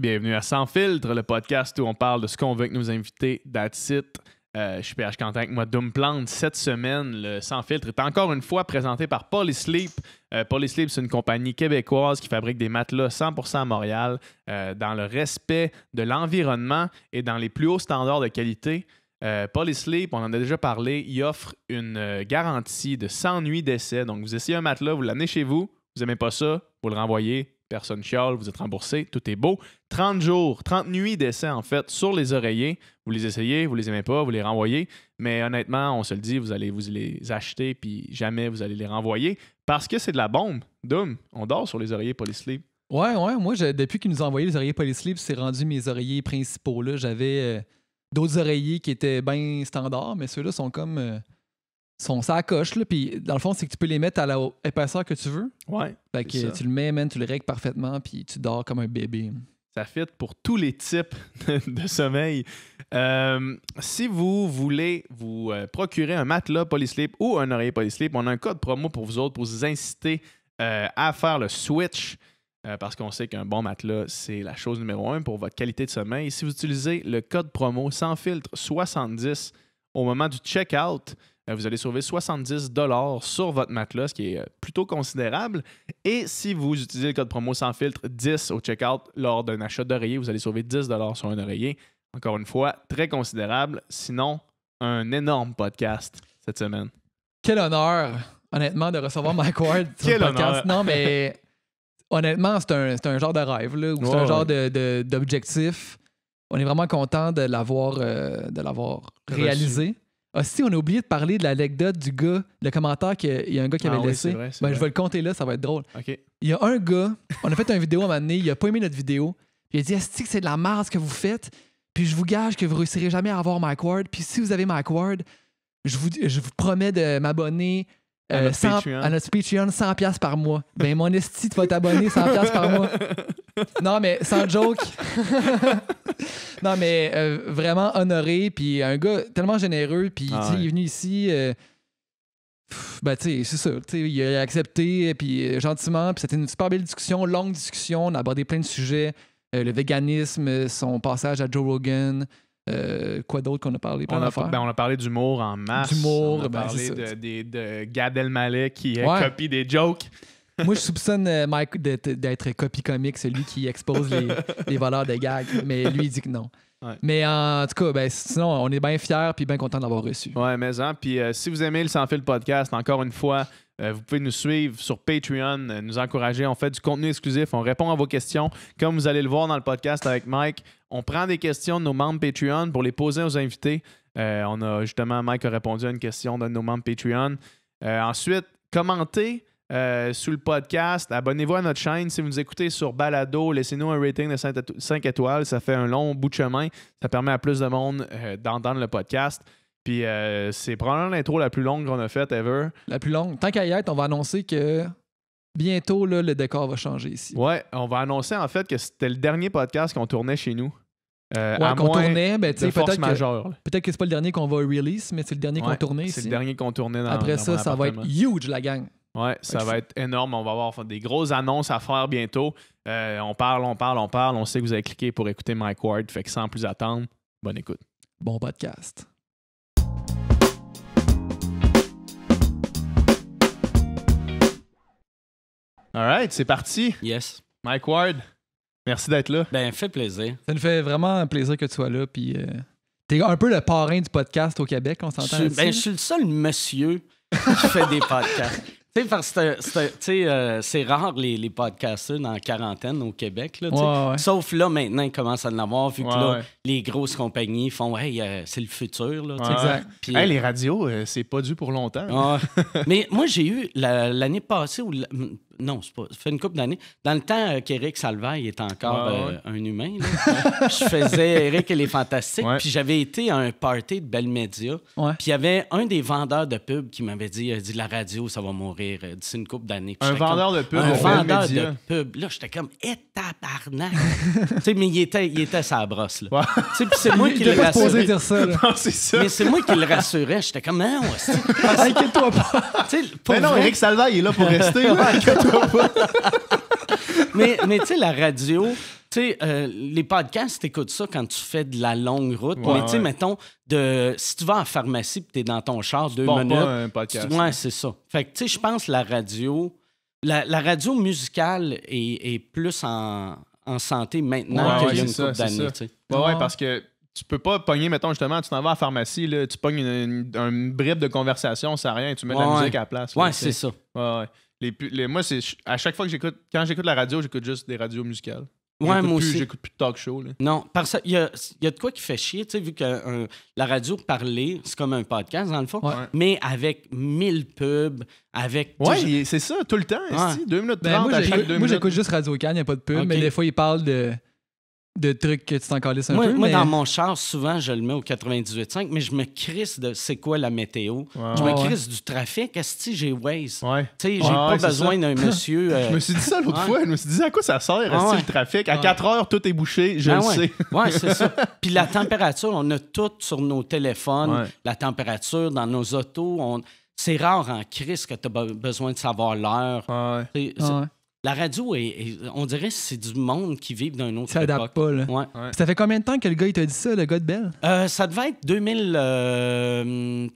Bienvenue à Sans Filtre, le podcast où on parle de ce qu'on veut que nos invités. That's it. Euh, je suis PH Quentin avec moi, Doom Cette semaine, le Sans Filtre est encore une fois présenté par Polysleep. Euh, Polysleep, c'est une compagnie québécoise qui fabrique des matelas 100% à Montréal euh, dans le respect de l'environnement et dans les plus hauts standards de qualité. Polysleep, on en a déjà parlé, il offre une garantie de 100 nuits d'essai. Donc, vous essayez un matelas, vous l'amenez chez vous, vous n'aimez pas ça, vous le renvoyez, personne chiale, vous êtes remboursé, tout est beau. 30 jours, 30 nuits d'essai en fait sur les oreillers. Vous les essayez, vous les aimez pas, vous les renvoyez. Mais honnêtement, on se le dit, vous allez vous les acheter puis jamais vous allez les renvoyer parce que c'est de la bombe. Doom, on dort sur les oreillers Polysleep. Ouais, ouais, moi, depuis qu'ils nous ont envoyé les oreillers Polysleep, c'est rendu mes oreillers principaux. J'avais euh, d'autres oreillers qui étaient bien standards, mais ceux-là sont comme. Euh, son ça puis dans le fond c'est que tu peux les mettre à la épaisseur que tu veux ouais fait que tu le mets tu le règles parfaitement puis tu dors comme un bébé ça fit pour tous les types de sommeil. Euh, si vous voulez vous euh, procurer un matelas Polysleep ou un oreiller Polysleep, on a un code promo pour vous autres pour vous inciter euh, à faire le switch parce qu'on sait qu'un bon matelas, c'est la chose numéro un pour votre qualité de sommeil. Si vous utilisez le code promo sans filtre 70 au moment du checkout, euh, vous allez sauver 70 dollars sur votre matelas, ce qui est euh, plutôt considérable. Et si vous utilisez le code promo sans filtre 10 au checkout lors d'un achat d'oreiller, vous allez sauver 10 dollars sur un oreiller. Encore une fois, très considérable. Sinon, un énorme podcast cette semaine. Quel honneur, honnêtement, de recevoir Mike Ward sur podcast. Non, mais honnêtement, c'est un, genre de rêve, ou c'est un genre d'objectif. on est vraiment content de l'avoir euh, réalisé. Ah, si, on a oublié de parler de l'anecdote du gars, le commentaire qu'il y a un gars qui avait ah laissé. Ben, je vais le compter là, ça va être drôle. Ok. Il y a un gars, on a fait une vidéo à un moment donné, il a pas aimé notre vidéo. Il a dit Est-ce que c'est de la merde ce que vous faites Puis je vous gage que vous réussirez jamais à avoir Mike Ward. Puis si vous avez Mike Ward, je vous, je vous promets de m'abonner, euh, à, notre 100, Patreon. par mois. Ben, mon esti, tu vas t'abonner 100$ par mois. Non, mais sans joke. non, mais euh, vraiment honoré. Puis un gars tellement généreux. Puis il ah est venu ici. Euh, ben, tu sais, c'est ça. Il a accepté. Puis gentiment. Puis c'était une super belle discussion, longue discussion. On a abordé plein de sujets. le véganisme, son passage à Joe Rogan. Euh, quoi d'autre qu'on a parlé? On a, ben, on a, parlé d'humour en masse. on a ben, parlé de, Gad qui copie des jokes. Moi, je soupçonne euh, Mike d'être copie comique, celui qui expose les, valeurs des de gags. Mais lui, il dit que non. Mais en tout cas, ben, sinon, on est bien fiers et bien contents d'avoir reçu. Ouais, mais hein, Puis euh, si vous aimez le Sans Fil podcast, encore une fois, euh, vous pouvez nous suivre sur Patreon, euh, nous encourager. On fait du contenu exclusif, on répond à vos questions. Comme vous allez le voir dans le podcast avec Mike, on prend des questions de nos membres Patreon pour les poser aux invités. Euh, on a justement, Mike a répondu à une question de nos membres Patreon. ensuite, commentez. sous le podcast, abonnez-vous à notre chaîne. Si vous nous écoutez sur Balado, laissez-nous un rating de 5 étoiles. Ça fait un long bout de chemin. Ça permet à plus de monde d'entendre le podcast. Euh, c'est probablement l'intro la plus longue qu'on a faite ever. La plus longue. Tant qu'à y on va annoncer que bientôt, le décor va changer ici. Ouais, on va annoncer en fait que c'était le dernier podcast qu'on tournait chez nous. Euh, ouais, qu'on tournait, ben, peut-être que, peut-être que c'est pas le dernier qu'on va release, mais c'est le dernier qu'on tournait ici. C'est le dernier qu'on tournait dans Après ça, ça va être huge, la gang. Ouais, ça va être énorme. On va avoir des grosses annonces à faire bientôt. Euh, on parle, on parle, on parle. On sait que vous avez cliqué pour écouter Mike Ward. Fait que sans plus attendre, bonne écoute. Bon podcast. All right, c'est parti. Yes. Mike Ward, merci d'être là. Ben, fait plaisir. Ça nous fait vraiment plaisir que tu sois là. Puis, euh, t'es un peu le parrain du podcast au Québec, on s'entend. Je, ben, je suis le seul monsieur qui fait des podcasts. Tu sais, parce que c'est euh, rare les, les en dans quarantaine au Québec. Sauf là, maintenant, ils commencent à en avoir, vu que là, les grosses compagnies font Hey, euh, c'est le futur. Là, exact. Pis, euh, les radios, c'est pas dû pour longtemps. Mais moi, j'ai eu l'année passée, où... Non, c'est pas. Ça fait une couple d'années. Dans le temps euh, qu'Éric Salvaille était encore euh, un humain, hein, je faisais Éric et les Fantastiques. Puis j'avais été à un party de Belle Média. Puis il y avait un des vendeurs de pub qui m'avait dit, euh, dit La radio, ça va mourir euh, d'ici une couple d'années. Un vendeur de pub, un vendeur de pub. Là, j'étais comme Eh tabarnak Tu sais, mais il était, il était à sa brosse. Là. Puis c'est moi qui le rassurais. Dire ça, là. Non, ça. Mais c'est moi qui le rassurais. J'étais comme Non, hein, Inquiète-toi pas. mais non, Éric Salvaille est là pour rester. mais mais tu sais, la radio, tu sais, euh, les podcasts, t'écoutes ça quand tu fais de la longue route. mais tu sais, mettons, de, si tu vas en pharmacie et t'es dans ton char deux bon, minutes. Pas un podcast. ouais, c'est ça. Fait que, tu sais, je pense la radio, la, radio musicale est, plus en, en, santé maintenant que qu'il y a une couple d'années. ouais, parce que tu peux pas pogner, mettons, justement, tu t'en vas à la pharmacie, là, tu pognes une, bribe de conversation, ça rien, tu mets de la musique à la place. ouais, c'est ça. Ouais, ouais. Les, moi, c'est à chaque fois que j'écoute, quand j'écoute la radio, j'écoute juste des radios musicales. Ouais, moi aussi. J'écoute plus de talk show. Non, parce qu'il y a, y a de quoi qui fait chier, tu sais, vu que la radio parler, c'est comme un podcast, dans le fond, mais avec 1000 pubs, avec. Ouais, c'est ça, tout le temps, ouais. deux minutes 2 ben, minutes... Moi, j'écoute juste Radio Cannes, il n'y a pas de pub, mais des fois, ils parlent de de trucs que tu t'en calisses un moi, peu. Moi, mais... dans mon char, souvent, je le mets au 98.5, mais je me crisse de c'est quoi la météo. Je me crisse du trafic. Est-ce que j'ai Waze? Tu sais, j'ai pas besoin d'un monsieur. Euh, je me suis dit ça l'autre fois. Je me suis dit à quoi ça sert, ah, le trafic? À 4 heures, tout est bouché. Je ben le sais. Oui, c'est ça. Puis la température, on a tout sur nos téléphones. La température dans nos autos. C'est rare en crise que tu as besoin de savoir l'heure. La radio, on dirait que c'est du monde qui vit d'un autre Ça époque. pas, Ça fait combien de temps que le gars, il t'a dit ça, le gars de Belle? Euh, ça devait être 2000, euh,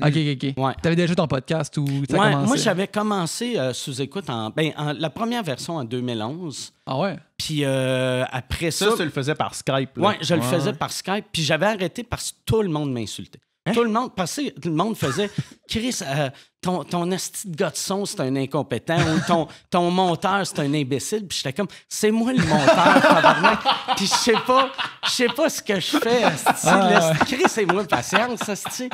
Ok, ok, ok. Tu T'avais déjà ton podcast ou ça Ouais, moi, j'avais commencé euh, sous écoute ben, en, la première version en 2011. Ah ouais? Puis après ça, Ça, tu le faisais par Skype. Oui, ouais, je le faisais par Skype. Puis j'avais arrêté parce que tout le monde m'insultait. Hein? Tout le monde, passait tout le monde faisait Chris, euh, ton, ton de gars c'est un incompétent, ou ton, ton monteur, c'est un imbécile. Puis j'étais comme, c'est moi le monteur, tabarnak. Puis je sais pas, je sais pas ce que je fais, ah, Chris, c'est moi patience, esti.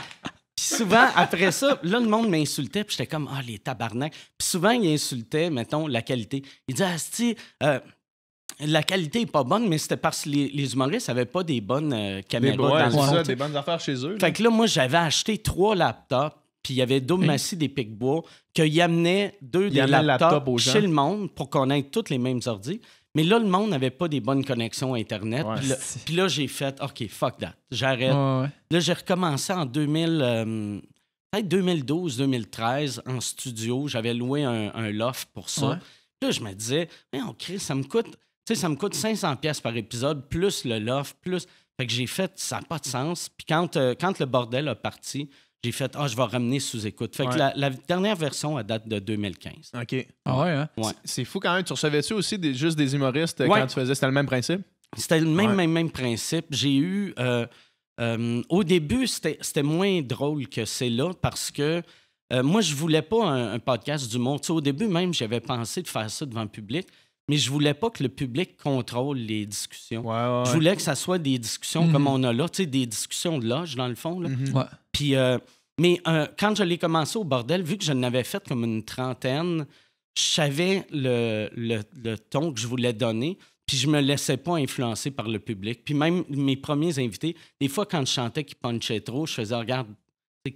Puis souvent, après ça, là, le monde m'insultait, puis j'étais comme, ah, les tabarnak. Puis souvent, il insultait, mettons, la qualité. Il disait, Asti, ah, euh, la qualité n'est pas bonne, mais c'était parce que les, humoristes n'avaient pas des bonnes euh, caméras. Des, bonnes affaires chez eux. Fait que là, moi, j'avais acheté trois laptops, puis il y avait deux massifs des bois qu'ils amenaient deux des laptops chez le monde pour qu'on ait tous les mêmes ordis. Mais là, le monde n'avait pas des bonnes connexions Internet. puis là, j'ai fait OK, fuck that, j'arrête. là, j'ai recommencé en 2000. Euh, peut-être 2012-2013 en studio, j'avais loué un, loft pour ça. Puis là, je me disais, Mais on crée, ça me coûte tu sais, ça me coûte 500 pièces par épisode, plus le loft, plus... Fait que j'ai fait, ça n'a pas de sens. Puis quand, euh, quand le bordel a parti, j'ai fait, ah, je vais ramener sous écoute. Fait que la, dernière version, a date de 2015. OK. Ah ouais, hein? C'est fou quand même. Tu recevais-tu aussi des, juste des humoristes euh, quand tu faisais, c'était le même principe? C'était le même, même, même principe. J'ai eu. Euh, au début, c'était moins drôle que c'est là parce que moi, je voulais pas un, podcast du monde. au début, même, j'avais pensé de faire ça devant le public mais je voulais pas que le public contrôle les discussions. Je voulais que ça soit des discussions comme mhm. on a là, des discussions de loge, dans le fond. Là. Mhm. Puis, euh, mais euh, quand je l'ai commencé au bordel, vu que je n'avais fait comme une trentaine, je savais le, ton que je voulais donner, puis je me laissais pas influencer par le public. Puis même mes premiers invités, des fois, quand je chantais qui punchaient trop, je faisais « Regarde,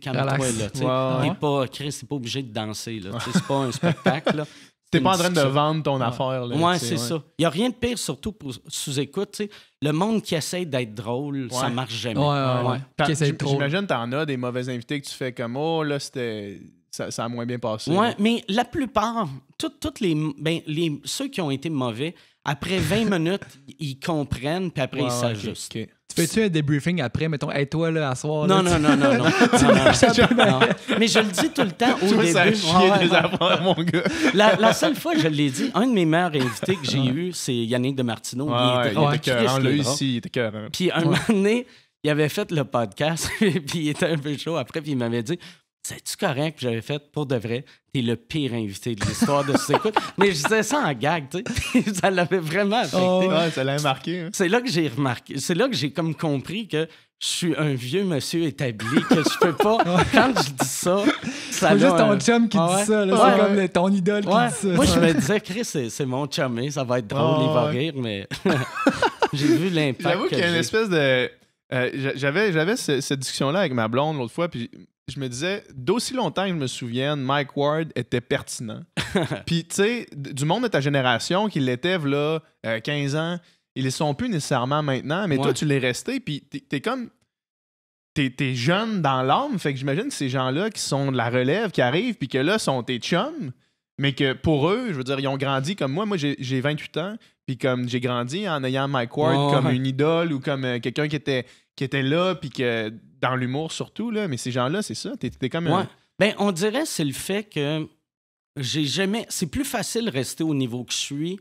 calme-toi, là. est pas, Chris, c'est pas obligé de danser, là. C'est pas un spectacle, là. T'es pas en train de vendre ton affaire. Là, ouais, c'est ça. Il n'y a rien de pire, surtout pour sous-écoute. Le monde qui essaie d'être drôle, ça marche jamais. J'imagine que t'en as des mauvais invités que tu fais comme Oh, là, c'était. Ça, a moins bien passé. Ouais, mais la plupart, toutes les, ben, les, ceux qui ont été mauvais, après 20 minutes, ils comprennent, puis après, ils s'ajustent. Tu fais-tu un debriefing après, mettons, hey, toi, là, à soir? Non, non, non, non, non, Mais je le dis tout le temps au début. mon gars. La, seule fois que je l'ai dit, un de mes meilleurs invités que j'ai eu, c'est Yannick de Martino, il était On l'a ici, il était Puis un moment donné, il avait fait le podcast, puis il était un peu chaud après, puis il m'avait dit c'est-tu correct? que j'avais fait, pour de vrai, t'es le pire invité de l'histoire de ce écoutes. Mais je disais ça en gag, tu sais. ça l'avait vraiment affecté. Oh, ouais, ça l'a marqué. Hein. C'est là que j'ai remarqué. C'est là que j'ai comme compris que je suis un vieux monsieur établi, que je peux pas. quand je dis ça, ça C'est juste ton chum qui ah dit ça, c'est comme ton idole qui dit ça. Moi, je me disais, Chris, c'est mon chum. ça va être drôle, oh, il va rire, mais j'ai vu l'impact. J'avoue qu'il y a une espèce de. Euh, j'avais j'avais cette discussion là avec ma blonde l'autre fois puis je me disais, d'aussi longtemps que je me souvienne, Mike Ward était pertinent. Puis, tu sais, du monde de ta génération qui l'était, là, 15 euh, ans, ils ne sont plus nécessairement maintenant, mais toi, tu l'es resté, puis t'es comme. T'es jeune dans l'âme, fait que j'imagine que ces gens-là qui sont de la relève, qui arrivent, puis que là, sont tes chums, mais que pour eux, je veux dire, ils ont grandi comme moi. Moi, j'ai 28 ans, puis comme j'ai grandi en ayant Mike Ward comme une idole ou comme euh, quelqu'un qui était qui étaient là, puis que dans l'humour surtout, là, mais ces gens-là, c'est ça. T'es étais comme. Ouais. Ben, on dirait c'est le fait que j'ai jamais. C'est plus facile de rester au niveau que je suis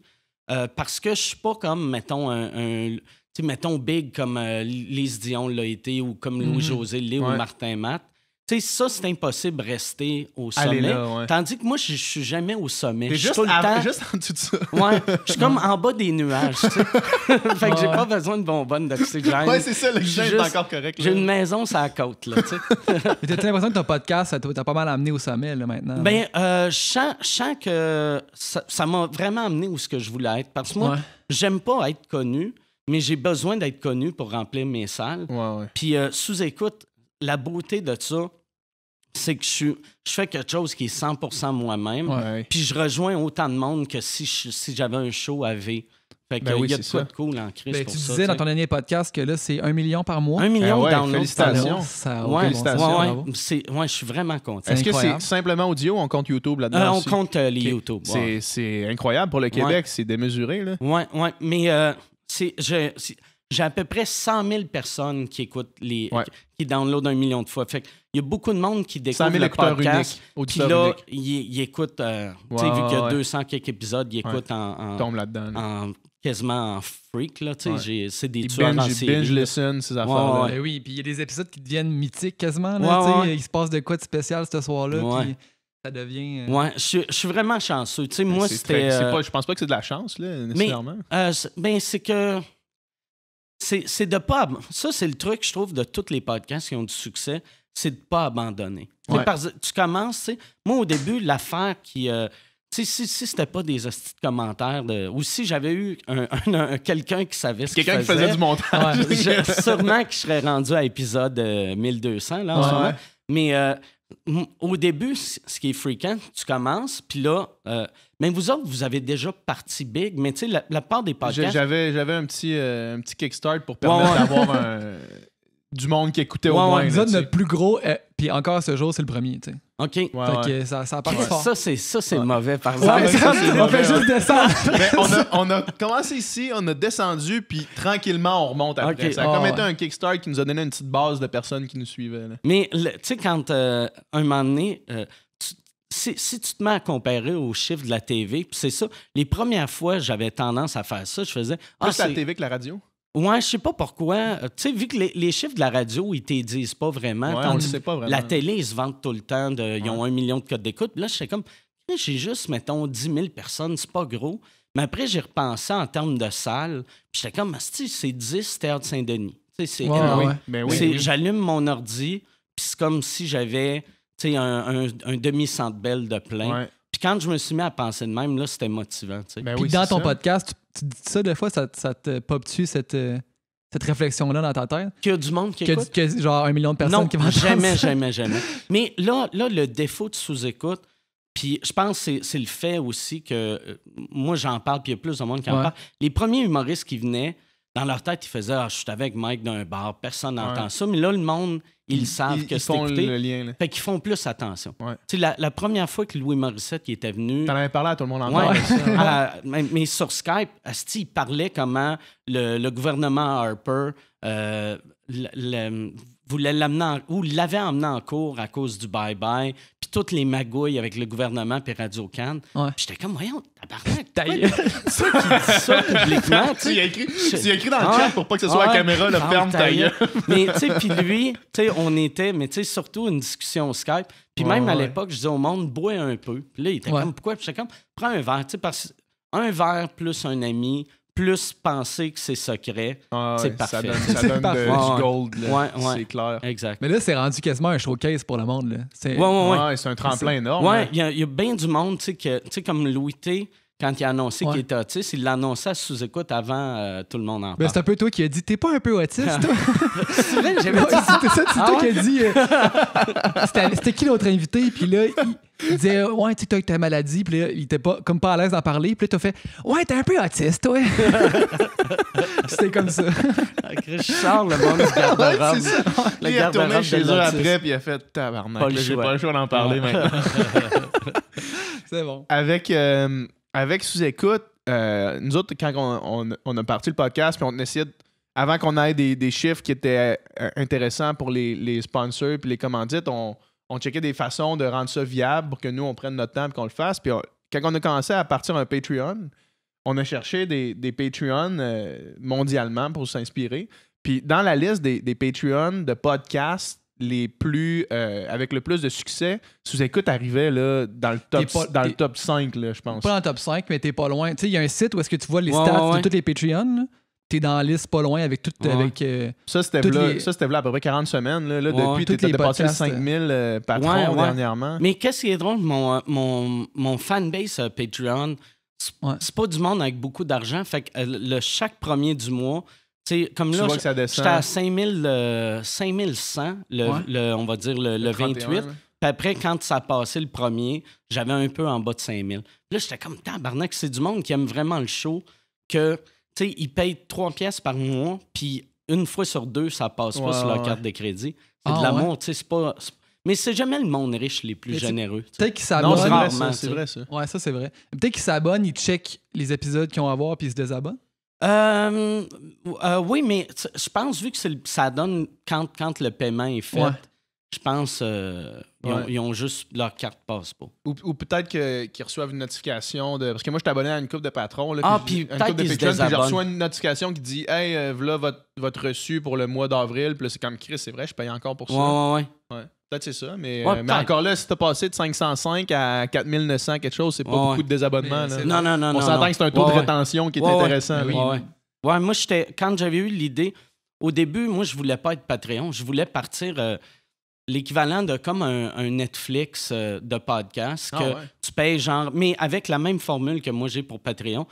euh, parce que je suis pas comme, mettons, un. sais mettons, big comme euh, Lise Dion l'a été ou comme mm-hmm. Louis-José Lé ou Martin Matt. Tu sais, ça, c'est impossible de rester au sommet. Tandis que moi, je suis jamais au sommet. Je suis tout le juste en dessous de ça. ouais, je suis comme en bas des nuages, tu sais. fait que j'ai pas besoin de bonbonne d'oxygène. Ouais, c'est ça, le chien est encore correct. J'ai une maison sur la côte, là, tu sais. t'as l'impression que ton podcast, t'a pas mal amené au sommet, là, maintenant. Ben, je, euh, sens, que ça m'a vraiment amené où ce que je voulais être. Parce que moi, j'aime pas être connu mais j'ai besoin d'être connu pour remplir mes salles. Puis ouais, Puis euh, sous écoute, la beauté de ça, c'est que je, fais quelque chose qui est 100% moi-même. Puis je rejoins autant de monde que si, j'avais un show à V. Fait ben que, il y a de quoi de cool en crise ben, Tu disais dans ton dernier podcast que là, c'est un million par mois. Un million dans ah ouais, Félicitations. Ça félicitations. Ouais, je suis vraiment content. Est-ce que c'est simplement audio ou on compte YouTube là-dedans? Euh, on compte euh, les YouTube. C'est incroyable pour le Québec. C'est démesuré. Oui, ouais, mais euh, c'est j'ai à peu près 100 000 personnes qui écoutent les. qui downloadent un million de fois. Fait il y a beaucoup de monde qui découvre 100 000 le podcast. Puis là, ils écoutent, euh, tu sais, vu qu'il y a 200 quelques épisodes, ils écoutent en, en, tombent là-dedans. quasiment en freak, là, tu sais. C'est des tueurs en série. binge listen, ces affaires-là. Ben oui, puis il y a des épisodes qui deviennent mythiques quasiment, là, Il se passe de quoi de spécial ce soir-là, puis ça devient. Euh, ouais, je, suis vraiment chanceux. Tu sais, ben, moi, c'était. Euh, je pense pas que c'est de la chance, là, nécessairement. Mais, ben, c'est que c'est de pas. Ça, c'est le truc, je trouve, de tous les podcasts qui ont du succès, c'est de pas abandonner. Tu commences, tu sais. moi, au début, l'affaire qui. Euh, si, si, si c'était pas des hosties de commentaires, ou si j'avais eu un, quelqu'un qui savait ce Quelqu'un qui faisait du montage. sûrement que je serais rendu à épisode 1200, euh, là, en ce moment. Mais euh, au début, ce qui est fréquent, tu commences, puis là, mais vous autres, vous avez déjà parti big, mais tu sais, la, part des podcasts. J'avais, euh, un petit, kickstart pour permettre d'avoir du monde qui écoutait au moins. Ouais, notre plus gros, euh, puis encore ce jour, c'est le premier, tu sais. OK. ça, ça Ça, c'est, ça, mauvais, par exemple. Ça, on fait juste descendre. mais on, a, commencé ici, on a descendu, puis tranquillement, on remonte après. Ça a comme ah, été un kickstart qui nous a donné une petite base de personnes qui nous suivaient. Mais, tu sais, quand euh, un moment donné si, tu te mets à comparer aux chiffres de la TV, puis c'est ça, les premières fois, j'avais tendance à faire ça. Je faisais. Ah, Plus la TV que la radio? Ouais, je sais pas pourquoi. Euh, tu sais, vu que les, chiffres de la radio, ils te disent pas vraiment. Ouais, on le pas vraiment. La télé, ils se vendent tout le temps. De, Ils ont un million de codes d'écoute. Là, je suis comme. J'ai juste, mettons, 10 000 personnes, c'est pas gros. Mais après, j'ai repensé en termes de salles. J'étais comme, c'est 10 de Saint-Denis. C'est ouais, ben Oui. oui. J'allume mon ordi, puis c'est comme si j'avais tu sais, un, un, demi-centre belle de plein. Puis quand je me suis mis à penser de même, là, c'était motivant. Ben puis dans ton podcast, tu, dis ça, des fois, ça, te pop tu cette, euh, cette réflexion-là dans ta tête? Qu'il y a du monde qui que, écoute. Que, genre un million de personnes qui vont jamais, jamais, jamais. Mais là, là, le défaut de sous-écoute, puis je pense que c'est le fait aussi que euh, moi, j'en parle, puis il y a plus de monde qui en parle. Les premiers humoristes qui venaient, dans leur tête, ils faisaient ah, Je suis avec Mike d'un bar, personne n'entend ça. Mais là, le monde, ils, savent que c'est écouté. Le lien, font plus attention. La, première fois que Louis Morissette qui était venu. T'en avais parlé à tout le monde en ouais, mais, sur Skype, Asti, il parlait comment le, gouvernement Harper. Euh, le, vous l'avait emmené en cours à cause du bye-bye, puis toutes les magouilles avec le gouvernement puis Radio-Can. J'étais comme, voyons, tabarnak, d'ailleurs. ça qui dit ça publiquement. tu écrit, écrit dans le chat pour pas que ce soit à la caméra, le ferme, tailleux. Mais tu sais, puis lui, tu sais, on était, mais tu sais, surtout une discussion Skype. Puis même à l'époque, je disais au monde, bois un peu. Puis là, il était comme, pourquoi? Puis j'étais comme, prends un verre, tu sais, parce un verre plus un ami plus penser que c'est secret, ah c'est parfait. Ça donne, ça du gold, c'est clair. Exact. Mais là, c'est rendu quasiment un showcase pour le monde. C'est un tremplin énorme. Hein. Il y, y, a bien du monde, tu sais, comme Louis T quand il a annoncé qu'il était autiste, il l'annonçait sous écoute avant euh, tout le monde en parle. Ben, c'est un peu toi qui a dit T'es pas un peu autiste, toi C'est dit C'est toi ah qui a dit. Euh, c'était qui l'autre invité Puis là, il, disait Ouais, tu que ta maladie. Puis là, il était pas, comme pas à l'aise d'en parler. Puis là, t'as fait Ouais, t'es un peu autiste, toi ». C'était comme ça. Avec ah, Charles le monde du garde-robe. il a tourné chez eux après, puis il a fait Tabarnak. J'ai pas le choix d'en parler maintenant. c'est bon. Avec. Euh, avec sous-écoute, euh, nous autres, quand on, a parti le podcast, puis on avant qu'on ait des, chiffres qui étaient euh, intéressants pour les, sponsors puis les commandites, on, on, checkait des façons de rendre ça viable pour que nous, on prenne notre temps et qu'on le fasse. Puis quand on a commencé à partir un Patreon, on a cherché des, Patreons euh, mondialement pour s'inspirer. Puis dans la liste des, des Patreons de podcasts les plus euh, avec le plus de succès, sous écoute arrivait là, dans le top dans le top 5 je pense. Pas dans le top 5 mais t'es pas loin. Tu sais il y a un site où est-ce que tu vois les stats de tous les Patreons. T'es dans la liste pas loin avec tout. Avec, euh, ça, c'était là, ça, c'était à peu près 40 semaines. Là, depuis, t'étais dépassé les 5000 patrons euh, dernièrement. Mais qu'est-ce qui est drôle, mon, mon, mon fanbase Patreon, c'est pas du monde avec beaucoup d'argent. Fait que le chaque premier du mois, T'sais, comme là, j'étais à 5000, 5100, le, on va dire le, 28. Puis après, quand ça a passé le premier, j'avais un peu en bas de 5000. Puis là, j'étais comme, tabarnak, c'est du monde qui aime vraiment le show, que, tu sais, ils payent 3 pièces par mois, puis une fois sur deux, ça passe pas sur leur carte de crédit. C'est ah, de l'amour, tu sais, c'est pas... Mais c'est jamais le monde riche les plus généreux. Peut-être qu'ils s'abonnent. c'est vrai, ça. ça, c'est vrai. Peut-être qu'ils s'abonnent, ils checkent les épisodes qu'ils ont à voir, puis ils se désabonnent. Euh, euh, oui, mais je pense, vu que ça donne quand, le paiement est fait, je pense euh, ils, ont, juste leur carte passe Ou, peut-être qu'ils reçoivent une notification de. Parce que moi, je suis abonné à une coupe de patrons. ah, puis une coupe de je reçois une notification qui dit Hey, voilà votre, reçu pour le mois d'avril. Puis c'est comme Chris, c'est vrai, je paye encore pour ça. ouais. Peut-être c'est ça, mais, euh, encore là, si t'as passé de 505 à 4900 quelque chose, c'est pas beaucoup de désabonnements. Non, non, non. On s'entend que c'est un taux de rétention qui est intéressant. Ben oui. Ouais, moi, quand j'avais eu l'idée, au début, moi, je voulais pas être Patreon. Je voulais partir euh, l'équivalent de comme un, Netflix euh, de podcast ah, que tu payes genre, mais avec la même formule que moi j'ai pour Patreon.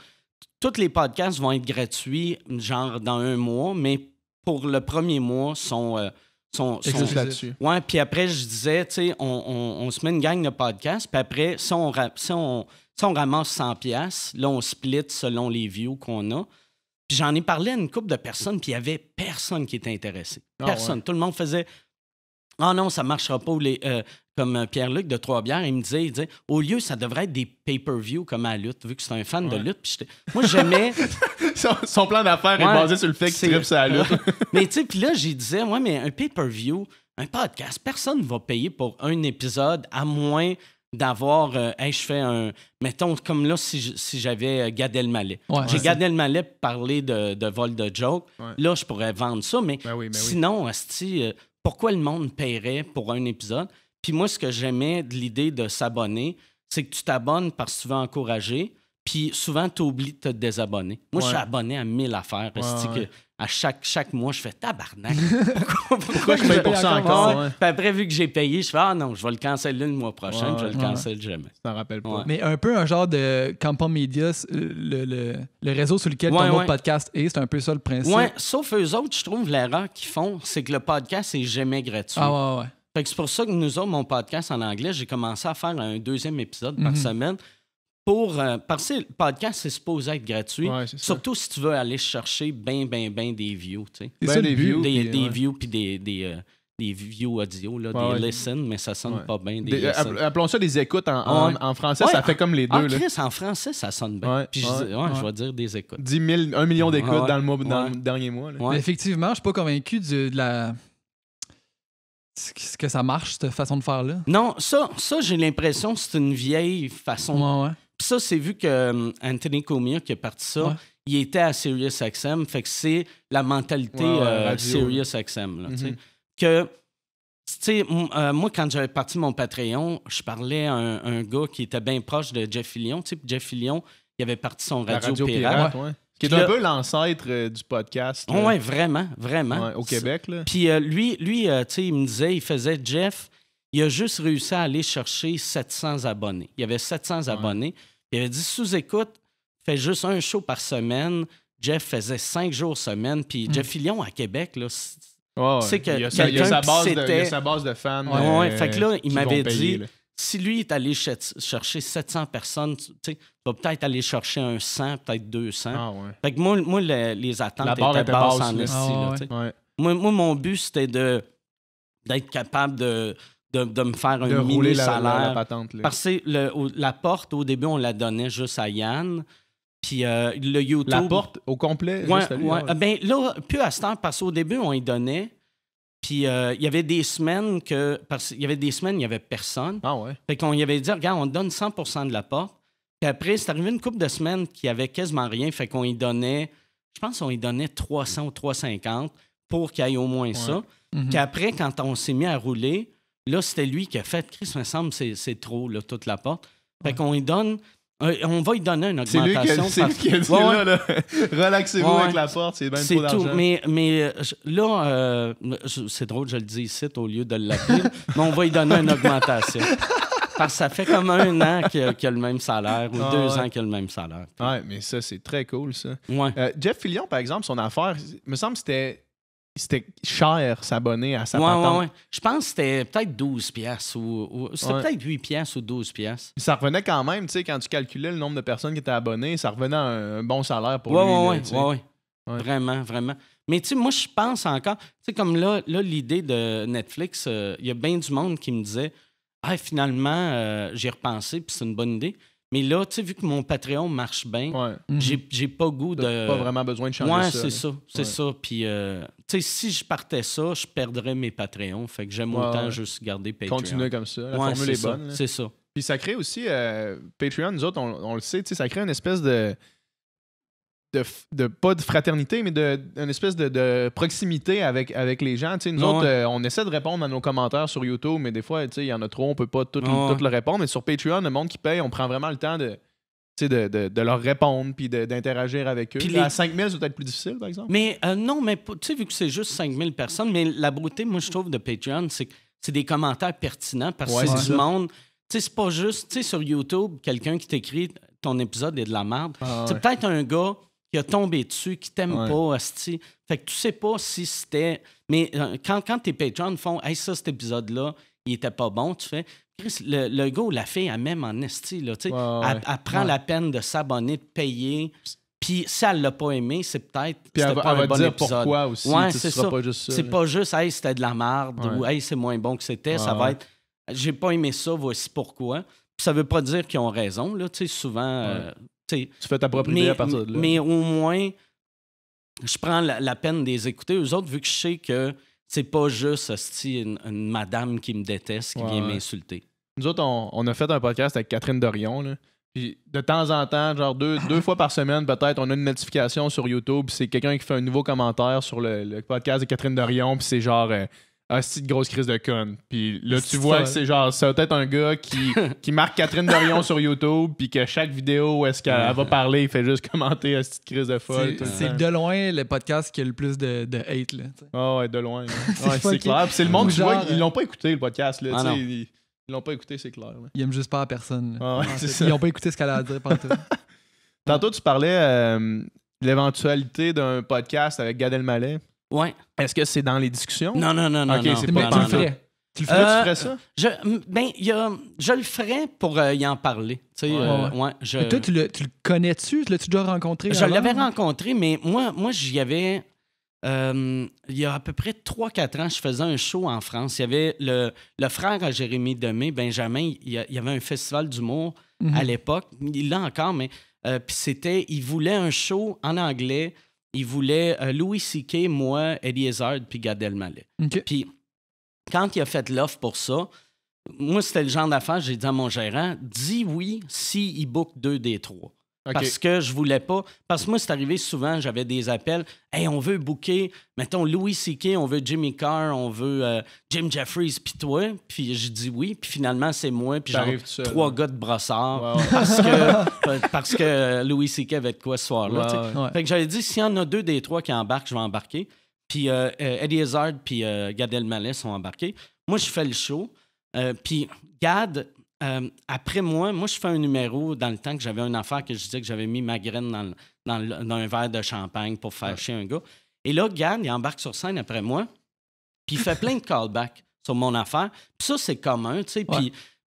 Tous les podcasts vont être gratuits, genre dans un mois, mais pour le premier mois, sont... Son, sont là-dessus. Ouais, puis après, je disais, tu sais, on, on, se met une gang de podcasts, puis après, si on, ramasse 100 pièces là, on split selon les views qu'on a. Puis j'en ai parlé à une couple de personnes, puis il n'y avait personne qui était intéressé. Ah personne. Tout le monde faisait « Ah non, ça ne marchera pas. » les euh, comme euh, Pierre-Luc de Trois-Bières, il me disait, il au lieu, ça devrait être des pay-per-view comme à la lutte, vu que c'est un fan de lutte. moi, j'aimais. son, plan d'affaires est basé sur le fait qu'il tripe sa lutte. mais tu sais, puis là, j'ai disais, ouais, mais un pay-per-view, un podcast, personne ne va payer pour un épisode, à moins d'avoir, euh, je fais un. Mettons, comme là, si, j'avais euh, Gad Elmaleh. J'ai Gad Elmaleh parler de, vol de joke. Là, je pourrais vendre ça, mais ben ben sinon, pourquoi le monde paierait pour un épisode? Puis moi, ce que j'aimais de l'idée de s'abonner, c'est que tu t'abonnes parce que tu veux encourager, puis souvent, tu oublies de te désabonner. Moi, je suis abonné à 1000 affaires. Que à chaque, chaque mois, je fais tabarnak. pourquoi, je paye pour ça encore? Puis après, vu que j'ai payé, je fais Ah non, je vais le canceller le mois prochain, je le cancelle jamais. Je t'en rappelle pas. Mais un peu un genre de Campon Media, euh, le, le, réseau sur lequel ton autre podcast est, c'est un peu ça le principe. Oui, sauf eux autres, je trouve l'erreur qu'ils font, c'est que le podcast n'est jamais gratuit. Ah ouais, ouais c'est pour ça que nous avons mon podcast en anglais, j'ai commencé à faire un deuxième épisode par mhm. semaine pour. Euh, parce que le podcast, c'est supposé être gratuit. surtout si tu veux aller chercher bien, ben, bien ben des views. Ben, des, views. Des, puis, des views, des. Euh, des views audio, là, des listen mais ça sonne pas bien. Des euh, appelons ça des écoutes en, en, français, ça fait comme les deux. En, en français, ça sonne bien. Puis je, vais dire des écoutes. 10 000, 1 million d'écoutes dans, le, mois, dans dernier mois. Effectivement, je suis pas convaincu de la est ce que ça marche, cette façon de faire là? Non, ça, ça j'ai l'impression que c'est une vieille façon. Ouais, ça, c'est vu que euh, Anthony qui est parti ça, il était à Sirius XM, fait que c'est la mentalité SiriusXM. Euh, Sirius mhm. Que, tu sais, euh, moi, quand j'avais parti mon Patreon, je parlais à un, gars qui était bien proche de Jeff Fillion. Tu Jeff Fillion, il avait parti son Radio, pirate qui est un peu l'ancêtre euh, du podcast. Oui, vraiment, vraiment. au Québec, là. Puis euh, lui, lui euh, tu sais, il me disait, il faisait Jeff, il a juste réussi à aller chercher 700 abonnés. Il y avait 700 abonnés. Il avait dit, sous-écoute, fais juste un show par semaine. Jeff faisait cinq jours semaine. Puis hmm. Jeff Lyon à Québec, là, c'est que il y, a sa, base de, fans. Oui, fait que là, il m'avait dit si lui est allé chercher 700 personnes, tu va peut-être aller chercher un 100, peut-être 200. Ah que moi, moi les, attentes étaient basses en esti. Ah moi, moi, mon but, c'était d'être capable de, de, me faire un mini salaire. patente, parce que la porte, au début, on la donnait juste à Yann. Puis euh, le YouTube. La porte au complet? juste à lui, ah, ouais. Ben, là, plus à ce temps, parce qu'au début, on y donnait puis euh, il y avait des semaines que. Parce qu'il y avait des semaines, il n'y avait personne. Ah ouais. Fait qu'on y avait dit, regarde, on donne 100 de la porte. Puis après, c'est arrivé une couple de semaines qui avait quasiment rien. Fait qu'on y donnait, je pense qu'on y donnait 300 ou 350 pour qu'il ait au moins ça. Mhm. Puis après, quand on s'est mis à rouler, là, c'était lui qui a fait, Christ, il me semble, c'est trop, là, toute la porte. Fait qu'on y donne, euh, on va lui donner une augmentation. C'est lui qui dit là, relaxez-vous avec la porte, c'est bien trop d'argent. tout, mais, mais là, euh, c'est drôle, je le dis ici au lieu de l'appeler, mais on va lui donner une augmentation. Parce que ça fait comme un an qu'il a, a, le même salaire ou ah, deux ans qu'il a le même salaire. Oui, mais ça, c'est très cool, ça. Euh, Jeff Fillion, par exemple, son affaire, il me semble que c'était c'était cher s'abonner à sa Je pense que c'était peut-être 12 pièces ou, c'était peut-être 8 pièces ou 12 pièces. Ça revenait quand même, tu sais, quand tu calculais le nombre de personnes qui étaient abonnées, ça revenait à un bon salaire pour lui. oui, Vraiment, vraiment. Mais tu moi, je pense encore, tu sais, comme là, l'idée de Netflix, euh, il y a bien du monde qui me disait, ah, finalement, euh, j'ai repensé, puis c'est une bonne idée. Mais là, tu sais, vu que mon Patreon marche bien, mhm. j'ai, pas goût de. pas vraiment besoin de changer ouais, c'est ça. C'est ça. Puis, euh, tu sais, si je partais ça, je perdrais mes Patreons. Fait que j'aime autant juste garder Patreon. Continuer comme ça. La formule est, bonne. C'est ça. Puis ça crée aussi. Euh, Patreon, nous autres, on, on le sait, tu sais, ça crée une espèce de de, pas de fraternité, mais d'une espèce de, proximité avec, avec les gens. nous autres, euh, on essaie de répondre à nos commentaires sur YouTube, mais des fois, il y en a trop, on peut pas tout, le répondre. Mais sur Patreon, le monde qui paye, on prend vraiment le temps de, de, leur répondre puis d'interagir avec eux. Puis les... À 5000, c'est peut-être plus difficile, par exemple. Mais euh, non, mais tu vu que c'est juste 5000 personnes, mais la beauté, moi, je trouve, de Patreon, c'est que c'est des commentaires pertinents parce que c'est du monde. Tu sais, c'est pas juste, tu sais, sur YouTube, quelqu'un qui t'écrit ton épisode est de la merde. Ah, c'est peut-être un gars qui a tombé dessus, qui t'aime pas, asti. Fait que tu sais pas si c'était. Mais euh, quand, quand tes patrons font Hey, ça, cet épisode-là, il était pas bon, tu fais. le, go, gars la fille, elle même en esti, là, tu sais. elle, prend la peine de s'abonner, de payer. Puis si elle l'a pas aimé, c'est peut-être. Puis elle, pas un va bon dire épisode. pourquoi aussi. Ouais, c'est Pas juste c'est pas juste, hey, c'était de la merde ou hey, c'est moins bon que c'était. Ça va être, j'ai pas aimé ça, voici pourquoi. Puis ça veut pas dire qu'ils ont raison, là, tu sais. Souvent. Euh, tu fais ta propre mais, idée à partir de là. Mais au moins, je prends la, peine de écouter. Eux autres, vu que je sais que c'est pas juste une, madame qui me déteste, qui vient m'insulter. Nous autres, on, a fait un podcast avec Catherine Dorion. Puis de temps en temps, genre deux, fois par semaine, peut-être, on a une notification sur YouTube. C'est quelqu'un qui fait un nouveau commentaire sur le, podcast de Catherine Dorion. Puis c'est genre. Euh, ah, c'est de grosse crise de con Puis là, tu vois c'est genre, c'est peut-être un gars qui, qui marque Catherine Dorion sur YouTube, puis que chaque vidéo où est-ce qu'elle va parler, il fait juste commenter à ah, cette crise de folle. C'est de loin le podcast qui a le plus de, de hate. Là, oh, ouais, de loin. c'est clair. c'est le monde, je vois, ils hein. l'ont pas écouté le podcast. Là, ah ils l'ont pas écouté, c'est clair. Ils aiment juste pas à personne. Ils ont pas écouté ce qu'elle a à dire partout. Tantôt, tu parlais euh, de l'éventualité d'un podcast avec Gad Elmaleh. Ouais. Est-ce que c'est dans les discussions? Non, non, non, non. tu le ferais. Tu le euh, ferais, ça? Je, ben, je le ferais pour euh, y en parler. Tu euh, toi, tu le, connais-tu? las déjà rencontré? Je l'avais rencontré, mais moi, moi j'y avais. il y a à peu près 3-4 ans, je faisais un show en France. Il y avait le, le frère à Jérémy Demé, Benjamin. Il y, avait un festival d'humour à mhm. l'époque. Il l'a encore, mais. Puis c'était. Il voulait un show en anglais il voulait euh, Louis C.K., moi, Eliezer, puis Gad Elmaleh. Puis quand il a fait l'offre pour ça, moi, c'était le genre d'affaires, j'ai dit à mon gérant, dis oui si il book deux des trois. Parce que je voulais pas. Parce que moi, c'est arrivé souvent, j'avais des appels. Hey, on veut booker, mettons, Louis C.K., on veut Jimmy Carr, on veut euh, Jim Jeffries, puis toi. Puis je dis oui, puis finalement, c'est moi, puis genre trois gars de brossard. Parce, que, Louis C.K. avait de quoi ce soir-là. Fait que j'avais dit, s'il y en a deux des trois qui embarquent, je vais embarquer. Puis euh, euh, Eddie Hazard, puis Gadel Gad Elmaleh sont embarqués. Moi, je fais le show. puis Gad, euh, après moi, moi, je fais un numéro dans le temps que j'avais une affaire que je disais que j'avais mis ma graine dans, un verre de champagne pour faire chier un gars. Et là, Gad, il embarque sur scène après moi, puis il fait plein de callbacks sur mon affaire. Puis ça, c'est commun, tu sais.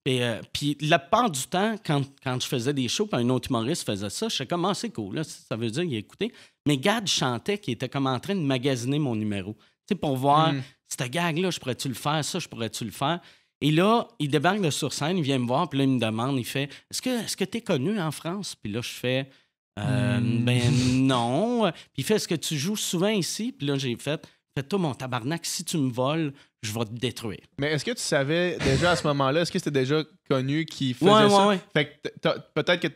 Puis, euh, la part du temps, quand, je faisais des shows, quand un autre humoriste faisait ça, je sais comme « ah, c'est cool, là, ça veut dire qu'il écoutait. Mais Gad chantait qu'il était comme en train de magasiner mon numéro, tu sais, pour voir, mm. cette gag-là, je pourrais-tu le faire, ça, je pourrais-tu le faire. Et là, il débarque de sur scène, il vient me voir, puis là, il me demande, il fait Est-ce que tu es connu en France Puis là, je fais euh, hmm. Ben non. Puis il fait Est-ce que tu joues souvent ici Puis là, j'ai fait Fais-toi mon tabarnak, si tu me voles, je vais te détruire. Mais est-ce que tu savais déjà à ce moment-là, est-ce que c'était déjà connu qui faisait ouais, ça Fait peut-être que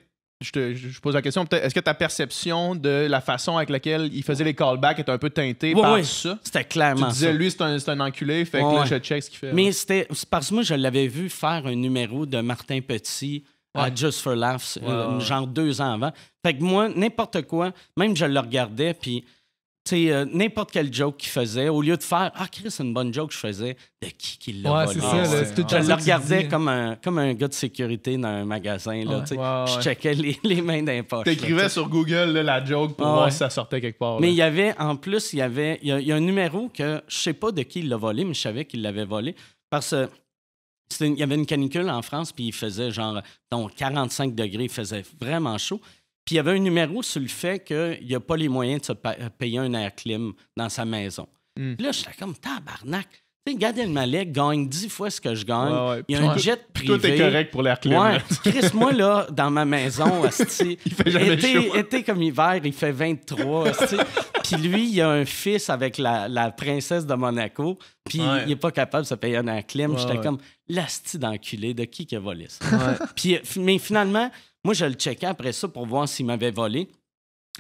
je, te, pose la question, est-ce que ta perception de la façon avec laquelle il faisait les callbacks était un peu teintée par ça? C'était clairement Tu disais, lui, c'est un, un, enculé, fait que là, je check ce qu'il fait. Mais c'était parce que moi, je l'avais vu faire un numéro de Martin Petit à Just for Laughs, euh, genre deux ans avant. Fait que moi, n'importe quoi, même je le regardais, puis euh, n'importe quel joke qu'il faisait, au lieu de faire Ah, Chris, c'est une bonne joke, je faisais de qui qu'il l'a volé. je le regardais hein. comme un, comme gars de sécurité dans un magasin. Là, je checkais les, les mains d'un poche. T'écrivais sur Google la joke pour voir si ça sortait quelque part. Mais il y avait, en plus, il y avait a, un numéro que je sais pas de qui il l'a volé, mais je savais qu'il l'avait volé. Parce que il y avait une canicule en France, puis il faisait genre donc 45 degrés, il faisait vraiment chaud. Puis il y avait un numéro sur le fait qu'il a pas les moyens de se euh, payer un air clim dans sa maison. Hmm. Puis là, j'étais comme tabarnak. Tu sais, Gad malek gagne dix fois ce que je gagne. Il y a un jet privé. Tout est correct pour l'air clim. Ouais. Chris, moi, là, dans ma maison, asti, il fait jamais chaud. comme hiver, il fait 23. puis lui, il a un fils avec la, princesse de Monaco. Puis il n'est pas capable de se payer un air clim. J'étais comme, l'asti d'enculé, de qui qui a Puis, euh, mais finalement, moi, je le checkais après ça pour voir s'il m'avait volé.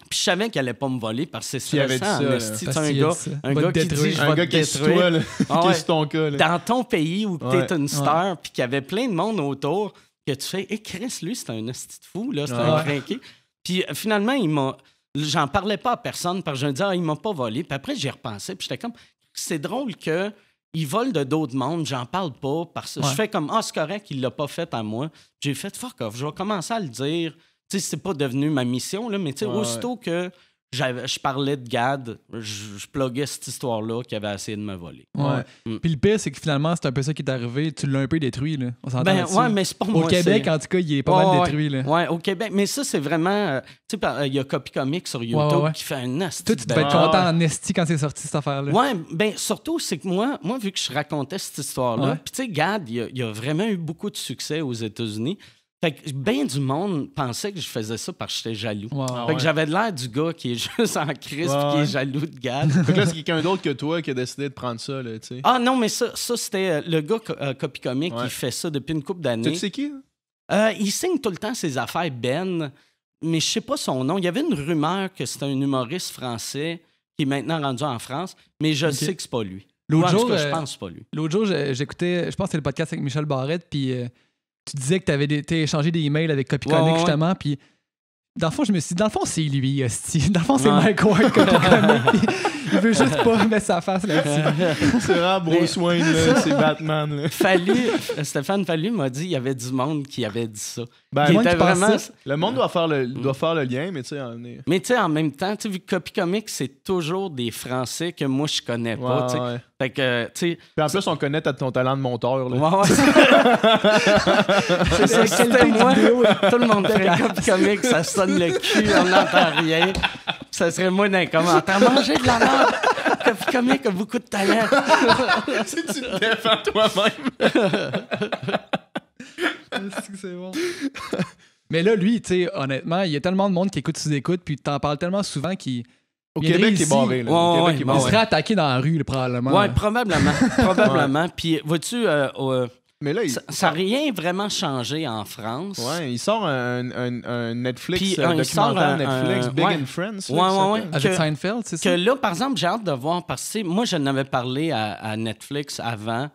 Puis je savais qu'il allait pas me voler parce que c'est stressant. C'est un gars, un gars qui dit je un gars qui toi, là. là. Dans ton pays où tu t'es une star puis qu'il y avait plein de monde autour que tu fais Eh Chris, lui, c'est un hostie de fou, là, c'est un cringé Puis euh, finalement, il m'a j'en parlais pas à personne parce que je me disais ah, il m'a pas volé. Puis après, j'y repensais puis j'étais comme c'est drôle que ils volent de d'autres mondes, j'en parle pas parce que je fais comme Ah, c'est correct, il l'a pas fait à moi. J'ai fait fuck off, je vais commencer à le dire. Tu sais, c'est pas devenu ma mission, là, mais tu sais, aussitôt que je parlais de Gad, je, pluguais cette histoire-là qui avait essayé de me voler. Ouais. Mm. Puis le pire, c'est que finalement, c'est un peu ça qui est arrivé. Tu l'as un peu détruit, là. On s'entend ben, ouais, mais c'est pas Au Québec, en tout cas, il est pas mal détruit, là. Ouais, au Québec. Mais ça, c'est vraiment. Euh, tu sais, euh, il y a Copy comics sur YouTube qui fait un nest. Toi, tu devais être content en esti quand c'est sorti, cette affaire-là. Ouais, ben surtout, c'est que moi, moi, vu que je racontais cette histoire-là, puis tu sais, Gad, il a vraiment eu beaucoup de succès aux États-Unis. Fait que bien du monde pensait que je faisais ça parce que j'étais jaloux. Ah fait que j'avais l'air du gars qui est juste en crise qui est jaloux de Gad. fait que là, c'est quelqu'un d'autre que toi qui a décidé de prendre ça, là, tu sais. Ah non, mais ça, c'était euh, le gars euh, copie comique qui fait ça depuis une couple d'années. Tu sais qui? Euh, il signe tout le temps ses affaires Ben, mais je sais pas son nom. Il y avait une rumeur que c'était un humoriste français qui est maintenant rendu en France, mais je sais que c'est pas lui. L'autre jour, je pense pas lui. L'autre jour, j'écoutais, je pense que c'était le podcast avec Michel Barrette, puis tu disais que tu avais échangé des emails avec CopyConnect justement, puis dans le fond, je me suis dit, dans le fond, c'est lui, hostie. Dans le fond, c'est Mike Ward, Il veut juste pas mettre sa face là-dessus. c'est vraiment Bruce Wayne, c'est Batman. Stéphane Fallu m'a dit qu'il y avait du monde qui avait dit ça. Ben, Le monde mm. doit faire le, lien, mais tu sais... Mais tu sais, en même temps, vu que Copy Comics, c'est toujours des Français que moi, je connais pas. Puis en plus, on connaît ton talent de monteur. Ouais, ouais. c'est ça, moi, tout le monde fait Copy Comics, ça sonne le cul, on n'entend rien ça serait moins dans T'as mangé Manger de la merde! Comme que a beaucoup de talent. cest tu te toi-même. c'est bon. Mais là, lui, tu sais, honnêtement, il y a tellement de monde qui écoute qui écoutes, puis t'en parles tellement souvent qu'il. Au Québec, est barré. il, est serait attaqué dans la rue, probablement. Ouais, probablement. probablement. Puis, vois-tu, euh, euh, mais là, ça n'a rien vraiment changé en France. Oui, il sort un, un, euh, Netflix, un, documentaire Netflix, Big and Friends. ouais, ouais, Avec Seinfeld, c'est ça? Que là, par exemple, j'ai hâte de voir, parce que moi, je n'avais parlé à, Netflix avant.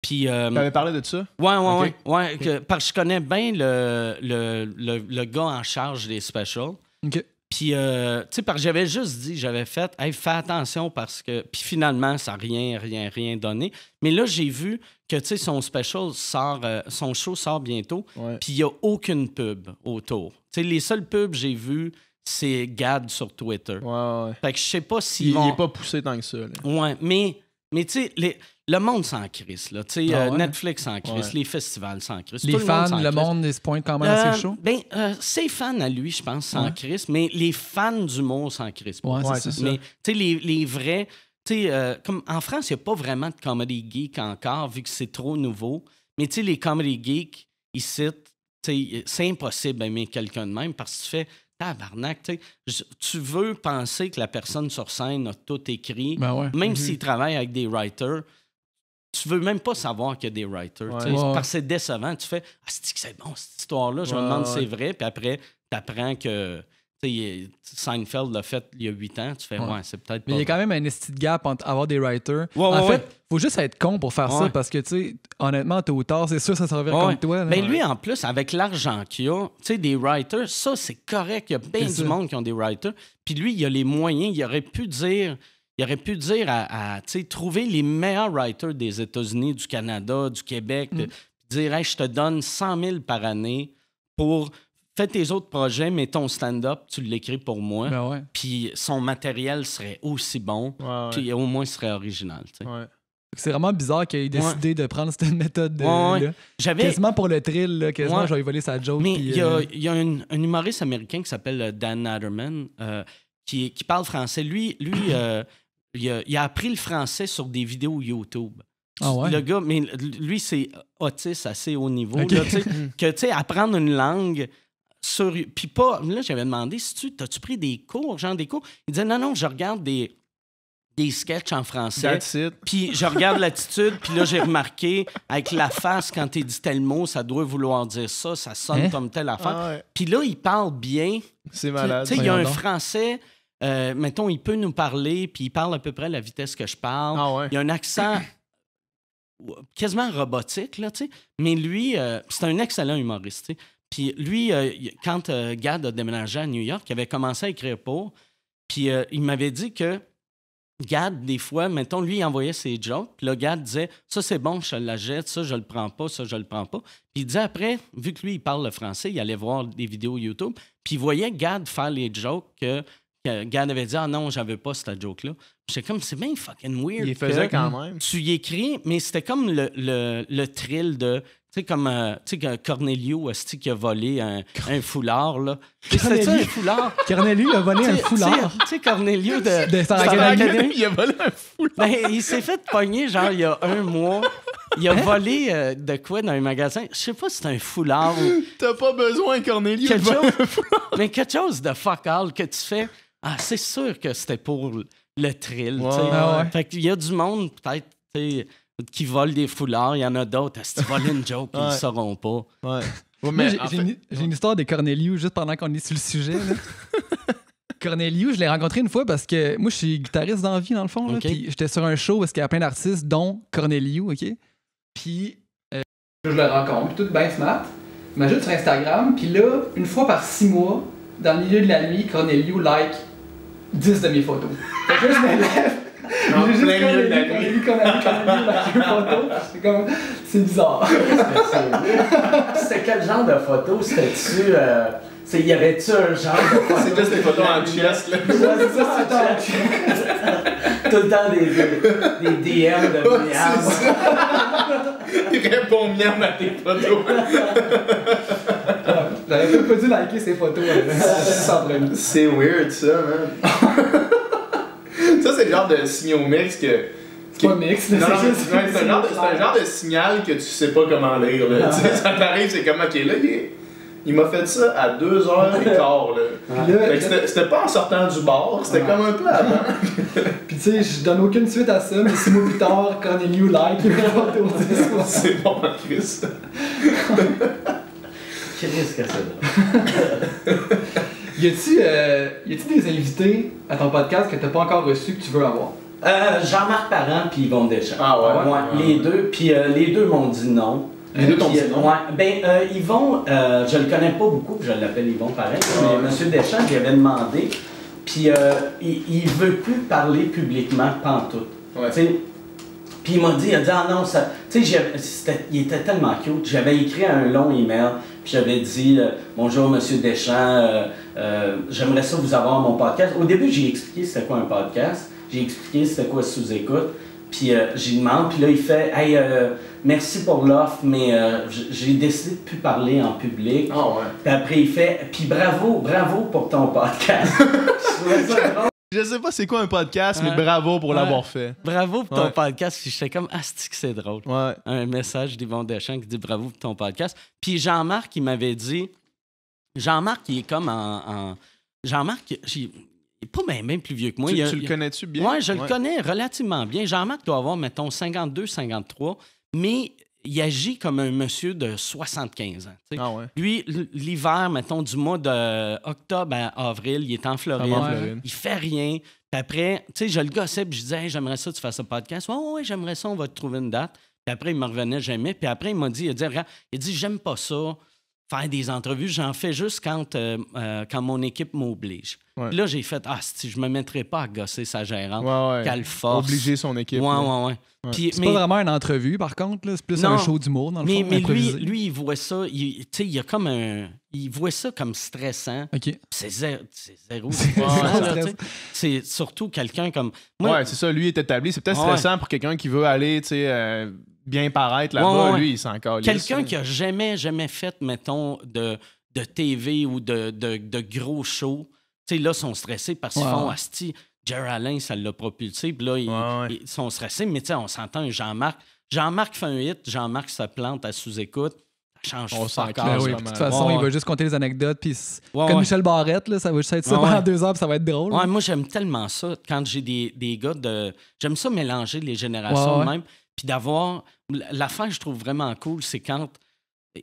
Puis. Euh, tu avais parlé de ça? Oui, oui, oui. ouais. parce que je connais bien le, le, le, gars en charge des specials. Ok. Puis, euh, tu sais, parce que j'avais juste dit, j'avais fait, hey, fais attention parce que. Puis finalement, ça n'a rien, rien, rien donné. Mais là, j'ai vu que, tu sais, son special sort, euh, son show sort bientôt. Puis il n'y a aucune pub autour. Tu sais, les seules pubs que j'ai vues, c'est Gad sur Twitter. Ouais, ouais. Fait que je sais pas si. Il n'est pas poussé tant que ça. Ouais, mais, mais tu sais, les... Le monde sans crise, là. Ah euh, Netflix s'en crise, les festivals sans crissent. Les fans, le monde, le monde se pointe quand même assez euh, chaud. Ben, euh, ses fans à lui, je pense, sans crise, mais les fans du monde s'en crissent. Ouais, c'est ça. Mais les, les vrais. comme en France, il n'y a pas vraiment de comedy geek encore, vu que c'est trop nouveau. Mais les comedy geeks, ils citent. C'est impossible d'aimer quelqu'un de même parce que tu fais tabarnak, tu veux penser que la personne sur scène a tout écrit, ben même mhm. s'il travaille avec des writers tu veux même pas savoir qu'il y a des writers. Parce que c'est décevant. Tu fais Ah, cest que c'est bon cette histoire-là? Je me demande si c'est vrai. Puis après, tu apprends que. Seinfeld l'a fait il y a huit ans, tu fais, ouais, c'est peut-être. Mais il y a quand même un esti de gap entre avoir des writers. en fait, il faut juste être con pour faire ça parce que, tu sais, honnêtement, tôt ou tard, c'est sûr ça se revient comme toi. Mais lui, en plus, avec l'argent qu'il a, tu sais, des writers, ça, c'est correct. Il y a bien du monde qui ont des writers. Puis lui, il a les moyens, il aurait pu dire. Il aurait pu dire à, sais, trouver les meilleurs writers des États-Unis, du Canada, du Québec, mm. dire hey, je te donne 100 000 par année pour fais tes autres projets, mais ton stand-up, tu l'écris pour moi. Ben puis son matériel serait aussi bon, puis au moins serait original. C'est vraiment bizarre qu'il ait décidé de prendre cette méthode. J'avais... Quasiment pour le thrill, là, quasiment j'aurais volé sa joke. Mais il y a, euh, un, humoriste américain qui s'appelle euh, Dan Natterman euh, qui, parle français. Lui, lui il a, appris le français sur des vidéos YouTube. Ah le gars, mais lui, c'est autiste assez haut niveau. Mm. que, tu sais, apprendre une langue, sur. Puis pas. Là, j'avais demandé si tu as-tu pris des cours, genre des cours. Il disait non, non, je regarde des, des sketchs en français. Puis je regarde l'attitude, puis là, j'ai remarqué avec la face, quand tu dit tel mot, ça doit vouloir dire ça, ça sonne hein? comme telle affaire. Ah puis là, il parle bien. C'est malade. Tu sais, il y a un français euh, mettons, il peut nous parler, puis il parle à peu près à la vitesse que je parle. Ah il a un accent quasiment robotique, là, tu sais. Mais lui, euh, c'est un excellent humoriste, Puis lui, euh, quand Gad a déménagé à New York, il avait commencé à écrire pour. Puis il m'avait dit que Gad, des fois, mettons, lui, il envoyait ses jokes. le là, Gad disait Ça, c'est bon, je la jette, ça, je le prends pas, ça, je le prends pas. Puis il disait après, vu que lui, il parle le français, il allait voir des vidéos YouTube. Puis il voyait Gad faire les jokes que Gad avait dit Ah non, j'avais pas cette joke-là. J'étais comme, c'est bien fucking weird. Il faisait quand même. Tu y écris, mais c'était comme le, le, le, thrill de. Tu sais, comme euh, tu sais, Cornelio qui a volé un, foulard. là. C'était un foulard. Cornelio a volé un foulard. Tu sais, Cornelio de, de, Star Academy. Il a volé un foulard. Ben, il s'est fait pogner, genre, il y a un mois. Il a hein? volé euh, de quoi dans un magasin? Je sais pas si c'est un foulard ou. T'as pas besoin, Cornelio. Mais quelque chose de fuck all que tu fais ah, c'est sûr que c'était pour le thrill. Ouais, Fait y a du monde, peut-être, qui vole des foulards. Il y en a d'autres. si tu voles une joke? Ils le sauront pas. Ouais. j'ai, une, histoire de Cornelius juste pendant qu'on est sur le sujet. Cornelius, je l'ai rencontré une fois parce que moi, je suis guitariste d'envie, dans le fond. j'étais sur un show parce qu'il y a plein d'artistes, dont Corneliu, OK? Puis euh, je le rencontre, tout bien smart. M'ajoute sur Instagram. Puis là, une fois par six mois, dans le milieu de la nuit, Cornelio like 10 de mes photos. Fait que là, je me lève. J'ai juste Cornelio, Cornelio, a like une photo. C'est comme, c'est bizarre. C'était quel genre de photo? C'était-tu... Euh c'est y avait tu un genre c'est juste des photos en chest là c'est ça c'est tout le temps des, des, des DM de ouais, miam il répond miam à tes photos j'avais même pas dû liker ces photos hein. c'est weird ça man ça c'est le genre de signaux mix que c'est pas mix, c'est un, genre de signal que tu sais pas comment lire. Ah. Ça t'arrive, c'est comme, ok, là, il m'a fait ça à 2h15. Là. C'était pas en sortant du bar, c'était comme un plat Puis tu sais, je donne aucune suite à ça, mais six mois plus tard, quand il new like, il va tourner C'est bon, hein, Chris. Chris, que ça Y a-tu euh, des invités à ton podcast que t'as pas encore reçu que tu veux avoir? Euh, Jean-Marc Parent puis Yvon Deschamps. Ah ouais? les deux. Puis euh, les deux m'ont dit non. Les euh, Ben, euh, Yvon, euh, je le connais pas beaucoup, je l'appelle Yvon pareil, ah, mais Monsieur M. Deschamps, j'avais demandé, puis euh, il, veut plus parler publiquement pantoute. sais Puis il m'a dit, il a dit, ah non, ça. Tu sais, il était tellement cute. J'avais écrit un long email, puis j'avais dit, bonjour, monsieur Deschamps, j'aimerais ça vous avoir mon podcast. Au début, j'ai expliqué c'était quoi un podcast, j'ai expliqué c'était quoi sous-écoute, puis j'ai demandé, puis là, il fait, hey, merci pour l'offre, mais euh, j'ai décidé de plus parler en public. Ah ouais. Puis après, il fait, puis bravo, bravo pour ton podcast. je, sais pas c'est quoi un podcast, mais bravo pour l'avoir fait. Bravo pour ton podcast. Puis sais comme, asti ah, que c'est drôle. Un message d'Yvon Deschamps qui dit bravo pour ton podcast. Puis Jean-Marc, il m'avait dit, Jean-Marc, il est comme en. Jean-Marc, il est pas même, plus vieux que moi. Tu, le connais-tu bien? Oui, je le connais relativement bien. Jean-Marc doit avoir, mettons, 52, 53 mais il agit comme un monsieur de 75 ans. Ah Lui, l'hiver, mettons, du mois d'octobre à avril, il est en Floride. Ah, il ne Il fait rien. Puis après, je le gossais, je disais, j'aimerais ça, tu fasses un podcast. Ouais, ouais, j'aimerais ça, on va te trouver une date. Puis après, il me revenait jamais. Puis après, il m'a dit, il a dit, regarde, il dit, j'aime pas ça faire des entrevues. J'en fais juste quand, euh, euh, quand mon équipe m'oblige. Là, j'ai fait Ah, si je me mettrais pas à gosser sa gérante, ouais, qu'elle force. Obliger son équipe. Ouais, ouais, ouais. c'est pas vraiment une entrevue, par contre. C'est plus un show d'humour, dans le fond, Mais lui, lui, il voit ça, il, y a comme Il voit ça comme stressant. C'est zéro. C'est c'est surtout quelqu'un comme. ouais, c'est ça. Lui est établi. C'est peut-être stressant pour quelqu'un qui veut aller, tu sais. Euh, bien paraître là-bas, lui, il s'en Quelqu'un qui a jamais, jamais fait, mettons, de, de TV ou de, de, gros shows, tu sais, là, sont stressés parce qu'ils font Asti. Jerry Allen ça l'a propulsé, puis là, ils, sont stressés, mais tu sais, on s'entend, Jean-Marc. Jean-Marc fait un hit, Jean-Marc se plante à sous-écoute. Change on s'en ben De toute façon, il va juste compter les anecdotes. Puis comme Michel Barrette, là, ça va juste être ça pendant deux heures, ça va être drôle. moi, j'aime tellement ça. Quand j'ai des, des, gars de. J'aime ça mélanger les générations même puis d'avoir. L'affaire, je trouve vraiment cool, c'est quand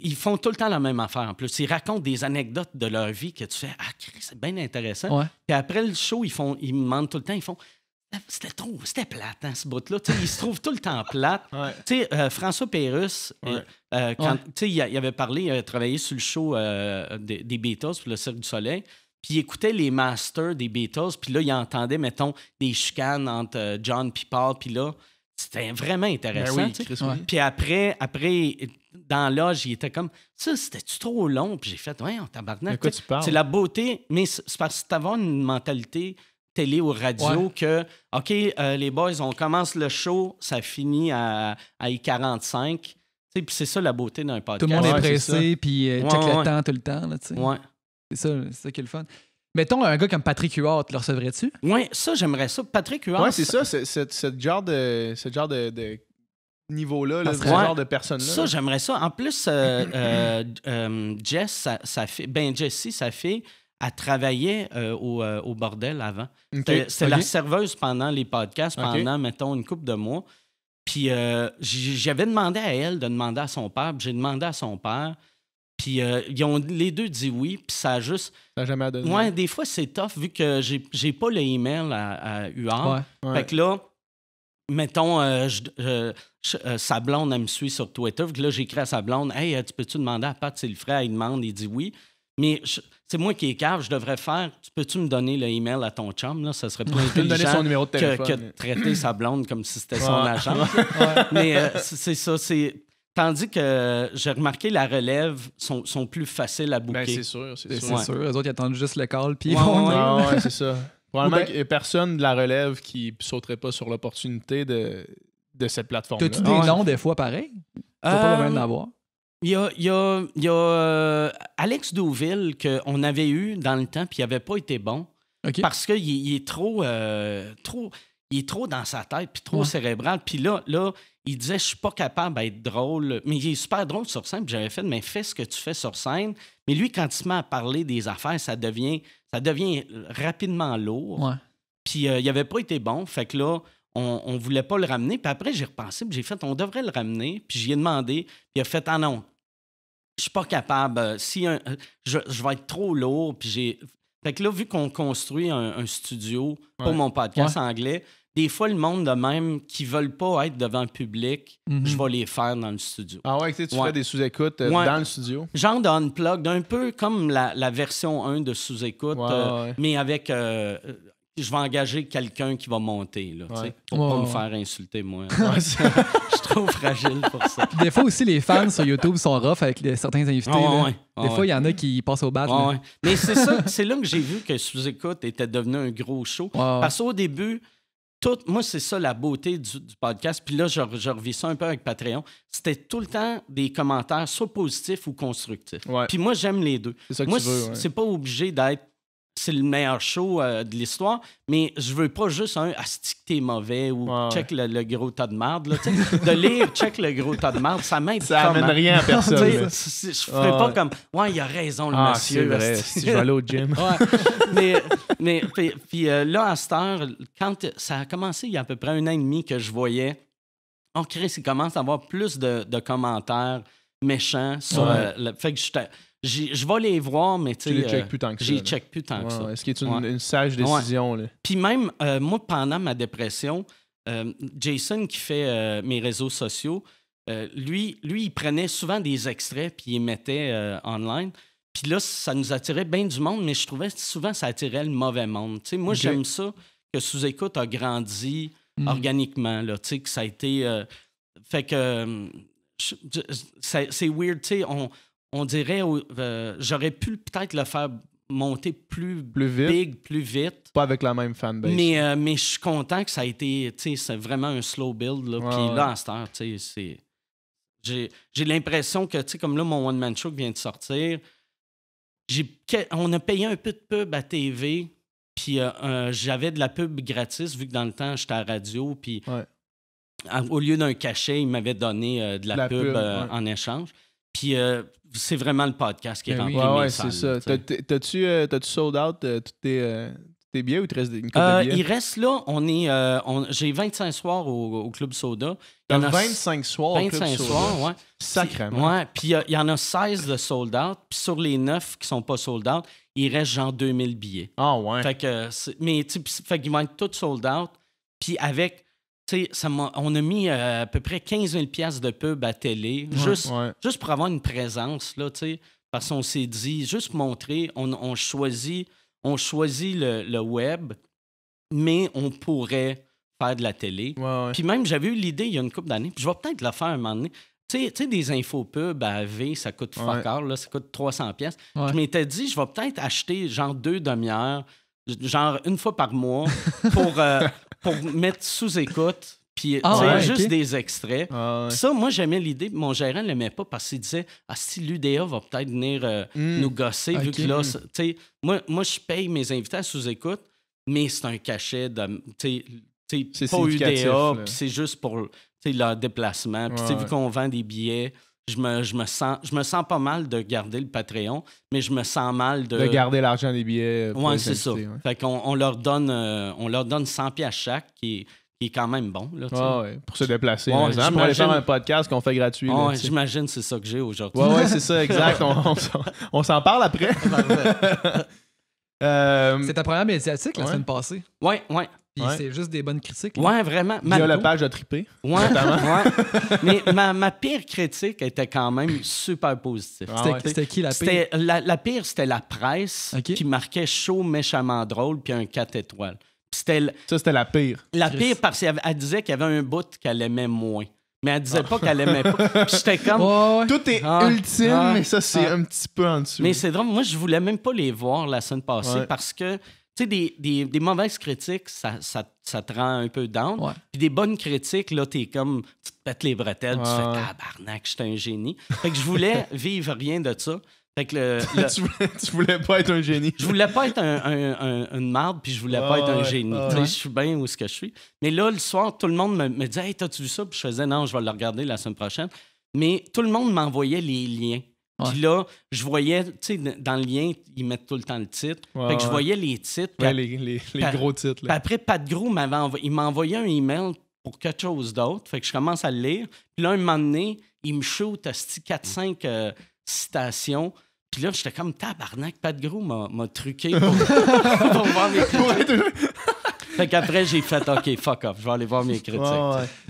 ils font tout le temps la même affaire en plus. Ils racontent des anecdotes de leur vie que tu fais Ah, c'est bien intéressant. Puis après le show, ils font ils me demandent tout le temps, ils font c'était trop, c'était plate, hein, ce bout-là. ils se trouvent tout le temps plate. Tu sais, euh, François Pérus, euh, euh, quand, tu sais, il, avait parlé, il avait travaillé sur le show des, Beatles pour le Cirque du Soleil puis il écoutait les masters des Beatles, puis là, il entendait, mettons, des chicanes entre John et Paul, puis là, c'était vraiment ben intéressant. Puis après, après, dans l'âge, il était comme ça, c'était-tu trop long? Puis j'ai fait, ouais, on tabarnak. C'est la beauté, mais c'est parce que tu une mentalité télé ou radio que, OK, euh, les boys, on commence le show, ça finit à, à I45. Puis c'est ça la beauté d'un podcast. Tout le monde est pressé, puis euh, le temps tout le temps. C'est ça, c'est ça qui est le fun. Mettons un gars comme Patrick Huard, le recevrais-tu? Oui, ça, j'aimerais ça. Patrick Huard. Oui, c'est ça, ce genre de, genre de, niveau-là, ce genre de personne-là. Ça, j'aimerais ça. En plus, euh, euh, euh, Jess, sa, fille, ben Jessie, sa fille, elle travaillait au, bordel avant. C'était la serveuse pendant les podcasts, pendant, mettons, une coupe de mois. Puis j'avais demandé à elle de demander à son père, j'ai demandé à son père. Puis euh, ils ont les deux dit oui, puis ça a juste. Ça n'a jamais donné. Ouais, des fois c'est tough vu que j'ai pas le email à, à UR. Fait que là, mettons, euh, euh, sa blonde, elle me suit sur Twitter. là, j'écris à sa blonde Hey, tu peux-tu demander à Pat s'il le frère? » il demande, il dit oui. Mais c'est moi qui ai cave, je devrais faire Tu peux-tu me donner le email à ton chum là? Ça serait plus intelligent son numéro de téléphone, que, traiter sa blonde comme si c'était son agent. mais c'est ça, c'est. Tandis que j'ai remarqué la relève sont, sont plus faciles à boucler. Ben, c'est sûr, c'est ben, sûr. C'est sûr. Les autres, ils attendent juste le call, puis ouais, ah ouais c'est ça. Probablement ben- qu'il n'y a personne de la relève qui sauterait pas sur l'opportunité de, de cette plateforme-là. T'as-tu des noms des fois pareil? T'as euh... pas besoin d'avoir? Il y a, il y a, euh, Alex Deauville qu'on avait eu dans le temps, puis il n'avait pas été bon. Parce qu'il est trop, euh, trop il est trop dans sa tête, puis trop cérébral. Puis là, là, il disait, je suis pas capable d'être drôle. Mais il est super drôle sur scène. J'avais fait, mais fais ce que tu fais sur scène. Mais lui, quand il se met à parler des affaires, ça devient, ça devient rapidement lourd. Puis euh, il avait pas été bon. Fait que là, on, on voulait pas le ramener. Puis après, j'ai repensé, puis j'ai fait, on devrait le ramener. Puis j'ai demandé. Puis il a fait, ah non, je suis pas capable. Euh, si euh, je, vais être trop lourd, puis j'ai... Fait que là, vu qu'on construit un, studio pour mon podcast anglais, des fois, le monde de même qui veulent pas être devant le public, mhm. je vais les faire dans le studio. Ah ouais, tu, sais, fais des sous-écoutes euh, dans le studio? Genre d'unplug, un peu comme la, version 1 de sous-écoute, euh, mais avec. Euh, je vais engager quelqu'un qui va monter, là, pour pas me faire insulter, moi. je suis fragile pour ça. Des fois aussi, les fans sur YouTube sont rough avec certains invités. Des fois, il y en a qui passent au bas. mais c'est ça, c'est là que j'ai vu que Sous-Écoute était devenu un gros show. Parce qu'au début, moi, c'est ça la beauté du, podcast. Puis là, je, revis ça un peu avec Patreon. C'était tout le temps des commentaires, soit positifs ou constructifs. Puis moi, j'aime les deux. moi, c'est pas obligé d'être c'est le meilleur show euh, de l'histoire, mais je veux pas juste un Astic, ah, t'es mauvais ou check Le, gros tas de marde. Là, de lire check le gros tas de marde, ça m'aide Ça amène rien à personne. Je ferais pas comme Ouais, il a raison le ah, monsieur. Vrai, si je vais aller au gym. mais mais puis, euh, là, à cette heure, quand ça a commencé il y a à peu près un an et demi que je voyais, on oh, crée, il commence à avoir plus de, commentaires méchants sur euh, le fait que j'étais je vais les voir, mais tu sais. Euh, les check plus tant que ça. J'y check plus tant que ça. Est-ce une, une, sage décision? Là? Puis même, euh, moi, pendant ma dépression, euh, Jason qui fait mes réseaux sociaux, lui, lui, il prenait souvent des extraits puis il les mettait online. Puis là, ça nous attirait bien du monde, mais je trouvais souvent ça attirait le mauvais monde. sais moi, j'aime ça que sous-écoute a grandi hmm. organiquement, là, que ça a été. fait que. c'est weird, tu sais. On, on dirait, euh, j'aurais pu peut-être le faire monter plus, plus vite. big, plus vite. Pas avec la même fanbase. Mais, euh, je suis content que ça a été, tu sais, c'est vraiment un slow build. Là. Puis là, à cette heure, tu c'est... J'ai l'impression que, tu sais, comme là, mon one-man show vient de sortir, on a payé un peu de pub à TV. Puis euh, j'avais de la pub gratis, vu que dans le temps, j'étais à la radio. Puis au lieu d'un cachet, ils m'avaient donné de la, pub, en échange. Puis c'est vraiment le podcast qui est ben rempli. Oui, ouais, c'est ça. Euh, t'as-tu sold out euh, tous euh, tes, billets ou il te reste une coupe de billets? Il reste là. On est, j'ai 25 soirs au, Club Soda. 25 soirs 25 au Club soirs, Soda. Ouais. Sacrément. Ouais, puis il y en a 16 de sold out. Puis sur les 9 qui ne sont pas sold out, il reste genre 2000 billets. Ah ouais. Fait que, mais, fait qu'ils vont être tous sold out. Puis avec on a mis euh, à peu près 15 000 de pub à télé, juste, pour avoir une présence, là, parce qu'on s'est dit, juste montrer, on, choisit, on choisit le, web, mais on pourrait faire de la télé. puis même, j'avais eu l'idée il y a une couple d'années, puis je vais peut-être la faire un moment donné. Tu sais, des infopubs à V, ça coûte fuck ça coûte 300 pièces. Je m'étais dit, je vais peut-être acheter genre deux demi-heures genre une fois par mois, pour, euh, mettre sous écoute. Puis, ah juste des extraits. Ah ça, moi, j'aimais l'idée. Mon gérant ne l'aimait pas parce qu'il disait Ah, si l'UDA va peut-être venir euh, hmm. nous gosser, vu que là, tu moi, je paye mes invités à sous-écoute, mais c'est un cachet de. Tu sais, pas UDA, c'est juste pour leur déplacement. Puis, sais vu qu'on vend des billets, je me, sens, je me sens pas mal de garder le Patreon, mais je me sens mal de. De garder l'argent des billets. Oui, ouais, c'est ça. Fait qu'on on leur donne, euh, leur donne 100 pieds à chaque, qui est, quand même bon. Là, Pour se déplacer. Ouais, exemple. pour aller faire un podcast qu'on fait gratuit. J'imagine c'est ça que j'ai aujourd'hui. Ouais, ouais c'est ça, exact. on, s'en parle après. Euh, c'est ta première médiatique la semaine passée. Ouais, ouais. Puis c'est juste des bonnes critiques. Ouais, vraiment. Ma... a la page de triper. Ouais, ouais. Mais ma, ma, pire critique était quand même super positive. Ah c'était qui la pire? La, la, pire, c'était la presse qui marquait chaud, méchamment drôle, puis un 4 étoiles. Ça, c'était la pire. La pire parce qu'elle disait qu'il y avait un bout qu'elle aimait moins. Mais elle disait ah. pas qu'elle aimait pas. j'étais comme. Tout est ah. ultime, mais ça, c'est un petit peu en dessous. Mais c'est drôle. Moi, je voulais même pas les voir la semaine passée parce que tu sais, des, mauvaises critiques, ça, ça, te rend un peu down. Puis des bonnes critiques, là, t'es comme, tu te pètes les bretelles, tu fais tabarnak, j'étais un génie. Fait que je voulais vivre rien de ça. Fait que le, tu, voulais, pas être un génie. je voulais pas être un, une marde, puis je voulais pas être un génie. sais, je suis bien où ce que je suis. Mais là, le soir, tout le monde me, me disait Hey, t'as-tu vu ça? Puis je faisais Non, je vais le regarder la semaine prochaine. Mais tout le monde m'envoyait les liens puis là, je voyais, tu sais, dans le lien, ils mettent tout le temps le titre. fait que je voyais les titres. les, gros titres. Puis après, Pat Gros m'avait il m'a envoyé un email pour quelque chose d'autre. Fait que je commence à le lire. Puis là, un moment donné, il me shoot 4-5 euh, citations. Puis là, j'étais comme tabarnak, Pat Gros m'a truqué pour, voir mes critiques. fait qu'après, j'ai fait OK, fuck off, je vais aller voir mes critiques.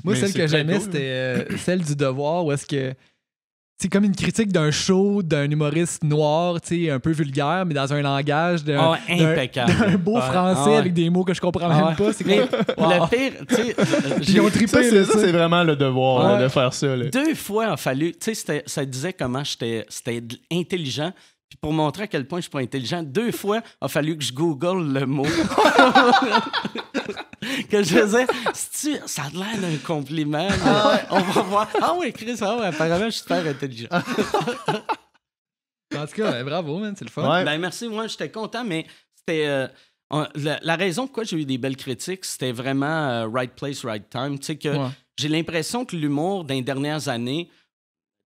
Moi, celle que j'aimais, c'était euh, celle du devoir où est-ce que c'est comme une critique d'un show d'un humoriste noir, tu sais, un peu vulgaire, mais dans un langage ah d'un beau français ah avec des mots que je comprends même ah pas. C'est Le pire, tu sais, c'est, ça, c'est vraiment le devoir de faire ça. Deux fois, il a fallu, tu sais, ça disait comment j'étais, c'était intelligent, pour montrer à quel point je suis pas intelligent, deux fois, il a fallu que je google le mot. que je disais, ça a l'air d'un compliment. Ah on va voir. Ah oui, Chris, ah apparemment, je suis super intelligent. en tout cas, bravo, c'est le fun. Ben, merci, moi, j'étais content, mais c'était. Euh, la, raison pourquoi j'ai eu des belles critiques, c'était vraiment euh, right place, right time. Tu sais, que j'ai l'impression que l'humour des dernières années,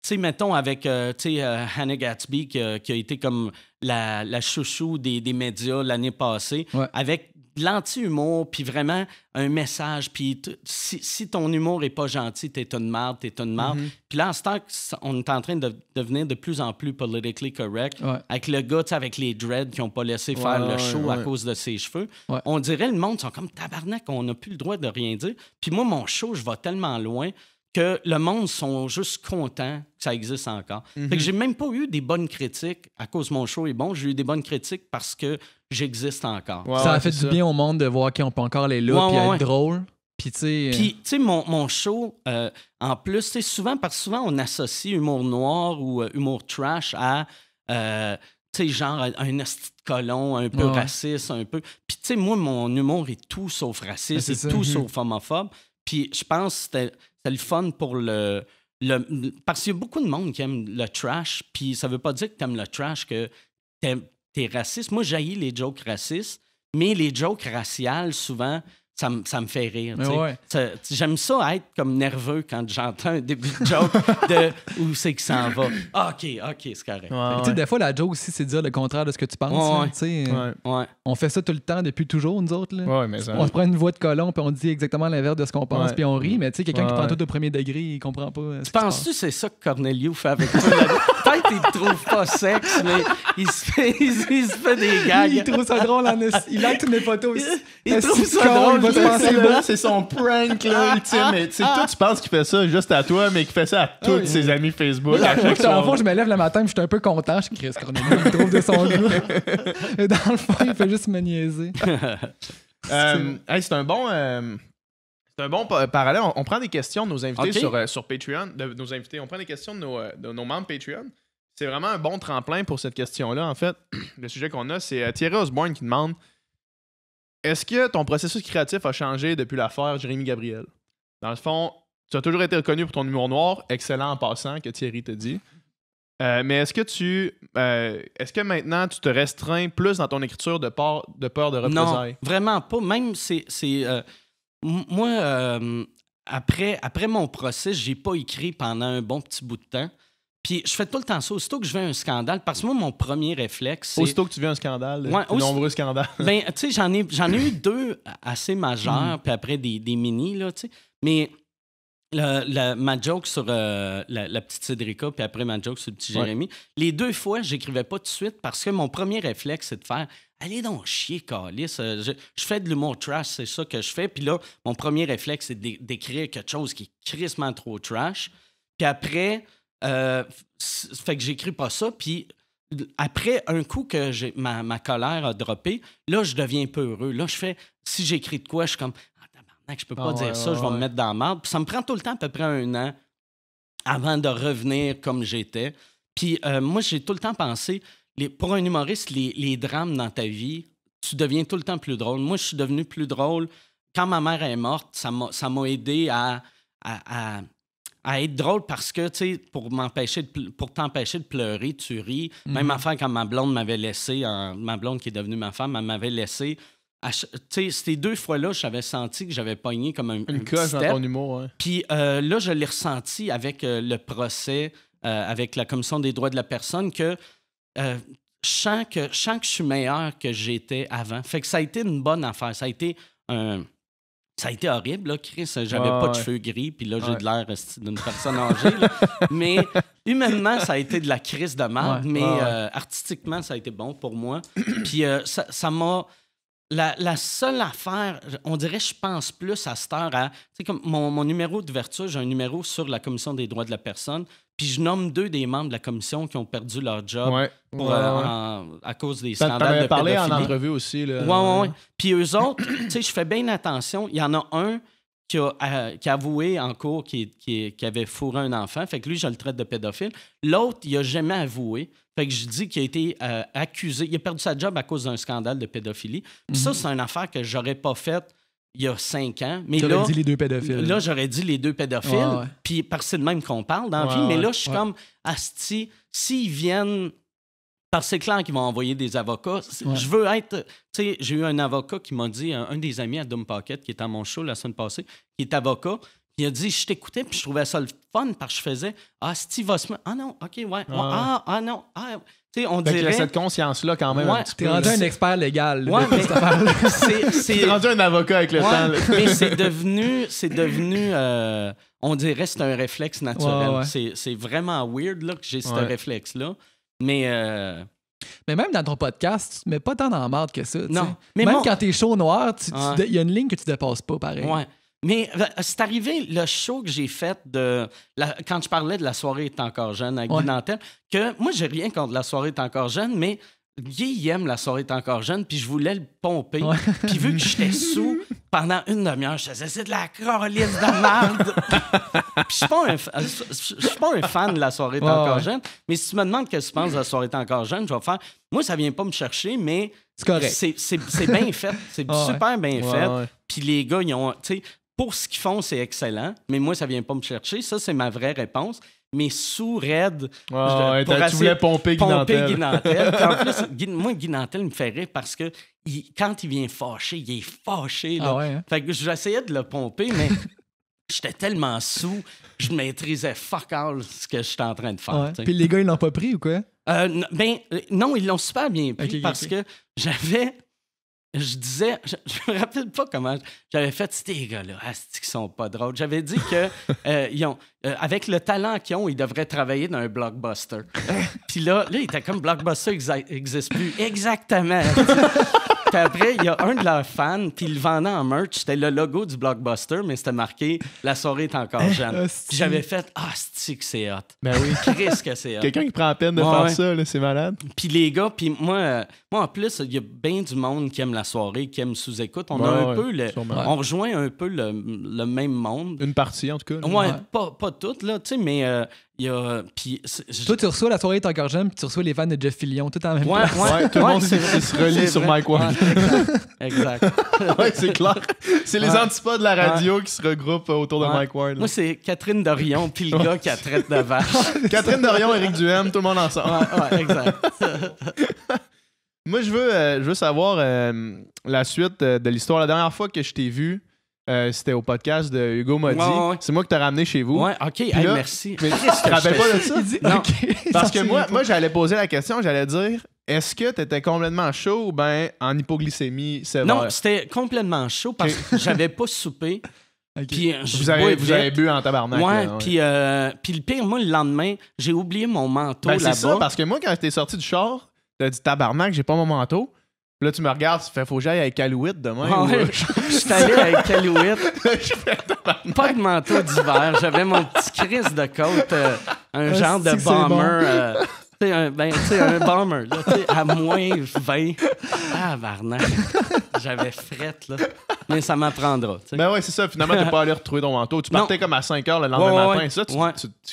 tu sais, mettons avec euh, euh, Hannah Gatsby, qui, a été comme la, chouchou des, médias l'année passée, avec de l'anti-humour, puis vraiment un message. Puis si, ton humour n'est pas gentil, t'es une marde, t'es une marde. Mm-hmm. Puis là, en ce temps, on est en train de devenir de plus en plus politically correct. Avec le gars, avec les dreads qui n'ont pas laissé faire le show à cause de ses cheveux. On dirait le monde sont comme tabarnak, on n'a plus le droit de rien dire. Puis moi, mon show, je vais tellement loin que le monde sont juste contents que ça existe encore. Fait que mhm. j'ai même pas eu des bonnes critiques à cause mon show est bon. J'ai eu des bonnes critiques parce que j'existe encore. ça a fait du bien au monde de voir qu'on peut encore les là et être drôle. Puis, euh, tu sais, mon, mon, show, euh, en plus, c'est souvent, parce que souvent, on associe humour noir ou euh, humour trash à, tu sais, genre un esti colon, un peu raciste, un peu. Puis, tu sais, moi, mon humour est tout sauf raciste, ben, tout mhm. sauf homophobe. Puis, je pense que c'est le fun pour le. parce qu'il y a beaucoup de monde qui aime le trash, puis ça veut pas dire que tu aimes le trash, que t'es es raciste. Moi, j'haïs les jokes racistes, mais les jokes raciales, souvent, ça, me fait rire. J'aime ça être comme nerveux quand j'entends un début de joke de où c'est que ça va. Ah, OK, OK, c'est correct. Des fois, la joke aussi, c'est dire le contraire de ce que tu penses. on fait ça tout le temps depuis toujours, nous autres. Là. On se prend une voix de colon puis on dit exactement l'inverse de ce qu'on pense puis on rit. Mais quelqu'un qui prend tout au premier degré, il comprend pas. Euh, penses-tu que c'est ça que Cornelio fait avec toi? il trouve pas sexe, mais il se fait, des gags. Il trouve ça drôle. En... Il a toutes mes photos. Il, il trouve ça drôle, Il c'est son prank là, ultime. tu toi, tu penses qu'il fait ça juste à toi, mais qu'il fait ça à ah tous ses amis Facebook. à chaque je me lève le matin je suis un peu content. Je crie, il me trouve de son goût. dans le fond, il fait juste me niaiser. Euh, c'est un bon. Euh, c'est un bon parallèle. On, prend des questions de nos invités euh, sur, Patreon. De, nos invités, on prend des questions de nos membres Patreon. C'est vraiment un bon tremplin pour cette question-là, en fait. Le sujet qu'on a, c'est euh, Thierry Osborne qui demande Est-ce que ton processus créatif a changé depuis l'affaire Jérémy Gabriel Dans le fond, tu as toujours été reconnu pour ton humour noir, excellent en passant, que Thierry te dit. Euh, mais est-ce que tu. Euh, est-ce que maintenant tu te restreins plus dans ton écriture de, peur de, peur représailles? vraiment pas. Même c'est. moi, après, après mon procès, j'ai pas écrit pendant un bon petit bout de temps. Puis je fais tout le temps ça. Aussitôt que je vais un scandale, parce que moi, mon premier réflexe. C'est... Aussitôt que tu viens un scandale, ouais, nombreux scandales. ben, tu sais, j'en ai, eu deux assez majeurs, mm. puis après des, des mini, là, tu sais. Mais. ma joke sur euh, la, petite Cédrica, puis après ma joke sur le petit Jérémy. Les deux fois, j'écrivais pas tout de suite parce que mon premier réflexe, c'est de faire Allez donc chier, Calis. Euh, je, fais de l'humour trash, c'est ça que je fais. Puis là, mon premier réflexe, c'est d'écrire quelque chose qui est crissement trop trash. Puis après, euh, fait que j'écris pas ça. Puis après, un coup que ma, ma colère a droppé, là, je deviens peu heureux. Là, je fais, si j'écris de quoi, je suis comme, ah, tabarnak, je peux pas ah dire ça, je vais me mettre dans la marde. Puis ça me prend tout le temps, à peu près un an, avant de revenir comme j'étais. Puis euh, moi, j'ai tout le temps pensé, pour un humoriste, les, drames dans ta vie, tu deviens tout le temps plus drôle. Moi, je suis devenu plus drôle. Quand ma mère est morte, ça m'a aidé à à être drôle parce que, tu sais, pour m'empêcher de pour t'empêcher de pleurer, tu ris. Même mhm. enfin quand ma blonde m'avait laissé, ma blonde qui est devenue ma femme, elle m'avait laissé. Tu sais, ces deux fois-là, j'avais senti que j'avais pogné comme un. Une un coche dans ton humour, hein. Puis euh, là, je l'ai ressenti avec euh, le procès, euh, avec la Commission des droits de la personne, que chaque, que, je sens que je suis meilleur que j'étais avant. Fait que ça a été une bonne affaire. Ça a été un ça a été horrible, là, Chris. J'avais pas de cheveux gris, puis là, j'ai de l'air euh, d'une personne âgée. mais humainement, ça a été de la crise de merde, mais euh, artistiquement, ça a été bon pour moi. puis euh, ça m'a. La, seule affaire, on dirait, je pense plus à cette heure à. Tu sais, comme mon, mon numéro d'ouverture, j'ai un numéro sur la Commission des droits de la personne. Puis je nomme deux des membres de la commission qui ont perdu leur job euh, à cause des scandales de parlé en entrevue aussi. Là. Ouais, Puis eux autres, tu sais, je fais bien attention. Il y en a un qui a, euh, avoué en cours qu'il avait fourré un enfant. Fait que lui, je le traite de pédophile. L'autre, il a jamais avoué. Fait que je dis qu'il a été euh, accusé. Il a perdu sa job à cause d'un scandale de pédophilie. Puis ça, mhm. c'est une affaire que j'aurais pas faite il y a cinq ans. Mais là, dit les deux pédophiles. Là, j'aurais dit les deux pédophiles. Puis parce que c'est de même qu'on parle dans la vie. Mais là, je suis comme, asti, s'ils viennent... Parce que c'est clair qu'ils vont envoyer des avocats. Je veux être... Tu sais, j'ai eu un avocat qui m'a dit, un, des amis à Doom Pocket, qui est à mon show la semaine passée, qui est avocat, il a dit, je t'écoutais, puis je trouvais ça le fun parce que je faisais, ah, Steve Osman. Ah non, OK, ouais. Ah, ah, ah non. Ah. T'sais, on cette conscience là quand même ouais, un t'es rendu un expert légal ouais, rendu un avocat avec le temps mais c'est devenu c'est devenu euh, on dirait c'est un réflexe naturel C'est, vraiment weird que j'ai ce réflexe là mais euh, mais même dans ton podcast, tu te mets pas tant en que ça. Non. Mais même quand quand t'es chaud noir, il y a une ligne que tu dépasses pas, pareil. Mais c'est arrivé le show que j'ai fait de quand je parlais de la soirée est encore jeune à Guy Nantel, que moi j'ai rien contre la soirée est encore jeune, mais Guy aime la soirée est encore jeune, puis je voulais le pomper. Puis vu que j'étais sous pendant une demi-heure, je faisais c'est de la carolise de merde. puis je suis pas suis pas un fan de la soirée est encore jeune, mais si tu me demandes ce que tu penses de la soirée est encore jeune, je vais faire moi ça vient pas me chercher, mais c'est bien fait, c'est super bien fait. Puis les gars, ils ont pour ce qu'ils font, c'est excellent, mais moi, ça vient pas me chercher. Ça, c'est ma vraie réponse. Mais sous raide, ah tu voulais pomper Guinantel. Guinantel. en plus, moi, Guinantel me fait rire parce que quand il vient fâcher, il est fâché. Ah hein? Fait que j'essayais de le pomper, mais j'étais tellement sous, je maîtrisais fuck all ce que j'étais en train de faire. Puis les gars, ils l'ont pas pris ou quoi? Euh, ben, euh, non, ils l'ont super bien pris parce que j'avais je disais, je, me rappelle pas comment j'avais fait ces gars-là, qui sont pas drôles. J'avais dit que euh, euh, avec le talent qu'ils ont, ils devraient travailler dans un blockbuster. Puis là, là, il était comme blockbuster existe plus. Exactement après, il y a un de leurs fans, puis il le vendait en merch. C'était le logo du blockbuster, mais c'était marqué La soirée est encore eh, jeune. j'avais fait Ah, c'est que c'est hot. Ben oui. que c'est Quelqu'un qui prend la peine de faire ça, c'est malade. Puis les gars, puis moi, moi en plus, il y a bien du monde qui aime la soirée, qui aime sous-écoute. On a un peu le, On rejoint un peu le, même monde. Une partie, en tout cas. Ouais, Pas, pas toutes, là, tu sais, mais. Euh, y a, puis, Toi, tu reçois la soirée Tiger Jam, puis tu reçois les vannes de Jeff Fillion, tout en même temps. tout le monde se, se relie sur Mike Ward. exact. ouais, c'est clair. C'est les antipodes de la radio qui se regroupent autour de Mike Ward. Moi, c'est Catherine Dorion, puis le gars qui a traite de vache. Catherine Dorion, Eric Duhem, tout le monde ensemble. Ouais, exact. Moi, je veux, euh, je veux savoir euh, la suite euh, de l'histoire. La dernière fois que je t'ai vu, euh, c'était au podcast de Hugo Maudit. C'est moi qui t'ai ramené chez vous. Ouais, ok, merci. Mais tu te rappelles pas de ça? non. Parce que moi, moi j'allais poser la question, j'allais dire est-ce que tu étais complètement chaud ou ben en hypoglycémie sévère? Non, c'était complètement chaud parce que j'avais pas soupé. Puis, euh, vous, avez, bu en tabarnak. Ouais, euh, puis, le pire, moi, le lendemain, j'ai oublié mon manteau ben, là-bas. C'est ça, parce que moi, quand j'étais sorti du char, t'as dit tabarnak, j'ai pas mon manteau là, tu me regardes, tu fais, faut que j'aille avec Alouette demain. Ah euh, je, suis allé avec Alouette. pas de manteau d'hiver. J'avais mon petit Chris de côte, euh, un ah, genre de bomber. Euh, sais, un, ben, bomber, à moins 20. Ah, Varna, J'avais frette, là. Mais ça m'apprendra. Ben ouais, c'est ça. Finalement, t'es pas allé retrouver ton manteau. Tu partais comme à 5 h le lendemain matin. Ça, tu,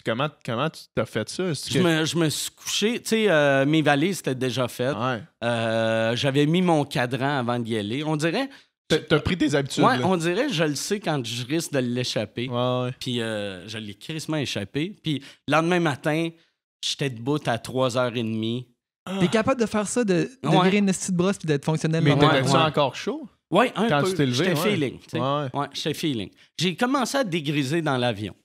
comment, comment tu t'as fait ça? Je, me, je me, suis couché. Tu sais, euh, mes valises étaient déjà faites. Euh, j'avais mis mon cadran avant d'y aller. On dirait. T'as pris tes habitudes. Ouais, on dirait, je le sais quand je risque de l'échapper. Puis euh, je l'ai crissement échappé. Puis le lendemain matin, j'étais debout à 3h30. Ah. T'es capable de faire ça, de, virer une petite brosse et d'être fonctionnel. Mais t'étais-tu encore chaud? Oui, un Quand peu. J'étais ouais. feeling. j'étais feeling. J'ai commencé à dégriser dans l'avion.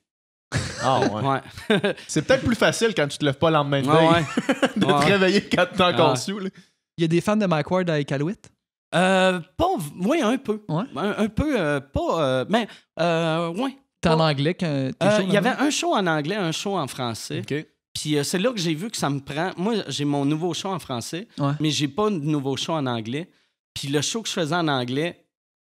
Ah ouais. ouais. c'est peut-être plus facile quand tu te lèves pas le lendemain de ouais, de te réveiller quand t'es encore sous. Il y a des fans de Mike Ward à Iqaluit? Euh, pas, oui, un peu. Un, peu, euh, pas, euh, mais, euh, ouais. T'es en anglais? Euh, il y avait un show en anglais, un show en français. OK. Puis euh, c'est là que j'ai vu que ça me prend. Moi, j'ai mon nouveau show en français, mais j'ai pas de nouveau show en anglais. Puis le show que je faisais en anglais,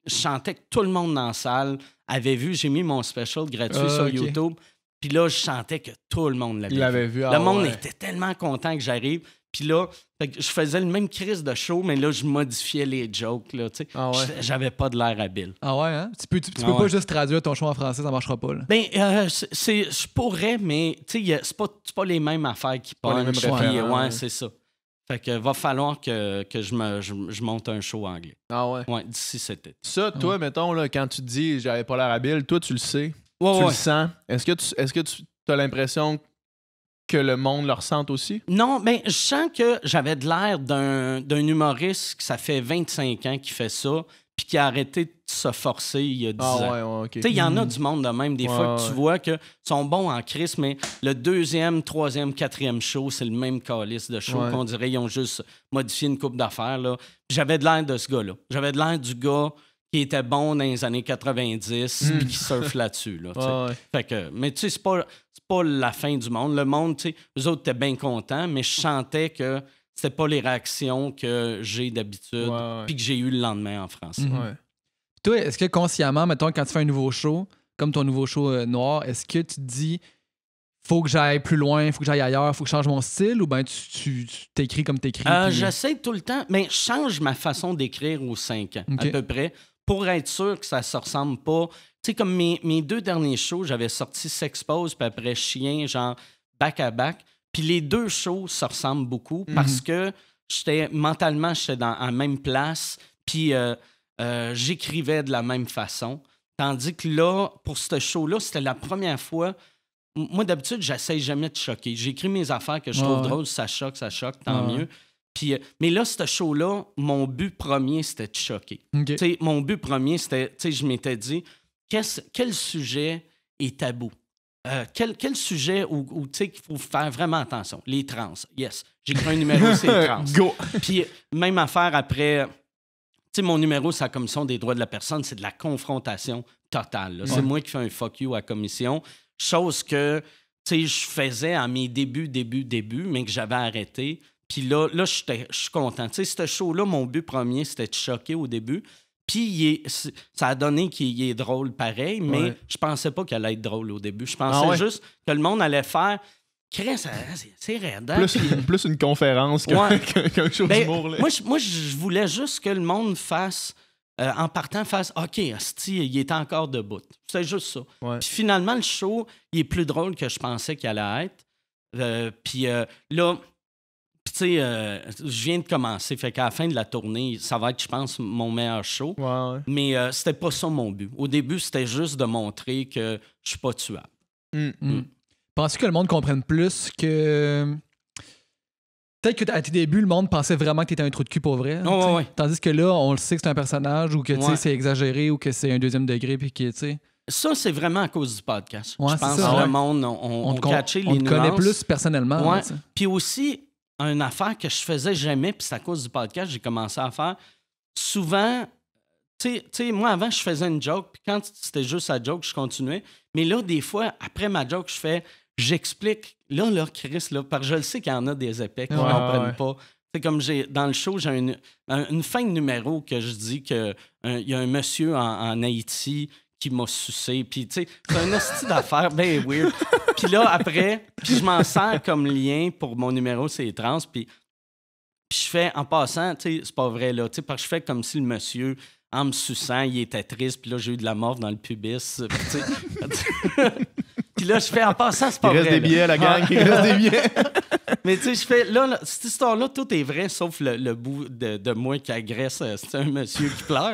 je chantais que tout le monde dans la salle avait vu. J'ai mis mon special gratuit ah, sur YouTube. Puis là, je chantais que tout le monde l'avait vu. le ah, monde était tellement content que j'arrive. Puis là, je faisais le même crise de show, mais là, je modifiais les jokes. Là, ah J'avais pas de l'air habile. Ah ouais, hein? Tu peux, ah pas juste traduire ton show en français, ça marchera pas. Là. Ben, euh, c'est, je pourrais, mais tu sais, c'est pas, les mêmes affaires qui parlent. Ouais, ouais. c'est ça. Fait que va falloir que, que je, monte un show anglais. Ah ouais? Ouais, d'ici c'était. Ça, ah toi, mettons, là, quand tu dis j'avais pas l'air habile, toi, tu le sais. tu le sens. Est-ce que tu, est-ce que tu as l'impression que que le monde le ressente aussi? Non, mais ben, je sens que j'avais de l'air d'un humoriste qui ça fait 25 ans qu'il fait ça, puis qui a arrêté de se forcer il y a 10 ah ans. Tu sais, il y en a hmm. du monde de même, des fois, tu vois que sont bons en crise, mais le deuxième, troisième, quatrième show, c'est le même calice de show qu'on dirait, ils ont juste modifié une coupe d'affaires. J'avais de l'air de ce gars-là. J'avais de l'air du gars qui était bon dans les années 90 et hmm. qui surfe là-dessus. Là, mais tu sais, c'est pas, pas la fin du monde. Le monde, tu sais, eux autres étaient bien contents, mais je sentais que c'est pas les réactions que j'ai d'habitude, puis que j'ai eu le lendemain en France. Mhm. Toi, est-ce que consciemment, mettons, quand tu fais un nouveau show, comme ton nouveau show euh, noir, est-ce que tu te dis faut que j'aille plus loin, faut que j'aille ailleurs, faut que je change mon style ou ben tu t'écris comme t'écris? écris? Euh, euh, j'essaie tout le temps, mais je change ma façon d'écrire aux cinq ans, à peu près, pour être sûr que ça se ressemble pas. Tu sais, comme mes, deux derniers shows, j'avais sorti S'expose, puis après Chien, genre back à back. Puis les deux shows se ressemblent beaucoup mm-hmm. parce que j'étais mentalement, j'étais dans la même place, puis euh, euh, j'écrivais de la même façon. Tandis que là, pour ce show-là, c'était la première fois. Moi, d'habitude, j'essaye jamais de choquer. J'écris mes affaires que je trouve drôles, ça choque, ça choque, tant mieux. Euh, mais là, ce show-là, mon but premier, c'était de choquer. Mon but premier, c'était, je m'étais dit, quel sujet est tabou? Euh, quel, sujet où, il tu sais qu'il faut faire vraiment attention? Les trans. Yes. J'ai créé un numéro, c'est les trans. Go! Puis, euh, même affaire après. Tu mon numéro, c'est la commission des droits de la personne, c'est de la confrontation totale. C'est moi qui fais un fuck you à commission. Chose que, tu sais, je faisais à mes débuts, débuts, débuts, mais que j'avais arrêté puis là, là je suis content. Tu sais, ce show-là, mon but premier, c'était de choquer au début. Puis ça a donné qu'il est drôle pareil, mais je pensais pas qu'elle allait être drôle au début. Je ah pensais juste que le monde allait faire. C'est raide. Hein, plus, une conférence qu'un show ben, Moi, moi, je voulais juste que le monde fasse, euh, en partant, fasse OK, hostie, il est encore debout. C'est juste ça. Puis finalement, le show, il est plus drôle que je pensais qu'il allait être. Euh, puis euh, là, sais, euh, je viens de commencer. Fait qu'à la fin de la tournée, ça va être, je pense, mon meilleur show. Mais euh, c'était pas ça mon but. Au début, c'était juste de montrer que je suis pas tuable. Mm, mm. Mm. Penses-tu que le monde comprenne plus que. Peut-être qu'à tes débuts, le monde pensait vraiment que t'étais un trou de cul pour vrai. Tandis que là, on le sait que c'est un personnage ou que c'est exagéré ou que c'est un deuxième degré. Puis que, Ça, c'est vraiment à cause du podcast. je pense que ah le monde, on, on, connaît plus personnellement. Puis aussi, une affaire que je faisais jamais, puis c'est à cause du podcast j'ai commencé à faire. Souvent, tu sais, moi, avant, je faisais une joke, puis quand c'était juste la joke, je continuais. Mais là, des fois, après ma joke, je fais, j'explique. Là, là, Chris, là, parce que je le sais qu'il y en a des épais qui ne pas. C'est comme j'ai dans le show, j'ai une, fin de numéro que je dis que euh, il y a un monsieur en Haïti qui m'a sucé. Puis, tu sais, c'est un hostie d'affaires ben weird. Puis là, après, puis je m'en sers comme lien pour mon numéro, c'est trans. Puis, je fais, en passant, tu sais, c'est pas vrai, là, tu sais, parce que je fais comme si le monsieur, en me suçant, il était triste. Puis là, j'ai eu de la mort dans le pubis. Puis là, je fais en passant, c'est pas Il reste des billets, la gang. Il reste des ah. billets. Mais tu sais, je fais là, cette histoire-là, tout est vrai, sauf le, bout de, de, moi qui agresse euh, c'est un monsieur qui pleure.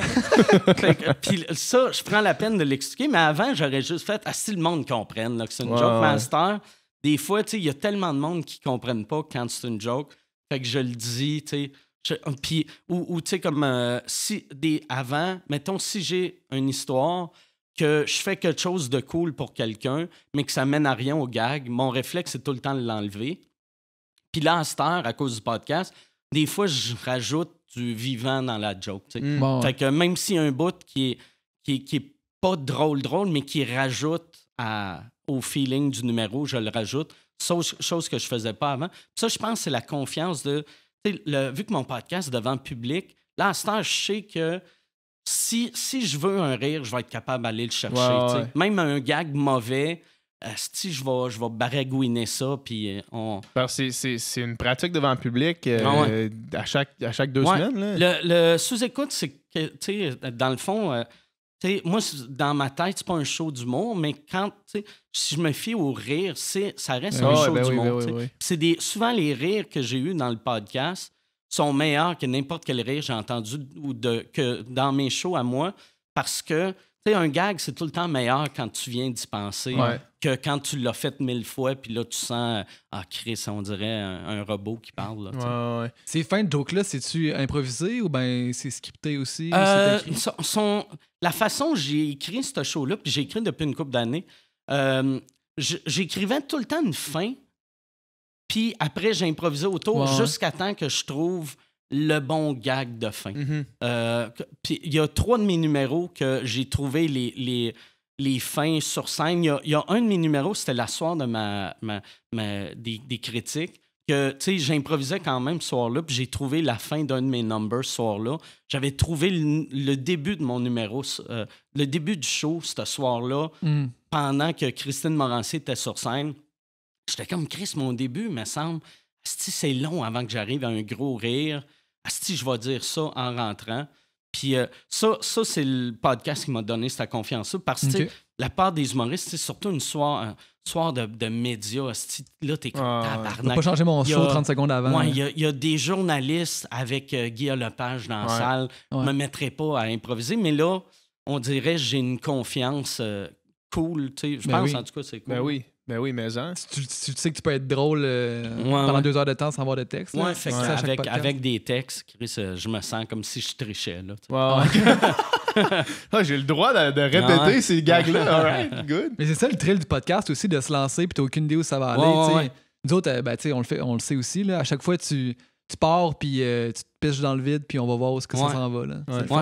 puis ça, je prends la peine de l'expliquer. Mais avant, j'aurais juste fait, ah, si le monde comprenne que c'est une joke, master. Des fois, tu sais, il y a tellement de monde qui ne comprennent pas quand c'est une joke. Fait que je le dis, tu sais. puis, ou, tu sais, comme euh, si des avant, mettons, si j'ai une histoire, que je fais quelque chose de cool pour quelqu'un, mais que ça mène à rien au gag, mon réflexe, c'est tout le temps de l'enlever. Puis là, à cette heure, à cause du podcast, des fois, je rajoute du vivant dans la joke. Mm. fait que même s'il y a un bout qui est, qui, est, pas drôle, drôle, mais qui rajoute à, au feeling du numéro, je le rajoute. Chose, chose que je faisais pas avant. Ça, je pense, c'est la confiance de. vu que mon podcast est devant le public, là, à cette je sais que si, je veux un rire, je vais être capable d'aller le chercher. Même un gag mauvais, si je vais, je baragouiner ça, puis euh, on... C'est une pratique devant le public euh, ah à, chaque, deux semaines. Le, sous-écoute, c'est que, dans le fond, euh, moi, dans ma tête, c'est pas un show monde, mais quand, si je me fie au rire, ça reste ah un show ben du ben monde. C'est souvent les rires que j'ai eus dans le podcast, sont meilleurs que n'importe quel rire j'ai entendu ou de, que dans mes shows à moi parce que tu un gag, c'est tout le temps meilleur quand tu viens d'y penser que quand tu l'as fait mille fois, puis là, tu sens, ah, Chris, on dirait un, robot qui parle. Là, Ces fins de là c'est-tu improvisé ou ben c'est scripté aussi? Euh, la façon j'ai écrit ce show-là, puis j'ai écrit depuis une couple d'années, euh, j'écrivais tout le temps une fin puis après, j'ai improvisé autour jusqu'à temps que je trouve le bon gag de fin. Mm-hmm. Euh, puis il y a trois de mes numéros que j'ai trouvé les, les, fins sur scène. Il y, a, un de mes numéros, c'était la soirée de ma, des, critiques. Que, tu j'improvisais quand même ce soir-là, puis j'ai trouvé la fin d'un de mes numbers ce soir-là. J'avais trouvé le, début de mon numéro, euh, le début du show ce soir-là, mm. pendant que Christine Morancier était sur scène. J'étais comme Chris, mon début, me semble. Si c'est long avant que j'arrive à un gros rire. si je vais dire ça en rentrant. Puis euh, ça, ça c'est le podcast qui m'a donné cette confiance Parce que la part des humoristes, c'est surtout une soirée, soir de, de médias. là, t'es comme ah, pas mon show 30 secondes avant. il y, a des journalistes avec euh, Guillaume Lepage dans la salle. Je me mettrais pas à improviser. Mais là, on dirait que j'ai une confiance euh, cool. Je ben pense, en tout cas, c'est ben cool. oui. Ben oui, mais genre. Tu, sais que tu peux être drôle euh, pendant deux heures de temps sans avoir de texte. Ouais, c'est avec, des textes, euh, je me sens comme si je trichais. Là, ah, j'ai le droit de, répéter ces gags-là. good. Mais c'est ça le thrill du podcast aussi, de se lancer, puis t'as aucune idée où ça va aller. Nous autres, euh, ben, on, le fait, on le sait aussi, là, à chaque fois, tu tu pars, puis euh, tu te piches dans le vide, puis on va voir où ce que ça s'en va.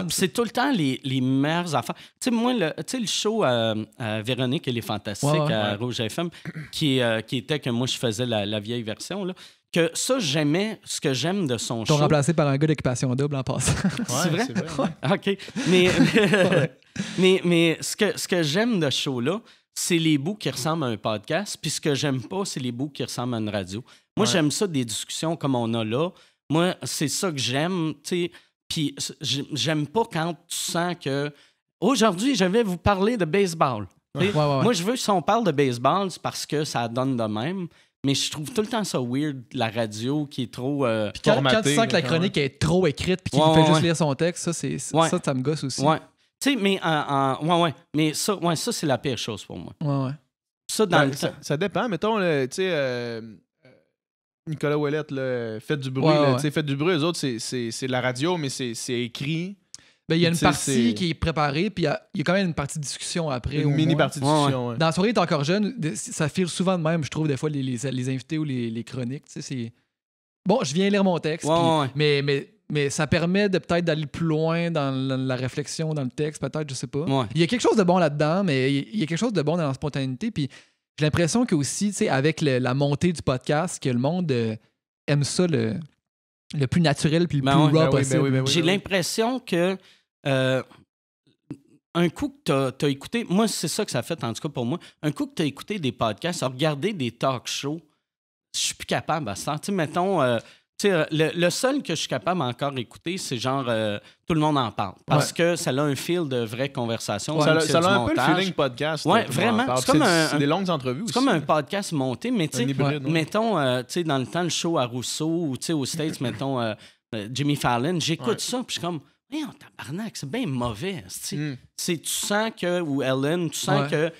C'est, tout le temps les, les meilleures affaires. Tu sais, moi, le, le show euh, à, Véronique, elle est fantastique à Rouge FM, qui, euh, qui était que moi, je faisais la, vieille version. Là. Que ça, j'aimais ce que j'aime de son show. T'ont remplacé par un gars d'occupation double en passant. c'est vrai? C'est vrai OK. Mais, mais, mais ce que, ce que j'aime de ce show-là, c'est les bouts qui ressemblent à un podcast, puis ce que j'aime pas, c'est les bouts qui ressemblent à une radio. Moi, j'aime ça des discussions comme on a là. Moi, c'est ça que j'aime, tu sais. Puis j'aime pas quand tu sens que aujourd'hui, je vais vous parler de baseball. moi, je veux si on parle de baseball, c'est parce que ça donne de même. Mais je trouve tout le temps ça weird, la radio qui est trop. Euh, puis quand, tu sens que la chronique est trop écrite puis qu'il fait juste lire son texte, ça, c'est, ça, ça me gosse aussi. Oui, Tu mais, ouais, mais ça, ça c'est la pire chose pour moi. Ouais, ouais. Ça, ben, ça, dépend. Mettons, tu sais, euh, Nicolas Ouellet, faites du bruit. du bruit, eux autres, c'est la radio, mais c'est écrit. Ben, il y a une partie qui est préparée, puis il y, a quand même une partie de discussion après. Une mini partie de discussion, Dans la soirée, t'es encore jeune. Ça file souvent de même, je trouve, des fois, les, invités ou les, chroniques. C'est bon, je viens lire mon texte, Mais, ça permet peut-être d'aller plus loin dans la, réflexion, dans le texte, peut-être, je sais pas. Il y a quelque chose de bon là-dedans, mais il y a quelque chose de bon dans la spontanéité. Puis j'ai l'impression que aussi, avec la montée du podcast, que le monde euh, aime ça le, le plus naturel puis le plus raw possible. J'ai l'impression que euh, un coup que tu as, écouté, moi c'est ça que ça fait en tout cas pour moi, un coup que tu as écouté des podcasts, regardé des talk shows, je suis plus capable à ça. Tu mettons, euh, le, seul que je suis capable encore d'écouter, c'est genre euh, tout le monde en parle. Parce que ça a un fil de vraie conversation. Ça, a un peu le feeling podcast. Oui, euh, vraiment. C'est comme des longues entrevues C'est comme un podcast monté, mais mettons, euh, dans le temps, le show à Rousseau ou aux States, mettons, Jimmy Fallon, j'écoute ça, puis je suis comme. merde, tabarnak, c'est bien mauvais. Hmm. Tu sens que, ou Ellen, tu sens que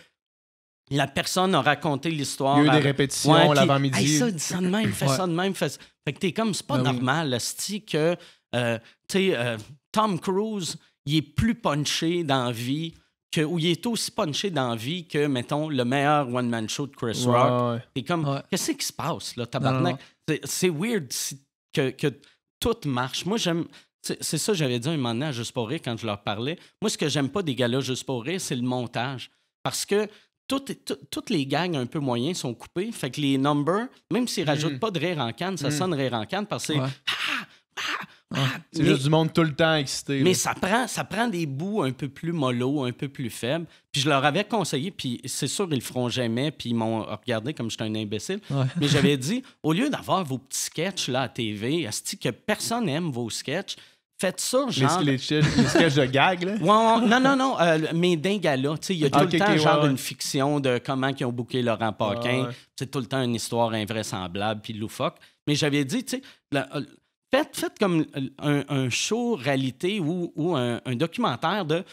la personne a raconté l'histoire. Il y a eu des répétitions l'avant-midi. Hey, ça, de même, fais ça de même. Fais... Fait que t'es comme, c'est pas ben normal, oui. que euh, sais, euh, Tom Cruise, il est plus punché dans la vie, que, ou il est aussi punché dans la vie que, mettons, le meilleur one-man show de Chris Rock. T'es comme, qu'est-ce qui se passe, là, tabarnak? C'est weird que, que tout marche. Moi, j'aime. C'est ça, j'avais dit un moment donné à Juste pour rire quand je leur parlais. Moi, ce que j'aime pas des gars-là Juste pour rire, c'est le montage. Parce que toutes, les gangs un peu moyens sont coupés. Fait que les numbers, même s'ils rajoutent mm. pas de rire en canne, ça mm. sonne rire en canne parce que c'est. Ah! Ah! Ah! juste du monde tout le temps excité. Mais ça prend, ça prend des bouts un peu plus mollo, un peu plus faibles. Puis je leur avais conseillé, puis c'est sûr, ils le feront jamais, puis ils m'ont regardé comme j'étais un imbécile. Mais j'avais dit, au lieu d'avoir vos petits sketchs là, à TV, à que personne n'aime vos sketchs, Faites ça, genre. Est-ce que je de là? non, non, non. Euh, mais dingue tu sais, il y a ah, tout le temps, genre, une fiction de comment ils ont bouqué Laurent ah, Paquin. c'est tout le temps une histoire invraisemblable puis loufoque. Mais j'avais dit, tu sais, euh, faites, comme euh, un, show réalité ou, un, documentaire de.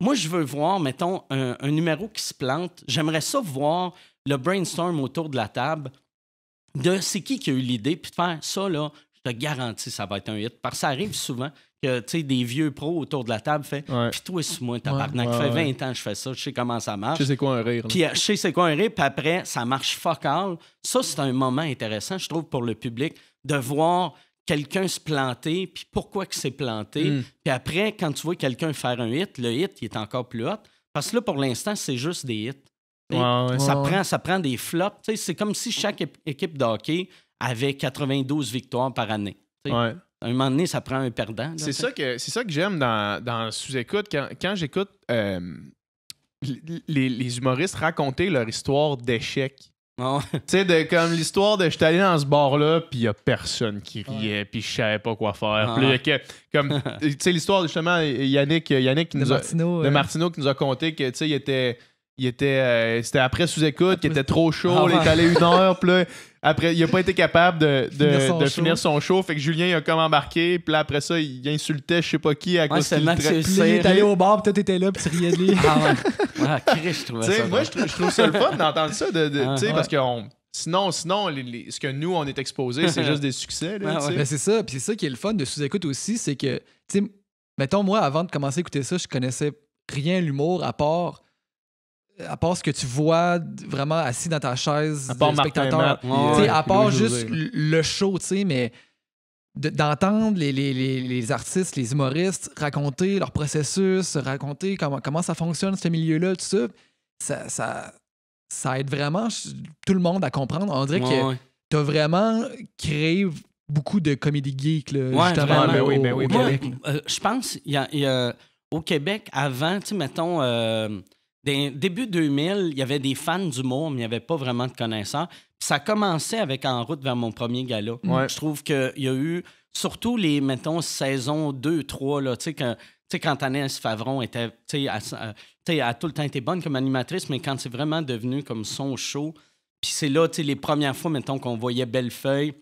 Moi, je veux voir, mettons, un, un numéro qui se plante. J'aimerais ça voir le brainstorm autour de la table de c'est qui qui a eu l'idée, puis de faire ça, là, garanti ça va être un hit. Parce que ça arrive souvent que des vieux pros autour de la table font Puis toi, c'est moi, tabarnak. fait 20 ans que je fais ça, je sais comment ça marche. Je sais c'est quoi un rire. Puis euh, je c'est quoi un rire, après, ça marche fuck all. Ça, c'est un moment intéressant, je trouve, pour le public, de voir quelqu'un se planter, puis pourquoi que c'est planté. Mm. Puis après, quand tu vois quelqu'un faire un hit, le hit, il est encore plus hot. Parce que là, pour l'instant, c'est juste des hits. ça, Prend, ça prend des flops. C'est comme si chaque équipe de hockey avec 92 victoires par année. À un moment donné, ça prend un perdant. C'est ça que, que j'aime dans, Sous-Écoute. Quand, j'écoute euh, les, humoristes raconter leur histoire d'échec, ah tu sais, comme l'histoire de je suis allé dans ce bar-là, puis il n'y a personne qui riait, puis je savais pas quoi faire. Ah comme, tu sais, l'histoire justement, Yannick, Yannick de, Martino, qui nous a conté que, était. Il était, euh, c'était après sous-écoute, qu'il était trop chaud, ah il est allé une heure, puis après, il a pas été capable de, de, finir, son show. Fait que Julien il a comme embarqué. Puis là, après ça, il insultait je sais pas qui à cause de lui. Il est allé au bar, puis toi, t'étais là, puis tu riais de lui. Ah ouais. Ah, je trouvais ça. Moi, je trouve, ça le fun d'entendre ça. Ah, parce que Sinon, sinon ce que nous, on est exposé, c'est juste des succès. Ah ben, c'est ça. Puis c'est ça qui est le fun de sous-écoute aussi, c'est que, tu mettons, moi, avant de commencer à écouter ça, je connaissais rien l'humour à part euh, à part ce que tu vois vraiment assis dans ta chaise, à part de spectateur, à part juste le show, tu sais, mais d'entendre les, les, artistes, les humoristes raconter leur processus, raconter comment, comment ça fonctionne, ce milieu-là, tout ça, ça, aide vraiment tout le monde à comprendre. On dirait que tu as vraiment créé beaucoup de comédie geek, là, justement, Je pense, qu'au y au Québec, avant, tu mettons... Euh, début 2000, il y avait des fans d'humour, mais il n'y avait pas vraiment de connaissants. Puis ça commençait avec En route vers mon premier gala. Je trouve qu'il y a eu, surtout les, mettons, saisons 2, 3, là, tu sais, quand, quand Favron était, tu sais, a tout le temps été bonne comme animatrice, mais quand c'est vraiment devenu comme son show, puis c'est là, tu sais, les premières fois, mettons, qu'on voyait Bellefeuille,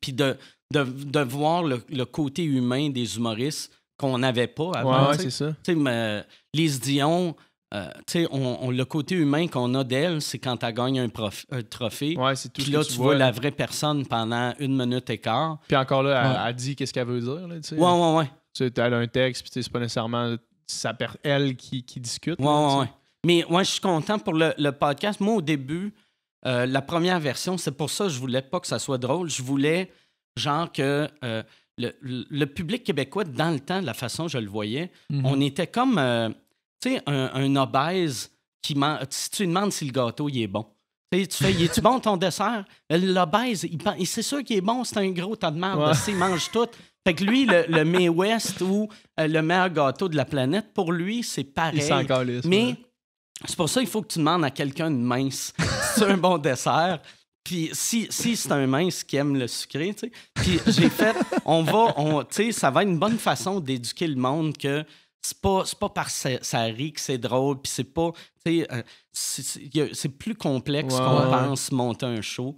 puis de, de, voir le, côté humain des humoristes qu'on n'avait pas avant. Ouais, c'est ça. Tu sais, Lise Dion euh, on, le côté humain qu'on a d'elle, c'est quand elle gagne un, trophée. Puis là, tu, vois, la vraie personne pendant une minute et quart. Puis encore là, elle, dit qu'est-ce qu'elle veut dire. Là, ouais, ouais, ouais. Tu elle a un texte, puis c'est pas nécessairement sa elle qui, discute. Ouais, Mais ouais, je suis content pour le, podcast. Moi, au début, euh, la première version, c'est pour ça que je voulais pas que ça soit drôle. Je voulais, genre, que. Euh, le, public québécois, dans le temps, de la façon que je le voyais, mm-hmm. on était comme tu sais, un, obèse qui man... Si tu lui demandes si le gâteau il est bon. tu fais, il est-tu bon ton dessert? Euh, l'obèse, il, c'est sûr qu'il est bon, c'est un gros tas de merde. Il mange tout. Fait que lui, le, le May ou euh, le meilleur gâteau de la planète, pour lui, c'est pareil. Mais c'est pour ça qu'il faut que tu demandes à quelqu'un de mince si c'est un bon dessert. Puis si, si c'est un mince qui aime le sucré, tu sais. Puis j'ai fait, on va, on, tu sais, ça va être une bonne façon d'éduquer le monde que c'est pas, pas parce que ça rit que c'est drôle, puis c'est pas. Euh, c'est plus complexe qu'on pense monter un show.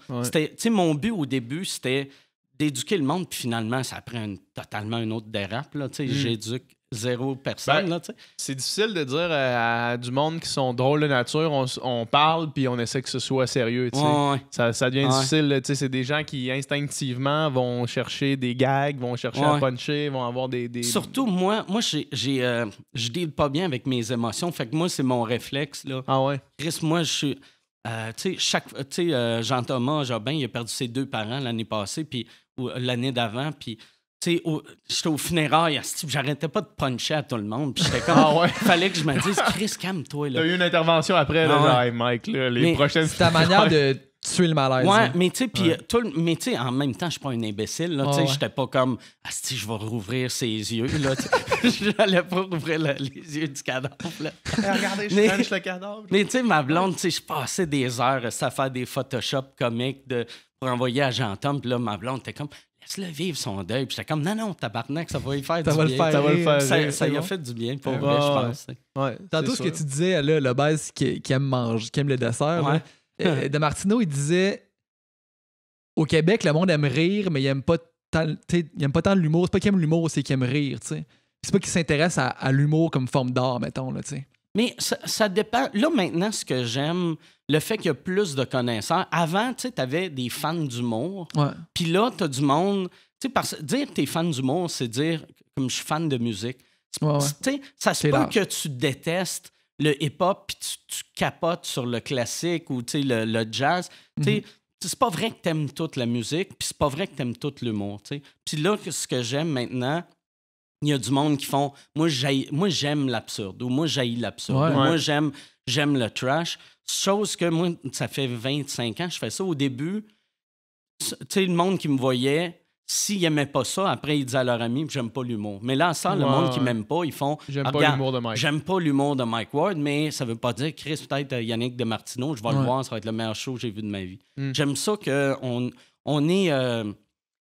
Mon but au début, c'était d'éduquer le monde, puis finalement, ça prend totalement une autre dérape. Mm. J'éduque zéro personne. Ben, tu sais. c'est difficile de dire euh, à, du monde qui sont drôles de nature, on, parle puis on essaie que ce soit sérieux. Ça, ça, devient tu sais. C'est des gens qui instinctivement vont chercher des gags, vont chercher à puncher, vont avoir des. Surtout moi, moi j'ai, j'ai, euh, deal pas bien avec mes émotions. Fait que moi, c'est mon réflexe. Là. Ah ouais. Chris, moi, je suis. Euh, tu sais, Jean-Thomas Jobin, il a perdu ses deux parents l'année passée, puis l'année d'avant, puis j'étais au funérail. j'arrêtais pas de puncher à tout le monde. Puis j'étais comme, ah fallait que je me dise, Chris, calme-toi. il a eu une intervention après, là, ah Mike, là, les prochaines. C'est ta manière de tuer le malaise. Ouais, mais tu sais, puis euh, tout en même temps, je suis pas un imbécile, là, tu sais, ah j'étais pas comme, si je vais rouvrir ses yeux, là, j'allais pas rouvrir les yeux du cadavre, là. Eh, regardez, je mais, le cadavre. Mais tu sais, ma blonde, tu je passais des heures à faire des Photoshop comiques de pour envoyer à Jean-Tom. Puis là, ma blonde était comme laisse-le vivre son deuil. Puis j'étais comme, non, non, tabarnak, ça va lui faire du bien. faire, ça va le faire. Ça, y a fait du bien, pour ouais, vrai, je pense. Tantôt, ce que tu disais, là, le base qui, aime manger, qui aime le dessert, euh, de Martino, il disait Au Québec, le monde aime rire, mais il aime pas tant, il aime pas l'humour. C'est pas qu'il aime l'humour, c'est qu'il aime rire, tu sais. C'est pas qu'il s'intéresse à, à l'humour comme forme d'art, mettons, là, tu sais. Mais ça, dépend. Là, maintenant, ce que j'aime, le fait qu'il y a plus de connaisseurs. Avant, tu sais, t'avais des fans d'humour. Puis là, t'as du monde. Tu sais, parce dire que t'es fan d'humour, c'est dire, comme je suis fan de musique. Ça se peut que tu détestes le hip-hop puis tu, capotes sur le classique ou le, le jazz. Mm C'est pas vrai que tu aimes toute la musique, puis c'est pas vrai que tu aimes tout l'humour. Puis là, ce que j'aime maintenant, il y a du monde qui font moi j'aime l'absurde ou moi j'aille l'absurde moi j'aime j'aime le trash chose que moi ça fait 25 ans je fais ça au début tu sais le monde qui me voyait s'ils n'aimaient pas ça, après, ils disaient à leur ami, j'aime pas l'humour. Mais là, ça, le monde qui m'aime pas, ils font. J'aime ah, pas l'humour de Mike. J'aime pas l'humour de Mike Ward, mais ça veut pas dire, Chris, peut-être euh, Yannick de Martino, je vais le voir, ça va être le meilleur show que j'ai vu de ma vie. Mm. J'aime ça que on est. Euh,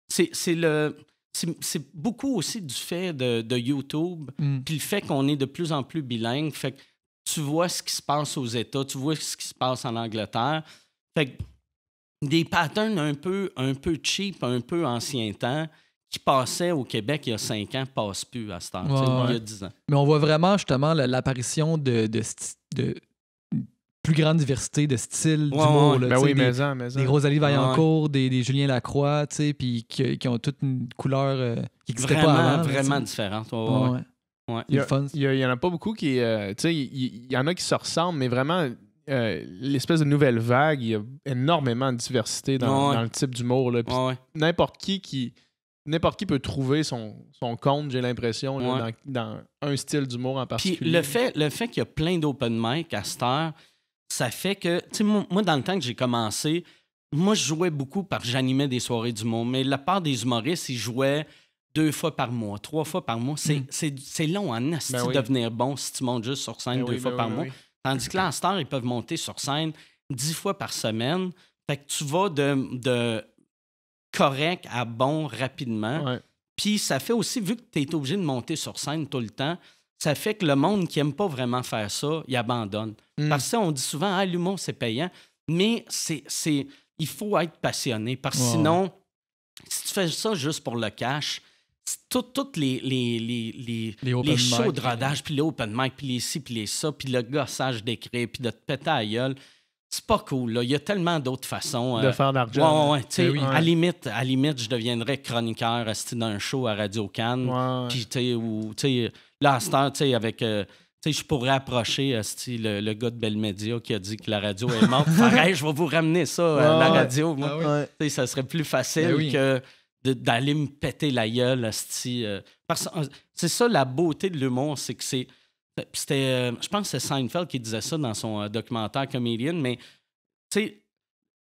c'est le c'est beaucoup aussi du fait de, YouTube, mm. puis le fait qu'on est de plus en plus bilingue. Fait que tu vois ce qui se passe aux États, tu vois ce qui se passe en Angleterre. Fait que des patterns un peu, un peu cheap, un peu ancien temps, qui passaient au Québec il y a cinq ans, passent plus à ce heure, il y a dix ans. Mais on voit vraiment justement l'apparition de plus grande diversité de styles d'humour. Ben des, Rosalie Vaillancourt, des, Julien Lacroix, puis qui, ont toute une couleur euh, qui Vraiment différente. Il y en a pas beaucoup qui. Euh, tu il y, en a qui se ressemblent, mais vraiment. Euh, l'espèce de nouvelle vague, il y a énormément de diversité dans, le type d'humour. N'importe qui qui, n'importe qui peut trouver son, compte, j'ai l'impression, dans, un style d'humour en particulier. le fait, le fait qu'il y a plein d'open mic à cette heure, ça fait que, tu sais, moi, dans le temps que j'ai commencé, moi, je jouais beaucoup parce que j'animais des soirées du monde, mais la part des humoristes, ils jouaient deux fois par mois, trois fois par mois. C'est hmm. long hein, en asti de devenir bon si tu montes juste sur scène ben deux fois ben par ben mois. Tandis que là, en star, ils peuvent monter sur scène dix fois par semaine. Fait que tu vas de, de correct à bon rapidement. Puis ça fait aussi, vu que tu es obligé de monter sur scène tout le temps, ça fait que le monde qui n'aime pas vraiment faire ça, il abandonne. Hmm. Parce que on dit souvent, ah, l'humour, c'est payant. Mais c'est, il faut être passionné. Parce que sinon, si tu fais ça juste pour le cash, toutes les, les, les, shows de rodage, puis les open mic, puis les ci, puis les ça, puis le gossage d'écrit, puis de te péter à gueule, c'est pas cool. Là. Il y a tellement d'autres façons. De euh, faire de l'argent. Ouais, ben oui. À limite, à limite, je deviendrais chroniqueur dans un show à Radio Cannes. Puis, tu sais, Là, avec. Euh, je pourrais approcher euh, le, gars de Bell Média qui a dit que la radio est morte. Pareil, je vais vous ramener ça, la euh, radio. Moi. Ah ça serait plus facile ben que d'aller me péter la gueule. Euh. C'est ça la beauté de l'humour, c'est que c'est. C'était, je pense que c'est Seinfeld qui disait ça dans son documentaire Comedian, mais tu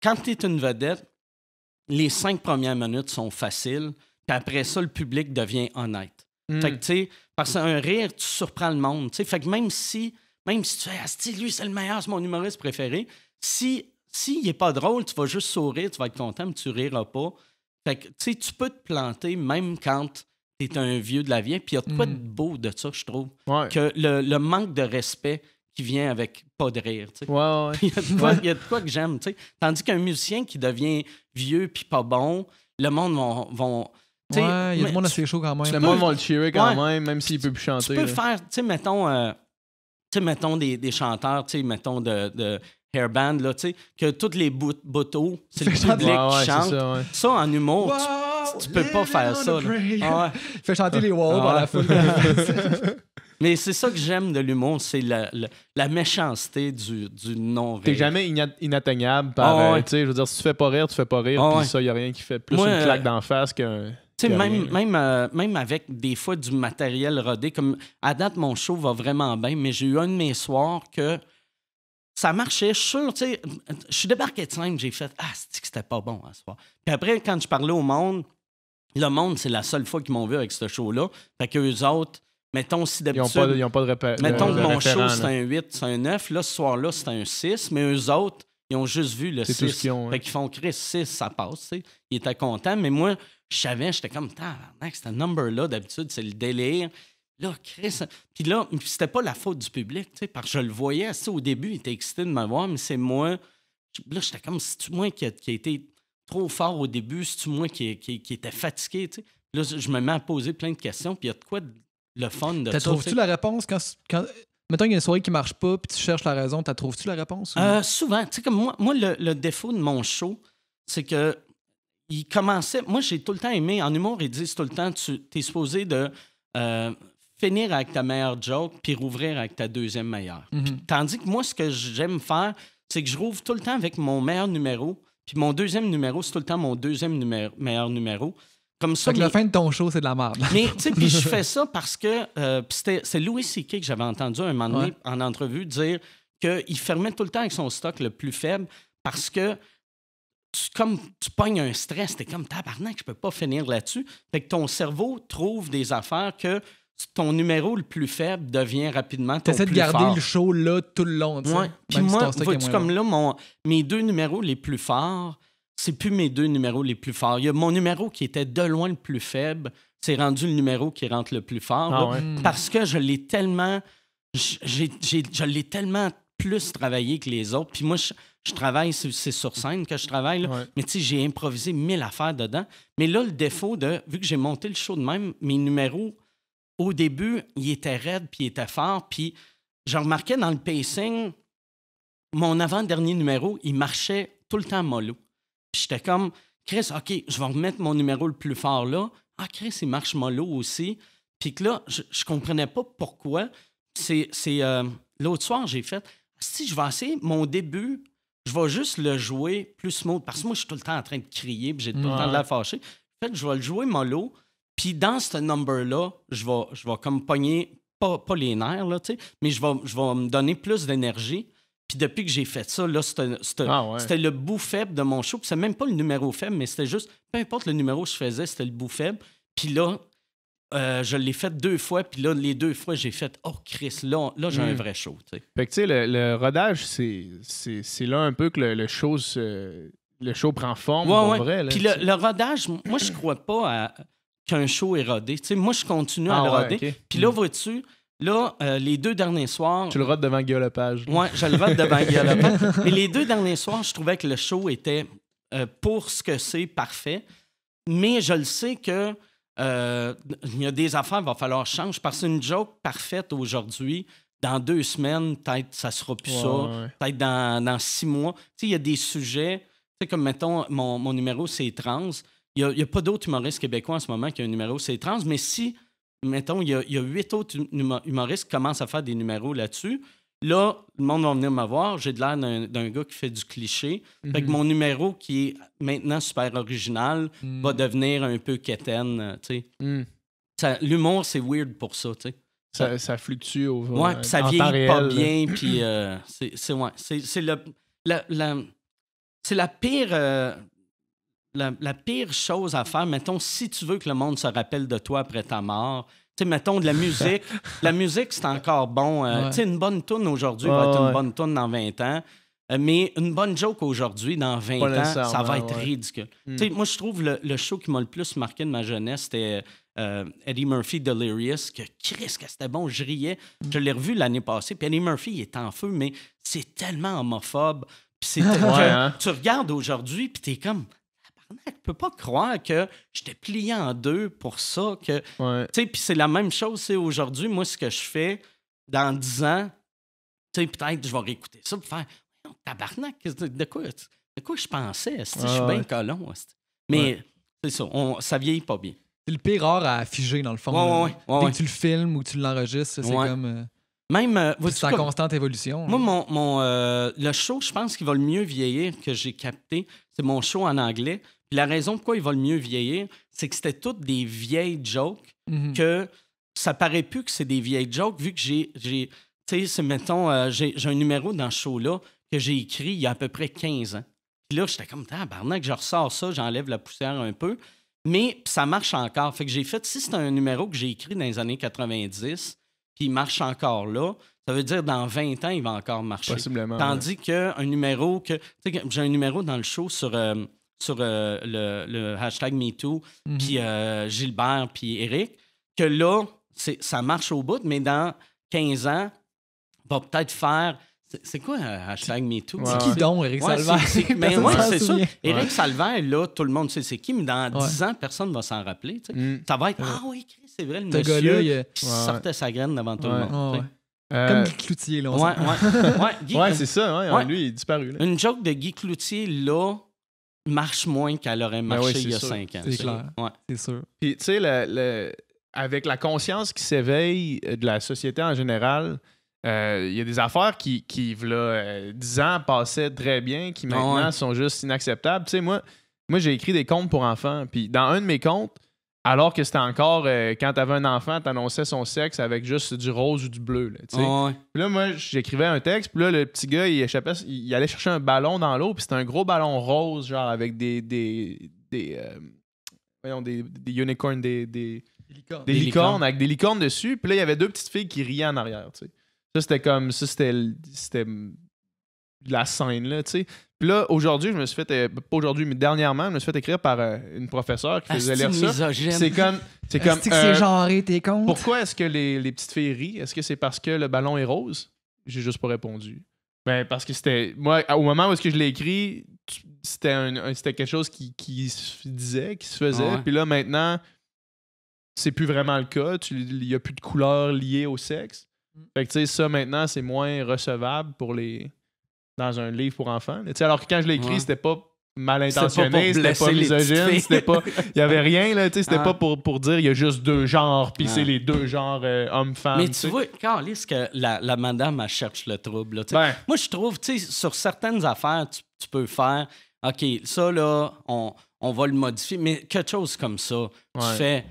quand tu es une vedette, les cinq premières minutes sont faciles, puis après ça, le public devient honnête. Hmm. parce qu'un rire, tu surprends le monde. Fait que même si, même si tu es ah, lui, c'est le meilleur, c'est mon humoriste préféré, si s'il n'est pas drôle, tu vas juste sourire, tu vas être content, mais tu riras pas. Fait que, tu peux te planter même quand tu es un vieux de la vie, Puis il y a de hmm. de beau de ça, je trouve. Que le, manque de respect qui vient avec pas de rire. Il y, a de quoi que j'aime. Tandis qu'un musicien qui devient vieux puis pas bon, le monde vont, vont il y a du monde assez chaud quand même. Le monde va le cheerer quand même, même s'il peut plus chanter. Tu peux faire, tu sais, mettons, euh, sais, mettons des, des chanteurs, tu sais, mettons de, de hairband, là, tu sais, que toutes les boutons, c'est le public qui chante. Ça, en humour, tu, ne peux pas faire ça. Ah, Fais chanter les wow dans la foule. Mais c'est ça que j'aime de l'humour, c'est la, la, méchanceté du, du non Tu T'es jamais inatteignable par. Oh, je veux dire, si tu fais pas rire, tu fais pas rire, ah, puis ça, ça, y a rien qui fait plus une euh, claque d'en face qu'un. Tu même, même, euh, même avec des fois du matériel rodé, comme à date, mon show va vraiment bien, mais j'ai eu un de mes soirs que ça marchait, je suis sûr, tu sais, je suis débarqué de scène, j'ai fait Ah, c'est que c'était pas bon à ce soir. Puis après, quand je parlais au monde, le monde, c'est la seule fois qu'ils m'ont vu avec ce show-là. Fait qu'eux autres, mettons, si d'habitude. Ils n'ont pas, de de Mettons que mon show, c'est un 8, c'est un 9. Là, ce soir-là, c'est un 6, mais eux autres, ils ont juste vu le 6. Fait qu'ils font Chris 6, ça passe, Ils étaient contents, mais moi, je savais, j'étais comme, c'est un number-là, d'habitude, c'est le délire. Là, Chris. Puis là, c'était pas la faute du public, tu sais, parce que je le voyais, ça, au début, il était excité de me voir, mais c'est moi. Là, j'étais comme, si tu moi qui a, été trop fort au début, si tu moi qui, qui, était fatigué, tu sais. Là, je me mets à poser plein de questions, puis il y a de quoi le fun de ça. Trouves-tu la réponse quand. quand... Mettons qu'il y a une soirée qui marche pas, puis tu cherches la raison, t'as trouves-tu la réponse? Euh, souvent. Tu sais, comme moi, moi le, défaut de mon show, c'est que il commençait. Moi, j'ai tout le temps aimé. En humour, ils disent tout le temps tu es supposé de euh, finir avec ta meilleure joke puis rouvrir avec ta deuxième meilleure. Mhm. Tandis que moi, ce que j'aime faire, c'est que je rouvre tout le temps avec mon meilleur numéro. Puis mon deuxième numéro, c'est tout le temps mon deuxième meilleur numéro. Comme ça. Fait la fin de ton show, c'est de la merde. Mais tu sais, puis je fais ça parce que euh, c'était c'est Louis C.K. que j'avais entendu un moment donné en entrevue dire qu'il fermait tout le temps avec son stock le plus faible parce que tu, comme, tu pognes un stress, t'es es comme tabarnak, je peux pas finir là-dessus. Fait que ton cerveau trouve des affaires que ton numéro le plus faible devient rapidement ton plus de garder le show là tout le long. Ouais. Puis moi, vois-tu comme là, mon, mes deux numéros les plus forts, c'est plus mes deux numéros les plus forts. Il mon numéro qui était de loin le plus faible, c'est rendu le numéro qui rentre le plus fort. Ah hmm. Parce que je l'ai tellement... je l'ai tellement plus travailler que les autres. Puis moi, je, travaille, c'est sur scène que je travaille, mais tu sais, j'ai improvisé mille affaires dedans. Mais là, le défaut de, vu que j'ai monté le show de même, mes numéros, au début, ils étaient raides, puis ils étaient forts, puis je remarquais dans le pacing, mon avant-dernier numéro, il marchait tout le temps mollo. Puis j'étais comme, Chris, OK, je vais remettre mon numéro le plus fort là. Ah, Chris, il marche mollo aussi. Puis que là, je, je comprenais pas pourquoi. C'est. Euh, l'autre soir, j'ai fait, si je vais essayer mon début, je vais juste le jouer plus smooth. Parce que moi, je suis tout le temps en train de crier, puis j'ai tout le temps de la fâcher. En fait, je vais le jouer mollo, puis dans ce number-là, je vais, je vais comme pogner, pas, pas les nerfs, mais je vais, je vais me donner plus d'énergie. Puis depuis que j'ai fait ça, là, ah c'était le bout faible de mon show. Puis c'est même pas le numéro faible, mais c'était juste, peu importe le numéro que je faisais, c'était le bout faible. Puis là, euh, je l'ai fait deux fois, puis là, les deux fois, j'ai fait Oh, Chris, là, j'ai un hmm. vrai show. Fait que, tu sais, le, rodage, c'est là un peu que le, le show Le show prend forme, Puis le, rodage, moi, je crois pas qu'un show est rodé. moi, je continue à ah le Puis là, hmm. vois-tu, Là, euh, les deux derniers soirs. Tu le rodes devant Guillaume Lepage. je le rode devant Guillaume Mais les deux derniers soirs, je trouvais que le show était, euh, pour ce que c'est, parfait. Mais je le sais que euh, il y a des affaires, il va falloir changer. Parce que une joke parfaite aujourd'hui, dans deux semaines, peut-être ça sera plus ça. Peut-être dans, dans, six mois. Tu sais, il y a des sujets. Tu sais, comme mettons, mon, mon numéro, c'est trans. Il n'y a, pas d'autres humoristes québécois en ce moment qui ont un numéro, c'est trans. Mais si, mettons, il y a, il y a huit autres hum, humoristes qui commencent à faire des numéros là-dessus, Là, le monde va venir me voir. J'ai de l'air d'un gars qui fait du cliché. Fait que mhm. mon numéro, qui est maintenant super original, mhm. va devenir un peu quétaine. Euh, mhm. L'humour, c'est weird pour ça. Ça, ça, fluctue au ouais, euh, ça pas bien. Puis euh, c'est ouais, c'est la, la, pire. la, la, pire chose à faire, mettons, si tu veux que le monde se rappelle de toi après ta mort, tu sais, mettons, de la musique. la musique, c'est encore bon. Euh, tu sais, une bonne tune aujourd'hui va être une bonne tune dans 20 ans. Euh, mais une bonne joke aujourd'hui, dans 20 ans, ça va être ridicule. Hmm. sais, Moi, je trouve le, le, show qui m'a le plus marqué de ma jeunesse, c'était euh, Eddie Murphy Delirious, que Chris, que c'était bon, je riais. Hmm. Je l'ai revu l'année passée, puis Eddie Murphy, est en feu, mais c'est tellement homophobe. Puis c'est hein. tu regardes aujourd'hui, puis t'es comme, je peux pas croire que j'étais plié en deux pour ça. Que... Tu sais, puis c'est la même chose, c'est aujourd'hui, moi, ce que je fais dans dix ans, tu sais, peut-être je vais réécouter ça pour faire non, tabarnak, de quoi, de quoi je pensais? je suis bien colon. Mais c'est ça, on, ça vieillit pas bien. C'est le pire art à figer dans le fond. Dès que tu le filmes ou tu l'enregistres, c'est comme. Euh, même. Euh, c'est en constante évolution. Moi, mon, euh, le show, je pense qu'il va le mieux vieillir que j'ai capté. C'est mon show en anglais. Puis la raison pourquoi il va le mieux vieillir, c'est que c'était toutes des vieilles jokes mhm. que ça paraît plus que c'est des vieilles jokes, vu que j'ai. Tu sais, mettons, euh, j'ai un numéro dans ce show-là que j'ai écrit il y a à peu près 15 ans. Puis là, j'étais comme, tabarnak, je ressors ça, j'enlève la poussière un peu. Mais ça marche encore. Fait que j'ai fait, si c'est un numéro que j'ai écrit dans les années 90, puis il marche encore là, ça veut dire dans 20 ans, il va encore marcher. Possiblement. Tandis qu'un numéro que. Tu sais, j'ai un numéro dans le show sur. Euh, sur euh, le, le, hashtag MeToo, mhm. puis euh, Gilbert, puis Eric, que là, ça marche au bout, mais dans 15 ans, va peut-être faire. C'est quoi un hashtag MeToo? C'est qui donc, Eric ouais, mais moi c'est ça. Eric Salvaire, là, tout le monde sait c'est qui, mais dans 10 ans, personne ne va s'en rappeler. Mm. Ça va être Ah oui, c'est vrai, le monsieur il... sortait sa graine devant tout le monde. Euh, Comme Guy Cloutier, là. ouais, ouais, ouais, c'est ça. Lui, il est disparu. Là. Une joke de Guy Cloutier, là, marche moins qu'elle aurait ben marché il y a cinq ans. C'est clair. C'est sûr. Puis, tu sais, avec la conscience qui s'éveille euh, de la société en général, euh, il y a des affaires qui, qui voilà, euh, ans, passaient très bien, qui ah maintenant sont juste inacceptables. Tu sais, moi, moi j'ai écrit des comptes pour enfants. Puis, dans un de mes comptes, alors que c'était encore, euh, quand quand avais un enfant, tu annonçais son sexe avec juste du rose ou du bleu. Là, Puis là, moi, j'écrivais un texte, puis là, le petit gars, il, échappait, allait chercher un ballon dans l'eau, puis c'était un gros ballon rose, genre avec des. des, des euh, des, unicorns, des. des licornes. avec des licornes dessus. Puis là, il y avait deux petites filles qui riaient en arrière. Tu sais. Ça, c'était comme. Ça, c'était. C'était la scène, là, tu sais. Puis là, aujourd'hui, je me suis fait, euh, pas aujourd'hui, mais dernièrement, je me suis fait écrire par euh, une professeure qui faisait l'air ça. C'est comme. C'est comme. que c'est t'es con. Pourquoi est-ce que les, petites filles rient Est-ce que c'est parce que le ballon est rose J'ai juste pas répondu. Ben, parce que c'était. Moi, au moment où est-ce que je l'ai écrit, c'était quelque chose qui, qui, se disait, qui se faisait. Puis là, maintenant, c'est plus vraiment le cas. Il n'y a plus de couleur liées au sexe. Mm. Fait que, tu sais, ça, maintenant, c'est moins recevable pour les, dans un livre pour enfants. alors que quand je l'ai écrit, c'était pas mal intentionné, c'était pas, misogyne, Il y avait rien, là, tu c'était ah. pas pour, pour dire il y a juste deux genres, puis c'est les deux genres homme euh, hommes-femmes. Mais tu vois, quand ce que la, madame, cherche le trouble, Moi, je trouve, tu sur certaines affaires, tu, peux faire, OK, ça, là, on, va le modifier, mais quelque chose comme ça, tu fais.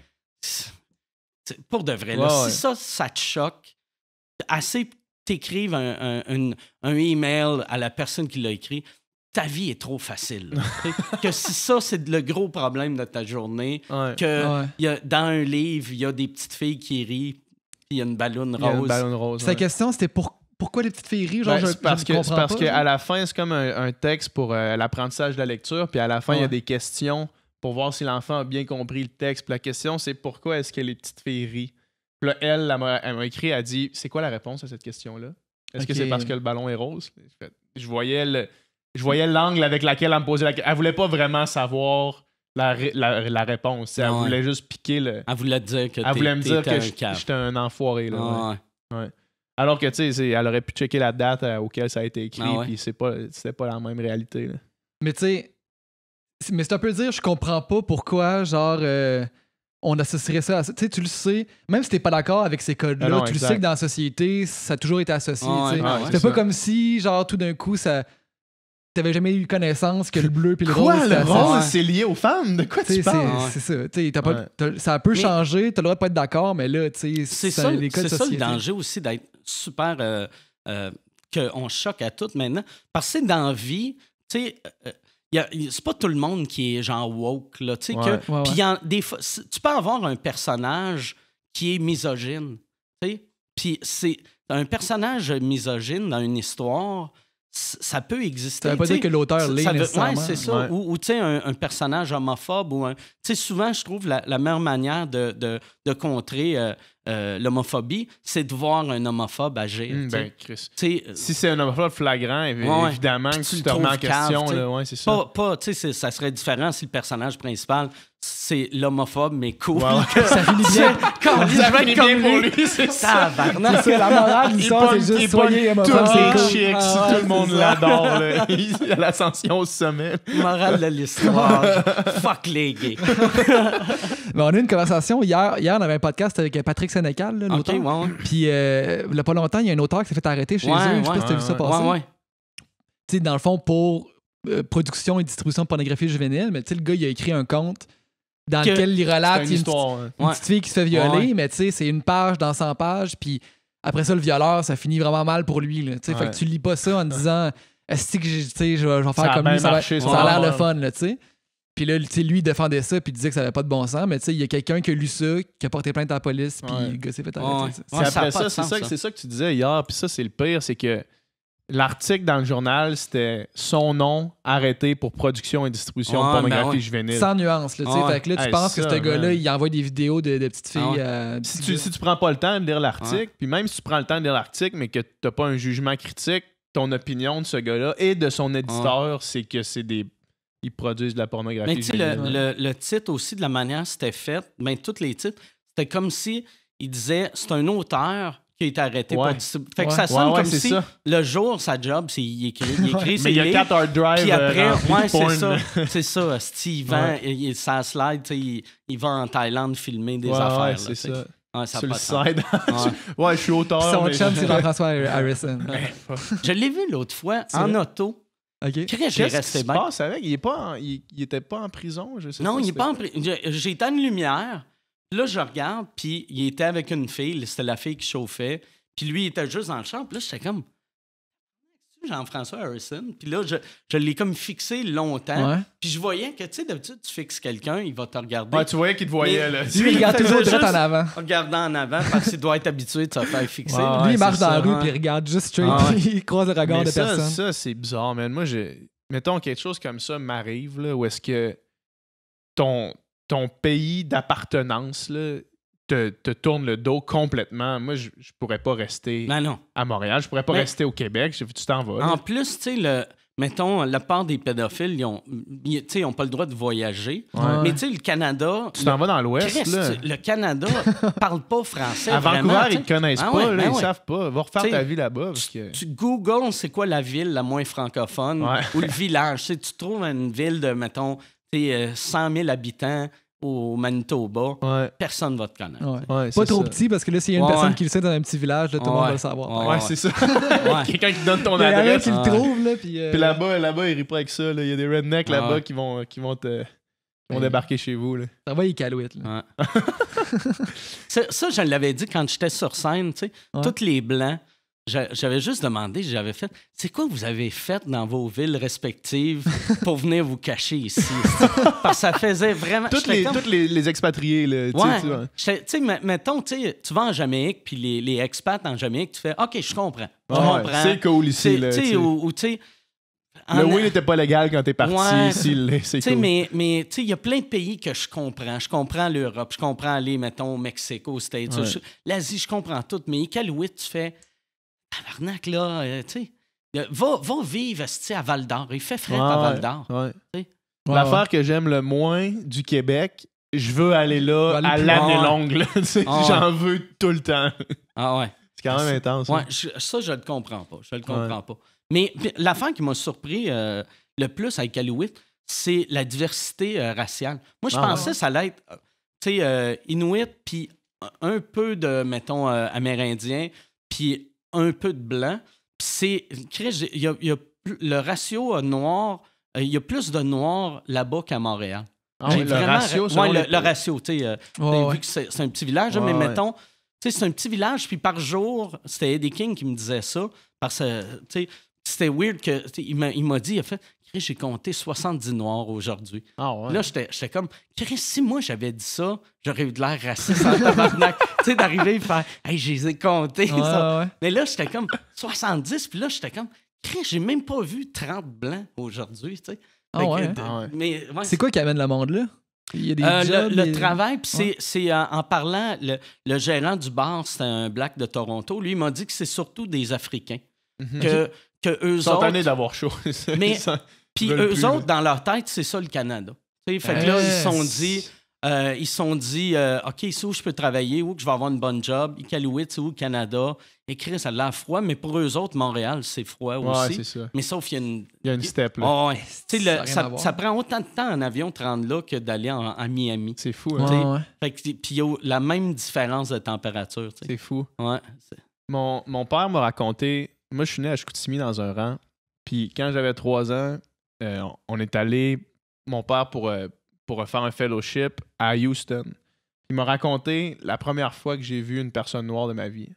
Pour de vrai, si ça, ça te choque, assez t'écrives un, un, un, email à la personne qui l'a écrit, ta vie est trop facile. que si ça, c'est le gros problème de ta journée, que dans un livre, il y a des petites filles qui rient, il y a une ballonne rose. Sa question, c'était pourquoi les petites filles rient? Genre, parce ben, c'est parce qu'à la fin, c'est comme un, texte pour euh, l'apprentissage de la lecture, puis à la fin, il y a des questions pour voir si l'enfant a bien compris le texte. Puis la question, c'est pourquoi est-ce que les petites filles rient? elle, m'a, écrit, elle a dit C'est quoi la réponse à cette question-là Est-ce que c'est parce que le ballon est rose Je voyais je voyais l'angle avec laquelle elle me posait la question. Elle voulait pas vraiment savoir la, réponse. Elle voulait juste piquer le. Elle voulait dire que Elle me dire que j'étais un enfoiré. Alors que, tu sais, elle aurait pu checker la date euh, auquel ça a été écrit, ah puis c'est pas, c'était pas la même réalité. Mais tu sais, mais c'est un dire, je comprends pas pourquoi, genre. Euh, on associerait ça à ça. Tu, sais, tu le sais, même si t'es pas d'accord avec ces codes-là, ah tu le sais que dans la société, ça a toujours été associé. C'est C'était pas comme si, genre, tout d'un coup, ça. T'avais jamais eu connaissance que le bleu puis le Quoi, rose. Le rose, c'est lié aux femmes. De quoi tu parles C'est ça. As pas, ça peut changer. T'as le droit de pas être d'accord, mais là, tu sais, c'est ça, les codes ça le danger aussi d'être super euh, euh, qu'on choque à tout maintenant. Parce que dans la vie, tu sais, euh, c'est pas tout le monde qui est genre woke, Tu sais, tu peux avoir un personnage qui est misogyne, tu sais. Puis c'est un personnage misogyne dans une histoire, ça peut exister. Ça veut pas dire que l'auteur l'est Ou, un, personnage homophobe ou un... Tu sais, souvent, je trouve la, meilleure manière de, contrer... Euh, euh, l'homophobie, c'est de voir un homophobe agir. Hmm, ben, si c'est un homophobe flagrant, évidemment tu, te remets en question. ça. pas ça serait différent si le personnage principal c'est l'homophobe, mais cool. ça finit bien. Quand ça finit bien pour lui, c'est ça. C'est la morale de l'histoire, c'est juste soyez c'est Chic, tout le monde ah l'adore, l'ascension au sommet. Morale de l'histoire, fuck les gays. mais on a eu une conversation hier, hier on avait un podcast avec Patrick Sénécal, l'auteur. Puis euh, il n'y a pas longtemps, il y a un auteur qui s'est fait arrêter chez eux. Je sais pas si tu as vu ça passer. Tu sais, dans le fond, pour euh, production et distribution de pornographie juvénile, mais tu sais, le gars, il a écrit un conte dans lequel il relate une, histoire, petite, fille qui se fait violer, mais tu sais, c'est une page dans 100 pages, puis après ça, le violeur, ça finit vraiment mal pour lui. Là, Fait que tu lis pas ça en disant Est-ce que je vais faire comme lui, ça, a l'air le fun, tu sais. Puis là, lui, il défendait ça, puis il disait que ça n'avait pas de bon sens, mais tu sais, il y a quelqu'un qui a lu ça, qui a porté plainte à la police, puis le gars s'est fait arrêter. C'est ça, c'est ça que tu disais hier, puis ça, c'est le pire, c'est que l'article dans le journal, c'était son nom arrêté pour production et distribution de ben pornographie juvénile. Sans nuance. Là, sais. fait que là, tu penses que ce gars-là, il envoie des vidéos de, petites filles. Ah euh, si, tu, si, prends pas le temps de lire l'article, puis même si tu prends le temps de lire l'article, mais que t'as pas un jugement critique, ton opinion de ce gars-là et de son éditeur, c'est que c'est des ils produisent de la pornographie. Mais tu sais, le, titre aussi, de la manière c'était fait, mais ben, tous les titres, c'était comme si il disait c'est un auteur qui a été arrêté. Fait que ça sonne comme si le jour, sa job, c'est il écrit, il écrit Mais il y a 4 hard drive. Puis euh, après, euh, ouais, c'est ça. C'est ça. Steve, il ça slide, il, va en Thaïlande filmer des affaires. c'est ça. Ouais, ça sur le side. ouais. je suis auteur. son mais... chum, c'est Jean-François Harrison. je l'ai vu l'autre fois en auto. Ok. Qu'est-ce qui se passe avec? Il, est pas en... il... était pas en prison, je sais Non, il est pas en prison. J'étais une lumière là, je regarde, puis il était avec une fille, c'était la fille qui chauffait, puis lui, il était juste dans le champ, puis là, j'étais comme. Jean-François Harrison. Puis là, je, je l'ai comme fixé longtemps. Puis je voyais que, tu sais, d'habitude, tu fixes quelqu'un, il va te regarder. Ouais, tu voyais qu'il te voyait, là. Lui, il regarde toujours droit en avant. Regardant en avant parce qu'il doit être habitué de se faire fixer. lui, il marche dans la rue, puis il regarde juste straight, puis ah, il croise le regard de ça, personne. Ça, c'est bizarre, man. Moi, je... mettons, quelque chose comme ça m'arrive, là, où est-ce que ton, ton pays d'appartenance te, te, tourne le dos complètement. Moi, je, je pourrais pas rester ben à Montréal, je pourrais pas rester au Québec. Je, tu t'en vas. En plus, tu sais, le mettons, la part des pédophiles, ils ont, pas le droit de voyager. Mais tu sais, le Canada. Tu t'en vas dans l'Ouest. Le Canada parle pas français. À Vancouver, ils ne connaissent ah pas, ben ils ne savent pas. Va refaire ta vie là-bas. Que... Tu, googles c'est quoi la ville la moins francophone ou le village. tu trouves une ville de, mettons, t'es 100 000 habitants au Manitoba, personne ne va te connaître. pas trop petit, parce que là, s'il y a une personne qui le sait dans un petit village, tout le monde va le savoir. Ouais, c'est ça. Quelqu'un qui donne ton adresse. qui le trouve. Là, puis, euh, puis là-bas, là-bas, rit pas avec ça. Il y a des rednecks là-bas qui vont, qui vont te. Qui vont débarquer chez vous. Là. Ça va, il calouette. ça, ça, je l'avais dit quand j'étais sur scène. Tous les Blancs, j'avais juste demandé, j'avais fait, c'est quoi vous avez fait dans vos villes respectives pour venir vous cacher ici? Parce que ça faisait vraiment. Toutes, les, toutes les, expatriés, là. Ouais. Tu sais, mettons, tu vas en Jamaïque, puis les, les, expats en Jamaïque, tu fais, OK, je comprends. Tu comprends. C'est cool ici, là. Le oui n'était pas légal quand t'es parti ici, c'est cool. Mais, mais il y a plein de pays que je comprends. Je comprends l'Europe, je comprends aller, mettons, Mexico Mexique, L'Asie, je comprends tout. Mais quel oui tu fais tabarnak, là, euh, tu sais, euh, va, vivre à Val d'Or. Il fait frais à Val d'Or. L'affaire que j'aime le moins du Québec, je veux aller là à l'année longue. Ah, J'en veux tout le temps. Ah ouais. C'est quand même intense. Ouais, hein. ça, je le comprends pas. Je le comprends pas. Mais l'affaire qui m'a surpris euh, le plus avec Halloween, c'est la diversité raciale. Moi, je ah, pensais que ça allait être tu sais, Inuit, puis un peu de, mettons, Amérindien, puis un peu de blanc. c'est. le ratio noir, euh, il y a plus de noir là-bas qu'à Montréal. Ah le ratio, tu sais, euh, vu que c'est un petit village, mais mettons, tu sais, c'est un petit village, puis par jour, c'était Eddie King qui me disait ça, parce que, euh, c'était weird que il m'a dit, il fait, j'ai compté 70 noirs aujourd'hui. Ah là, j'étais comme, si moi j'avais dit ça, j'aurais eu de l'air raciste en tabarnak. tu sais, d'arriver et faire, hey, je les ai comptés. Mais là, j'étais comme 70, puis là, j'étais comme, j'ai même pas vu 30 blancs aujourd'hui, ah ah C'est quoi qui amène le monde là? Il y a des euh, le, travail, puis c'est euh, en, parlant, le, gélant gérant du bar, c'est un black de Toronto, lui, il m'a dit que c'est surtout des Africains. Mhm. que, eux sont d'avoir chaud. mais puis eux autres, dans leur tête, c'est ça le Canada. fait que là, ils se sont dit, euh, ils sont dit euh, OK, c'est où je peux travailler, où que je vais avoir une bonne job. Iqaluit, c'est où Canada. Écrire, ça a l'air froid, mais pour eux autres, Montréal, c'est froid ouais, aussi. Ça. Mais sauf qu'il y a une. Il y a une step, Là. ça, prend autant de temps en avion de rendre là que d'aller à Miami. C'est fou. Hein? Puis il y a la même différence de température. C'est fou. Mon, mon, père m'a raconté. Moi, je suis né à Chicoutimi dans un rang. Puis quand j'avais trois ans, euh, on est allé, mon père, pour, euh, pour faire un fellowship à Houston. Il m'a raconté la première fois que j'ai vu une personne noire de ma vie.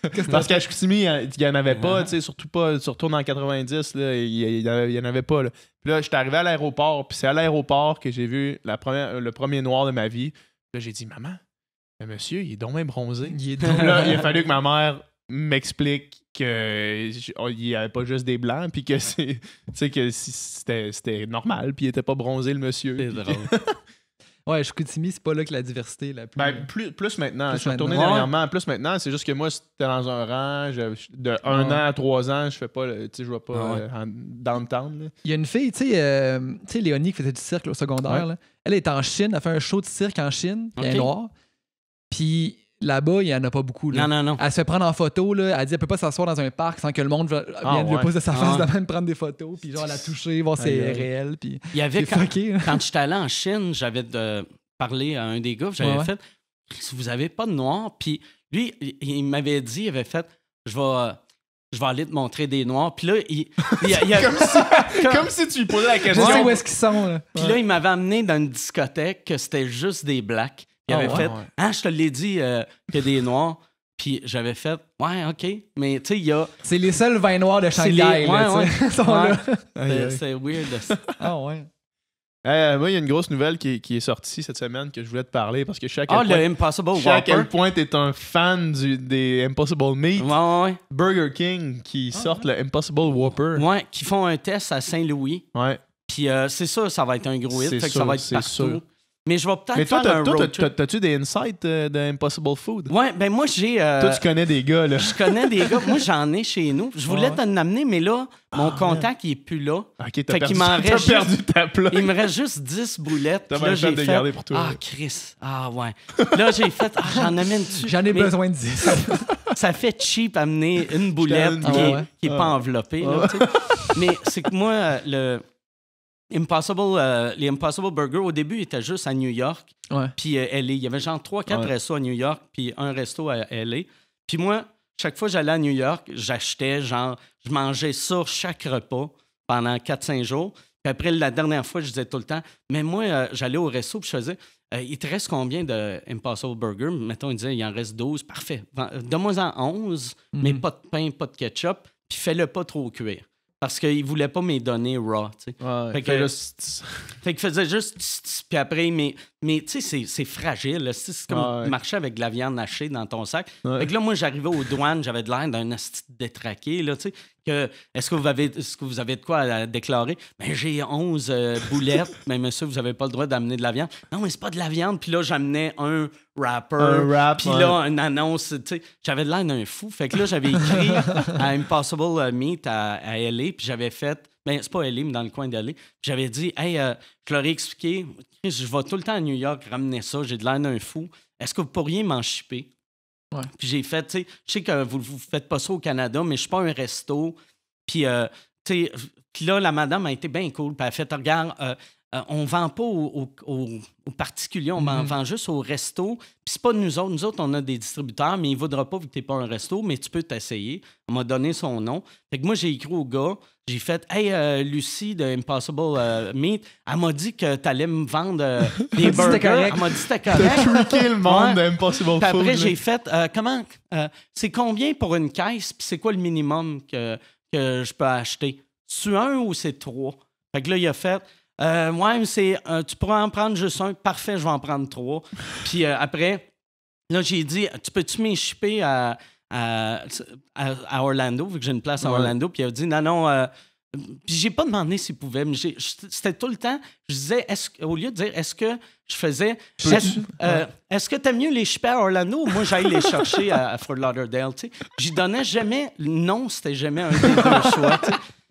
Parce qu'à Chicoutimi, il n'y en avait pas, tu surtout pas, surtout en 90, il n'y en, avait pas. Là. Puis là, j'étais arrivé à l'aéroport, puis c'est à l'aéroport que j'ai vu euh, le premier noir de ma vie. là, j'ai dit, maman, le monsieur, il est donc bronzé. il a fallu que ma mère m'explique qu'il oh, n'y avait pas juste des blancs, puis que c'est que c'était normal, puis il était pas bronzé le monsieur. C'est drôle. ouais, Chicoutimi, c'est pas là que la diversité ben, plus... plus, maintenant. je suis retourné dernièrement. Plus maintenant, c'est juste que moi, c'était dans un rang. de un an à trois ans, je fais pas... Tu sais, je vois pas euh, en, downtown. Il y a une fille, tu sais, euh, Léonie, qui faisait du cirque au secondaire. Elle est en Chine. Elle fait un show de cirque en Chine. Elle est noire. Puis là-bas, il n'y en a pas beaucoup. Non, non, non. Elle se fait prendre en photo, là. elle dit elle peut pas s'asseoir dans un parc sans que le monde ah, vienne lui poser sa face, ah, de même prendre des photos, puis genre la toucher, voir si c'est réel. Puis il y avait quand, je quand j'étais allé en Chine, j'avais parlé à un des gars, j'avais fait si vous avez pas de noirs? » puis lui, il, m'avait dit, il avait fait je vais je vais aller te montrer des noirs. Puis là, il. il, comme, si, tu lui posais la question. Je sais où est-ce qu'ils sont. Puis là, il m'avait amené dans une discothèque que c'était juste des blacks. Il avait ah, fait Ah, je te l'ai dit euh, que qu'il y a des noirs. Puis j'avais fait Ouais, OK. Mais tu sais, il y a. C'est les seuls vins noirs de Shanghai. C'est weird. Ah, ouais. Euh, moi, il y a une grosse nouvelle qui, qui, est sortie cette semaine que je voulais te parler parce que chaque. Ah, le Impossible Chaque point est un fan des Impossible Meat. Burger King qui ah, sort le Impossible Whopper. Ouais, qui font un test à Saint-Louis. Ouais. Puis euh, c'est sûr, ça va être un gros hit. ça va être Sûr. Mais je vais peut-être faire toi, un toi, road trip. T'as-tu des insights euh, d'Impossible Food? Ouais, ben moi, j'ai... Euh, toi, tu connais des gars, là. Je connais des gars. Moi, j'en ai chez nous. Je voulais t'en amener, mais là, mon ah, contact, il est plus là. Ok, t'as perdu, ta place. Il me reste juste 10 boulettes. T'as même là, le de garder pour toi, Ah, Chris. Ah, ouais. Là, j'ai fait. Ah, j'en amène-tu? J'en ai besoin de 10. Ça fait cheap amener une boulette qui, n'est pas ah. enveloppée. là, tu Mais c'est que moi, euh, le. Impossible, euh, les Impossible Burger, au début, était étaient juste à New York. Puis à euh, LA. Il y avait genre trois, quatre restos à New York, puis un resto à LA. Puis moi, chaque fois que j'allais à New York, j'achetais, genre, je mangeais sur chaque repas pendant 4-5 jours. Puis après, la dernière fois, je disais tout le temps, mais moi, euh, j'allais au resto, puis je faisais, il te reste combien de Impossible Burger? Mettons, il disait, il en reste 12. Parfait. Donne-moi en 11, mais mhm. pas de pain, pas de ketchup, puis fais-le pas trop cuire. Parce qu'il voulait pas me donner Raw, tu sais. fait, fait qu'il faisait juste... Puis après, mais mais tu sais, c'est fragile. C'est comme ah, marcher avec de la viande hachée dans ton sac. Et Fait que là, moi, j'arrivais aux douanes, j'avais de l'air d'un détraqué. Là, tu sais, que, est-ce que vous avez que vous avez de quoi à déclarer? Ben, j'ai 11 euh, boulettes, mais ben, monsieur, vous n'avez pas le droit d'amener de la viande. Non, mais c'est pas de la viande. Puis là, j'amenais un rapper. Un Puis là, une annonce. Tu sais, j'avais de l'air d'un fou. Fait que là, j'avais écrit à Impossible Meat à, à LA, puis j'avais fait ben, c'est pas Ellie, mais dans le coin d'aller. J'avais dit, hey, euh, je expliqué, je vais tout le temps à New York ramener ça, j'ai de l'air d'un fou. Est-ce que vous pourriez m'en chipper? Puis j'ai fait, tu sais, je sais que vous ne faites pas ça au Canada, mais je ne suis pas un resto. Puis, euh, tu là, la madame a été bien cool. Puis elle a fait, regarde, euh, on euh, on vend pas aux, particuliers, on vend mhm. juste aux restos. Puis c'est pas nous autres. Nous autres, on a des distributeurs, mais il voudra pas vu que t'es pas un resto, mais tu peux t'essayer. On m'a donné son nom. Fait que moi, j'ai écrit au gars, j'ai fait Hey, euh, Lucie de Impossible euh, Meat, elle m'a dit que tu allais me vendre des burgers. Elle m'a dit c'était correct. T'as le monde d'Impossible Food. après, j'ai fait Comment C'est combien pour une caisse? Puis c'est quoi le minimum que, que je peux acheter? C'est un ou c'est trois? Fait que là, il a fait euh, ouais, c'est. Euh, tu pourrais en prendre juste un. Parfait, je vais en prendre trois. Puis euh, après, là, j'ai dit Tu peux-tu m'échipper à, à, Orlando, vu que j'ai une place à Orlando? Puis il a dit Non, non. Euh, puis j'ai pas demandé s'il pouvait, mais c'était tout le temps. Je disais, est au lieu de dire est-ce que je faisais, est-ce que tu que mieux les chipper à Orlando ou moi j'allais les chercher à, Fort Lauderdale? J'y donnais jamais, non, c'était jamais un choix.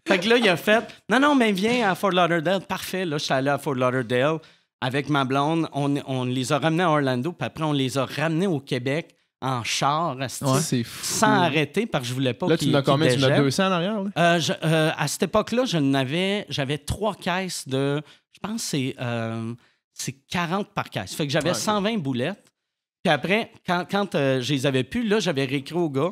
Fait que là, il a fait Non, non, mais viens à Fort Lauderdale. Parfait. Là, je suis allé à Fort Lauderdale avec ma blonde. On, les a ramenés à Orlando, puis après, on les a ramenés au Québec en char, ouais, fou. sans arrêter, parce que je voulais pas. Là, tu l'as combien Tu l'as 200 en arrière euh, euh, À cette époque-là, je n'avais, j'avais trois caisses de. Je pense que c'est, 40 euh, par caisse. Fait que j'avais 120 boulettes. Puis après, quand, quand je les avais plus, là, j'avais réécrit au gars.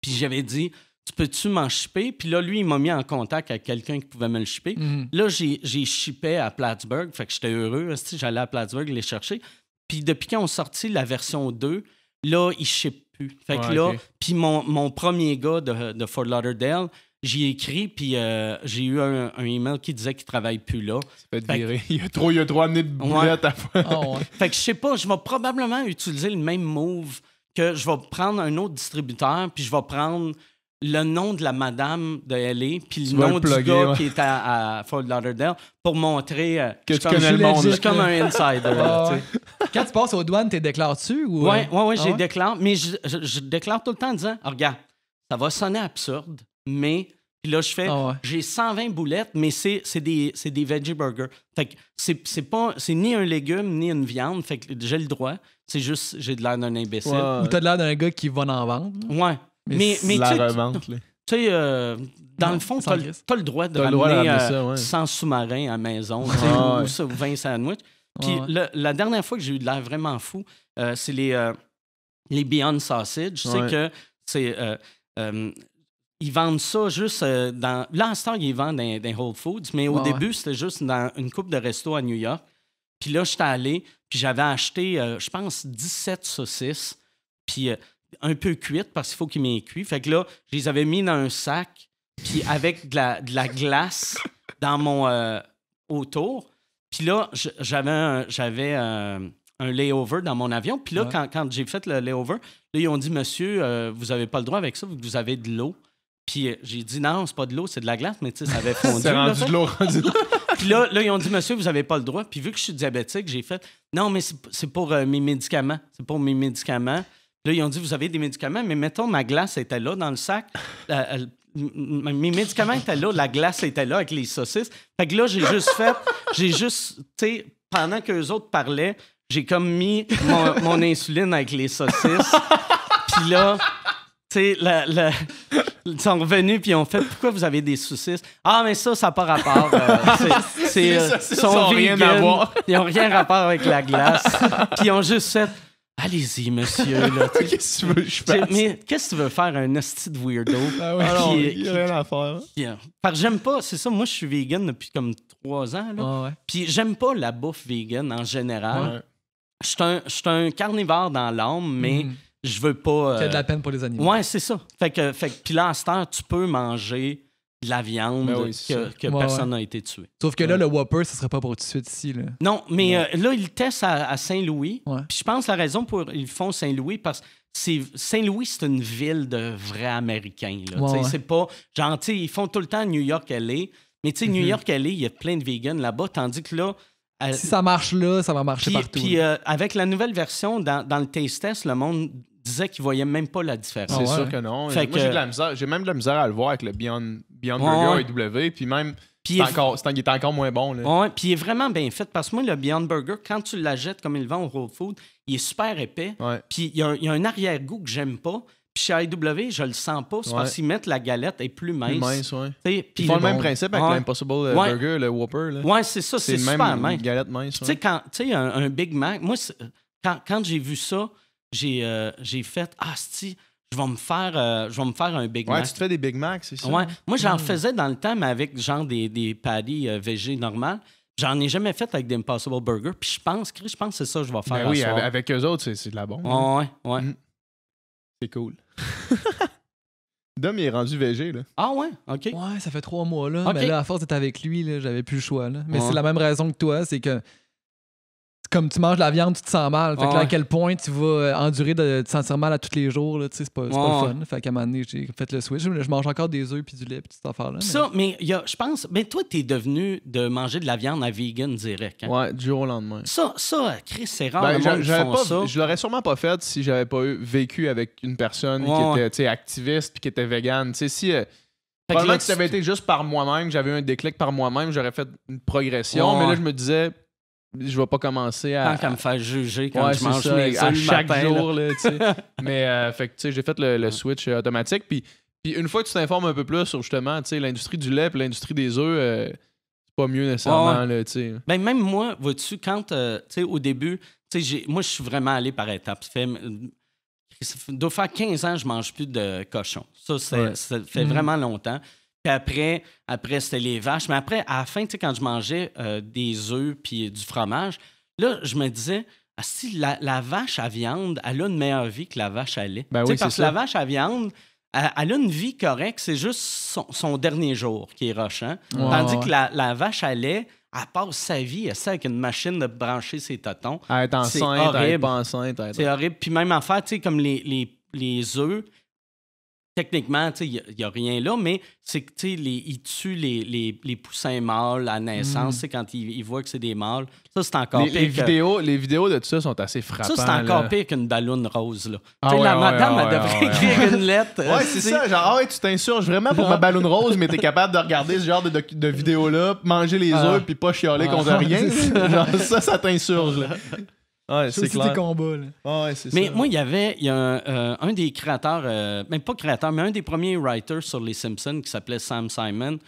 Puis j'avais dit tu peux-tu m'en shipper? Puis là, lui, il m'a mis en contact avec quelqu'un qui pouvait me le shipper. Mhm. Là, j'ai shippé à Plattsburgh, fait que j'étais heureux. J'allais à Plattsburgh les chercher. Puis depuis qu'on ont sorti la version 2, là, il shippent plus. Fait que là, puis mon, premier gars de, de Fort Lauderdale, ai écrit, puis euh, j'ai eu un, email qui disait qu'il ne travaille plus là. Ça peut virer. Que... Il a a trop amené de boulettes à fois. Ah, fait que je sais pas, je vais probablement utiliser le même move que je vais prendre un autre distributeur, puis je vais prendre le nom de la madame de LA puis le nom du gars qui est à, Fort Lauderdale pour montrer euh, que je tu connais suis comme un insider. Quand tu passes aux douanes, tu déclares-tu? Oui, Oui, euh, ouais, ouais, ah j'ai déclare, mais je, je, déclare tout le temps en disant, ah, regarde, ça va sonner absurde, mais... Puis là, je fais, ah j'ai 120 boulettes, mais c'est, c'est, des, c'est des veggie burgers. Fait que c'est, c'est, pas, c'est ni un légume, ni une viande. Fait que j'ai le droit. C'est juste, j'ai de l'air d'un imbécile. Ou t'as de l'air d'un gars qui va en vendre. Ouais. Mais, mais, tu sais, Tu sais, euh, dans le fond, tu as le droit de ramener, 100 sous marins à la maison, ou, ça, ou 20 sandwichs. Puis la dernière fois que j'ai eu de l'air vraiment fou, euh, c'est les, euh, les Beyond Sausage. Je sais que c'est... ils vendent ça juste dans... Là, en temps, ils vendent dans, Whole Foods, mais au début, c'était juste dans une coupe de resto à New York. Puis là, j'étais allé, puis j'avais acheté, je pense, 17 saucisses. Puis un peu cuites parce qu'il faut qu'ils m'aient cuit. Fait que là, je les avais mis dans un sac, puis avec de la, glace dans mon euh, autour. Puis là, j'avais un, j'avais euh, un layover dans mon avion. Puis là, quand, quand j'ai fait le layover, là, ils ont dit Monsieur, euh, vous n'avez pas le droit avec ça, vous avez de l'eau. Puis j'ai dit non, c'est pas de l'eau, c'est de la glace, mais tu sais, ça avait fondu. rendu de l'eau, Puis là, là, ils ont dit, monsieur, vous avez pas le droit. Puis vu que je suis diabétique, j'ai fait, non, mais c'est, pour mes médicaments. C'est pour mes médicaments. Là, ils ont dit, vous avez des médicaments, mais mettons, ma glace était là dans le sac. Euh, euh, mes médicaments étaient là, la glace était là avec les saucisses. Fait que là, j'ai juste fait, j'ai juste, tu sais, pendant qu'eux autres parlaient, j'ai comme mis mon, insuline avec les saucisses. Puis là, tu sais, ils sont revenus puis ils ont fait pourquoi vous avez des saucisses ah mais ça ça n'a pas rapport euh, c'est, c'est, sont, rien à voir ils rien rapport avec la glace puis ils ont juste fait Allez-y, monsieur. qu'est-ce que tu veux je Mais qu'est-ce que tu veux faire, un hostie de weirdo? Alors, ah il n'y a rien à faire. Parce que j'aime pas, c'est ça, moi je suis vegan depuis comme trois ans. Là. Ah puis j'aime pas la bouffe vegan en général. Je suis un, carnivore dans l'âme, mais mhm. je veux pas. Euh... Tu de la euh, peine pour les animaux. Ouais, c'est ça. Fait que, fait puis là, à cette heure, tu peux manger de la viande ben que, personne n'a été tué. Sauf que là, le Whopper, ce ne serait pas pour tout de suite ici. Non, mais euh, là, ils testent à, Saint-Louis. Puis je pense que la raison pour ils font Saint-Louis, parce que Saint-Louis, c'est une ville de vrais Américains. C'est pas... Genre, ils font tout le temps New York, LA. Mais tu New mhm. York, LA, il y a plein de vegans là-bas, tandis que là... Euh, si ça marche là, ça va marcher partout. Puis euh, avec la nouvelle version, dans le taste test, le monde disait qu'il voyait même pas la différence. C'est ah sûr que non. Moi, j'ai même de la misère à le voir avec le Beyond, Beyond Burger AW. Puis même. Encore, encore moins bon. Là. Ouais, puis il est vraiment bien fait. Parce que moi, le Beyond Burger, quand tu l'achètes comme il le vend au Whole Food, il est super épais. Puis il y a un, arrière-goût que j'aime pas. Puis chez IW, je le sens pas. C'est ouais. parce qu'ils mettent la galette est plus mince. Plus mince, ouais. Ils font le même principe avec l'Impossible euh, Burger, le Whopper. Là. Ouais, c'est ça. C'est super mince. galette mince. Tu sais, un, un Big Mac, moi, quand, quand j'ai vu ça, j'ai, euh, j'ai fait Ah, si, je vais me faire, euh, je vais me faire un Big Mac. Ouais, tu te fais des Big Macs, c'est ça? Ouais. Moi, j'en hmm. faisais dans le temps, mais avec genre des, des patties euh, VG normales. J'en ai jamais fait avec des Impossible Burger. Puis je pense, Chris, je pense que c'est ça que je vais faire. Ben oui, avec eux autres, c'est, c'est de la bombe. Hein. Ouais, ouais. Hmm. C'est cool. Dom, il est rendu végé, là. Ah ouais? OK. Ouais, ça fait trois mois, là. Ah Mais là, à force d'être avec lui, là, j'avais plus le choix, là. Mais c'est la même raison que toi, c'est que comme tu manges de la viande, tu te sens mal. Fait que à quel point tu vas euh, endurer de te sentir mal à tous les jours, c'est pas, pas fun. Fait un moment donné, j'ai fait le switch. Je mange encore des œufs puis du lait puis Ça, mais je pense. Mais toi, t'es devenu de manger de la viande à vegan direct. Hein? Ouais, du jour au lendemain. Ça, ça, Chris, c'est rare. Ben, je l'aurais sûrement pas fait si j'avais pas eu- vécu avec une personne qui était activiste puis qui était vegan. Tu si, euh, que ça avait été juste par moi-même, j'avais eu un déclic par moi-même, j'aurais fait une progression. Mais là, je me disais, je vais pas commencer à. Tant qu'à me faire juger quand je mange ça, chaque jour. mais j'ai fait le, switch euh, automatique. Puis, puis une fois que tu t'informes un peu plus sur justement l'industrie du lait et l'industrie des œufs, euh, c'est pas mieux nécessairement. Ben, même moi, vois-tu, quand euh, au début, moi je suis vraiment allé par étapes. Fait, 15 ans, je mange plus de cochon. Ça, ça fait vraiment longtemps. Puis après, après c'était les vaches. Mais après, à la fin, quand je mangeais euh, des œufs puis du fromage, là, je me disais, ah, si la, vache à viande, elle a une meilleure vie que la vache à lait. Ben parce que la vache à viande, elle, a une vie correcte, c'est juste son, dernier jour qui est rochant. Hein. Tandis que la, vache à lait, elle passe sa vie, elle avec une machine de brancher ses totons. À être enceinte, c'est horrible. C'est horrible. Puis même en fait, tu comme les, les, les œufs, techniquement, il n'y a, rien là, mais c'est que ils tuent les, les, les, poussins mâles à naissance, mm. quand ils, voient que c'est des mâles. Ça, c'est encore les, Les, vidéos, les vidéos de tout ça sont assez frappantes. Ça, c'est encore pire qu'une ballonne rose. Là. Ah la madame, elle devrait écrire une lettre. Ouais, c'est ça. Genre, ah tu t'insurges vraiment pour ma ballonne rose, mais tu es capable de regarder ce genre de, de, vidéo-là, manger les ah. œufs, puis pas chialer qu'on veut rien. genre, ça, ça t'insurge. Ouais, c'est clair. Des combats, là. mais ça, moi, il y avait euh, un, des créateurs, euh, même pas créateur, mais un des premiers writers sur Les Simpsons qui s'appelait Sam Simon,